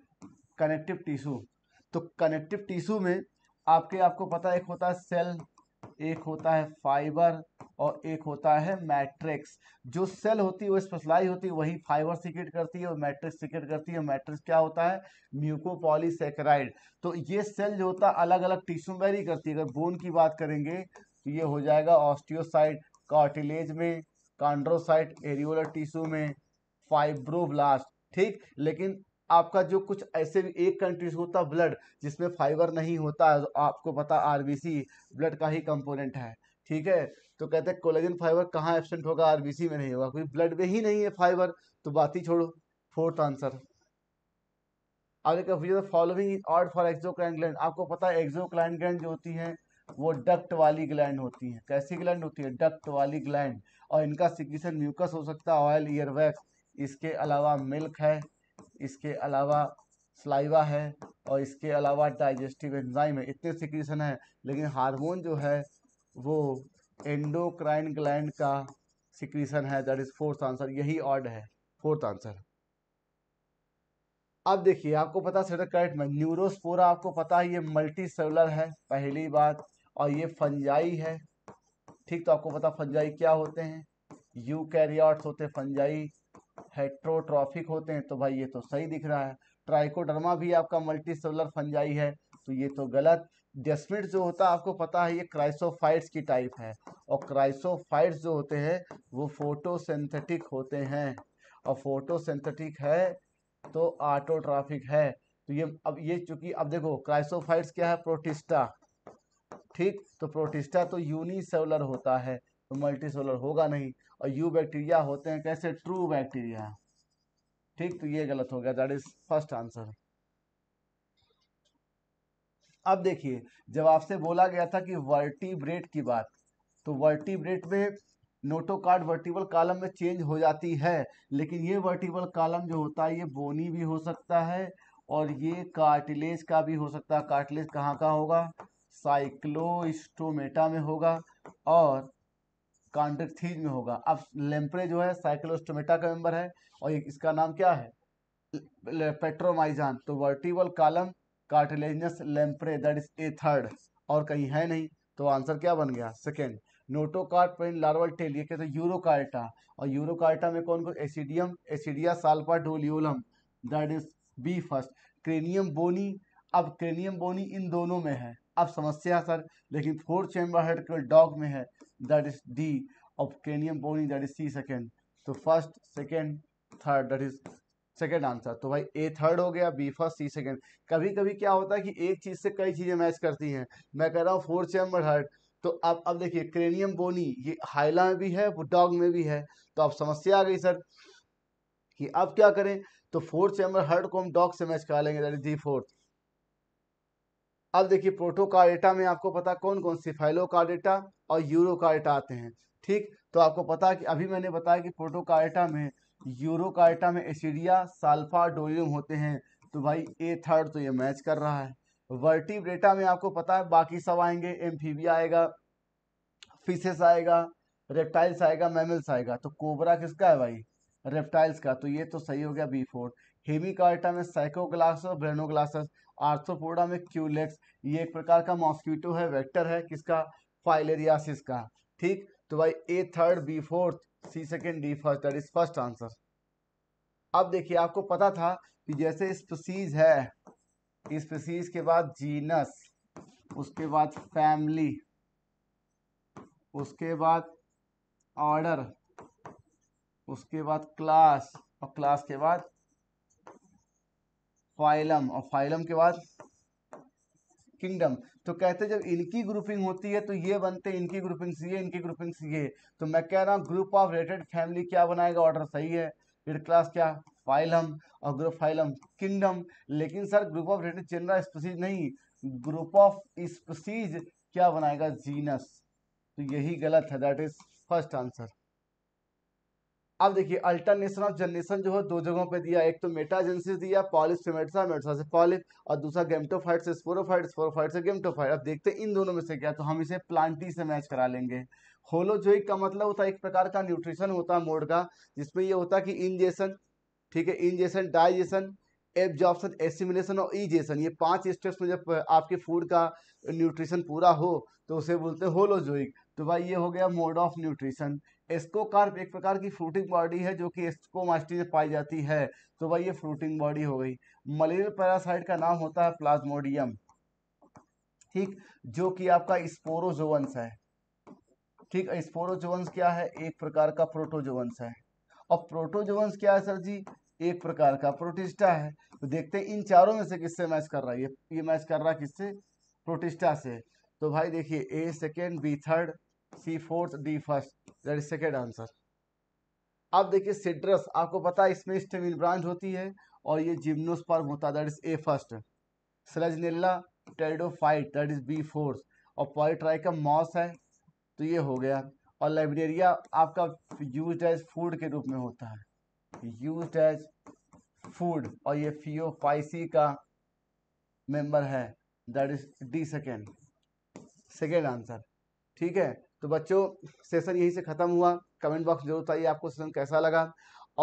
कनेक्टिव टिश्यू तो कनेक्टिव टिश्यू में आपके आपको पता है एक होता है सेल एक होता है फाइबर और एक होता है मैट्रिक्स जो सेल होती है वो स्पेशलाइज होती है वही फाइबर सिक्रेट करती है और मैट्रिक्स सिक्रेट करती है मैट्रिक्स क्या होता है म्यूकोपॉलीसेक्राइड तो ये सेल जो होता है अलग अलग टिश्यू में ही करती है अगर बोन की बात करेंगे तो ये हो जाएगा ऑस्टियोसाइट कार्टिलेज में कॉन्ड्रोसाइट एरियोलर टिश्यू में फाइब्रोब्लास्ट ठीक लेकिन आपका जो कुछ ऐसे भी एक कंट्रीज होता ब्लड जिसमें फाइबर नहीं होता है तो आपको पता आरबीसी ब्लड का ही कंपोनेंट है ठीक है तो कहते हैं कोलेजन फाइबर कहाँ एबसेंट होगा आरबीसी में नहीं होगा क्योंकि ब्लड में ही नहीं है फाइबर तो बात ही छोड़ो फोर्थ आंसर आगे का following odd for exo gland आपको पता है एक्जो ग्लैंड जो होती है वो डक्ट वाली ग्लैंड होती है कैसी ग्लैंड होती है डक्ट वाली ग्लैंड और इनका सिक्रीशन म्यूकस हो सकता है ऑयल ईयर वैक्स इसके अलावा मिल्क है इसके अलावा स्लाइवा है और इसके अलावा डाइजेस्टिव एंजाइम है इतने सिक्रीशन है लेकिन हार्मोन जो है वो एंडोक्राइन ग्लैंड का सिक्रीशन है दैट इज फोर्थ आंसर यही ऑर्ड है फोर्थ आंसर अब देखिए आपको पता से करेक्ट में न्यूरोस्पोरा आपको पता है ये मल्टी सेलर है पहली बात और ये फंजाई है ठीक तो आपको पता फंजाई क्या होते हैं यू होते हैं फंजाई हेट्रोट्रॉफिक होते हैं तो भाई ये तो सही दिख रहा है ट्राइकोडर्मा भी आपका मल्टी सेलुलर फंजाई है तो ये तो गलत डेस्मिट जो होता है आपको पता है ये क्राइसोफाइट्स की टाइप है और क्राइसोफाइट्स जो होते हैं वो फोटोसिंथेटिक होते हैं और फोटोसिंथेटिक है तो आटोट्राफिक है तो ये अब ये चूंकि अब देखो क्राइसोफाइट्स क्या है प्रोटिस्टा ठीक तो प्रोटिस्टा तो यूनिसेलर होता है तो मल्टीसोलर होगा नहीं और यू बैक्टीरिया होते हैं कैसे ट्रू बैक्टीरिया ठीक तो ये गलत हो गया दैट इज फर्स्ट आंसर अब देखिए जब आपसे बोला गया था कि वर्टिब्रेट की बात तो वर्टिब्रेट में नोटोकार्ड वर्टिबल कॉलम में चेंज हो जाती है लेकिन ये वर्टिबल कॉलम जो होता है ये बोनी भी हो सकता है और ये कार्टिलेज का भी हो सकता है कार्टिलेज कहाँ का होगा साइक्लोस्टोमेटा में होगा और कांड्रेक्थीज में होगा अब लेम्प्रे जो है साइक्लोस्टोमेटा का मेंबर है और इसका नाम क्या है पेट्रोमाइजान तो vertebral column cartilaginous lamprey that is A third और कहीं है नहीं तो आंसर क्या बन गया सेकेंड नोटोकार्ट पेन लार्वल टेल ये कहते हैं यूरोकार्टा और यूरोकार्टा में कौन कौन Ascidium Ascidia Salpa Doliolum that is B first cranium bony अब क्रेनियम बोनी इन दोनों में है अब समस्या सर लेकिन फोर्थ चैम्बर हेड डॉग में है that is D of cranium bony that is C second तो first second third that is second answer तो भाई ए थर्ड हो गया बी फर्स्ट सी सेकेंड कभी कभी क्या होता है कि एक चीज से कई चीजें मैच करती हैं मैं कह रहा हूँ फोर चैम्बर हर्ट तो अब अब देखिए क्रेनियम बोनी ये हाइला में भी है वो डॉग में भी है तो अब समस्या आ गई सर कि अब क्या करें तो फोर्थ चैम्बर हर्ट को हम डॉग से मैच करा लेंगे दैट इज डी फोर्थ अब देखिए डेटा में आपको पता कौन कौन का डेटा और डेटा आते हैं ठीक तो आपको पता कि अभी मैंने बताया कि डेटा में डेटा में एसिडिया साल्फा डोलियम होते हैं तो भाई ए थर्ड तो ये मैच कर रहा है वर्टिव डेटा में आपको पता है बाकी सब आएंगे एम्फीबिया आएगा फिशेस आएगा रेप्टाइल्स आएगा मैमल्स आएगा तो कोबरा किसका है भाई रेप्टाइल्स का तो ये तो सही हो गया बी फोर हेमी कार्टा में साइकोग्लासस और ब्रेनोग्लासस आर्थोपोडा में क्यूलेक्स ये एक प्रकार का मॉस्किटो है वेक्टर है किसका फाइलेरियासिस का ठीक तो भाई A third B fourth C second D first that is first answer अब देखिए आपको पता था कि जैसे स्पीसीज है स्पीसीज के बाद जीनस उसके बाद फैमिली उसके बाद ऑर्डर उसके बाद क्लास और क्लास के बाद फाइलम और फाइलम के बाद किंगडम तो कहते हैं जब इनकी ग्रुपिंग होती है तो ये बनते हैं इनकी ग्रुपिंग है इनकी ग्रुपिंग है तो मैं कह रहा हूँ ग्रुप ऑफ रिलेटेड फैमिली क्या बनाएगा ऑर्डर सही है मिडिल क्लास क्या फाइलम और ग्रुप फाइलम किंगडम लेकिन sir group of related general species नहीं ग्रुप ऑफ स्पीसीज क्या बनाएगा जीनस तो यही गलत है दैट इज फर्स्ट आंसर अब देखिए अल्टरनेशन ऑफ जनरेशन जो है दो जगहों पे दिया एक तो मेटाजेंसिस दिया पॉलिस फेमेटसा मेटसा से पॉलिप और दूसरा गेमटोफाइट से स्पोरोफाइट स्पोरोफाइट से गेमटोफाइट अब देखते हैं इन दोनों में से क्या तो हम इसे प्लांटी से मैच करा लेंगे होलोजोइक का मतलब होता है एक प्रकार का न्यूट्रिशन होता है मोड का जिसमें ये होता है कि इंजेशन ठीक है इंजेशन डाइजेशन एब्जॉर्प्शन एसिमिलेशन और इजेशन ये पांच स्टेप्स में जब आपके फूड का न्यूट्रिशन पूरा हो तो उसे बोलते हैं होलोजोइक तो भाई ये हो गया मोड ऑफ न्यूट्रिशन एस्कोकार्प एक प्रकार की फ्रूटिंग बॉडी है जो कि एस्कोमास्टी में पाई जाती है तो भाई ये फ्रूटिंग बॉडी हो गई मलेरियल पैरासाइट का नाम होता है प्लाज्मोडियम ठीक जो कि आपका स्पोरोजोवंस है ठीक स्पोरोजोवंस क्या है एक प्रकार का प्रोटोजोवंस है और प्रोटोजोवंस क्या है सर जी एक प्रकार का प्रोटिस्टा है तो देखते हैं इन चारों में से किससे मैच कर रहा है ये ये मैच कर रहा है किससे प्रोटिस्टा से तो भाई देखिए A second B third C fourth D first that is second answer अब देखिए सिट्रस आपको पता है इसमें स्टेमिल ब्रांच होती है और ये जिम्नोस्पर्म होता है that is A first Selaginella pteridophyte that is B fourth और का मॉस है तो ये हो गया और लाइब्रेरिया आपका यूज एज फूड के रूप में होता है यूज एज फूड और ये फियोफाइसी का मेंबर है that is D second second answer ठीक है तो बच्चों सेशन यहीं से ख़त्म हुआ कमेंट बॉक्स जरूर बताइए आपको सेशन कैसा लगा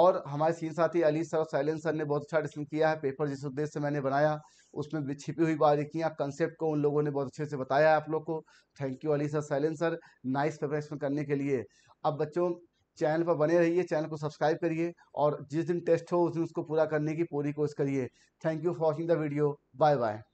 और हमारे सीन साथी अली सर और सैलन सर ने बहुत अच्छा डिस्कशन किया है पेपर जिस उद्देश्य से मैंने बनाया उसमें छिपी हुई बारीकियाँ कंसेप्ट को उन लोगों ने बहुत अच्छे से बताया है आप लोग को थैंक यू अली सर सैलन सर नाइस प्रिपरेशन करने के लिए अब बच्चों चैनल पर बने रहिए चैनल को सब्सक्राइब करिए और जिस दिन टेस्ट हो उस दिन उसको पूरा करने की पूरी कोशिश करिए thank you for watching the video bye bye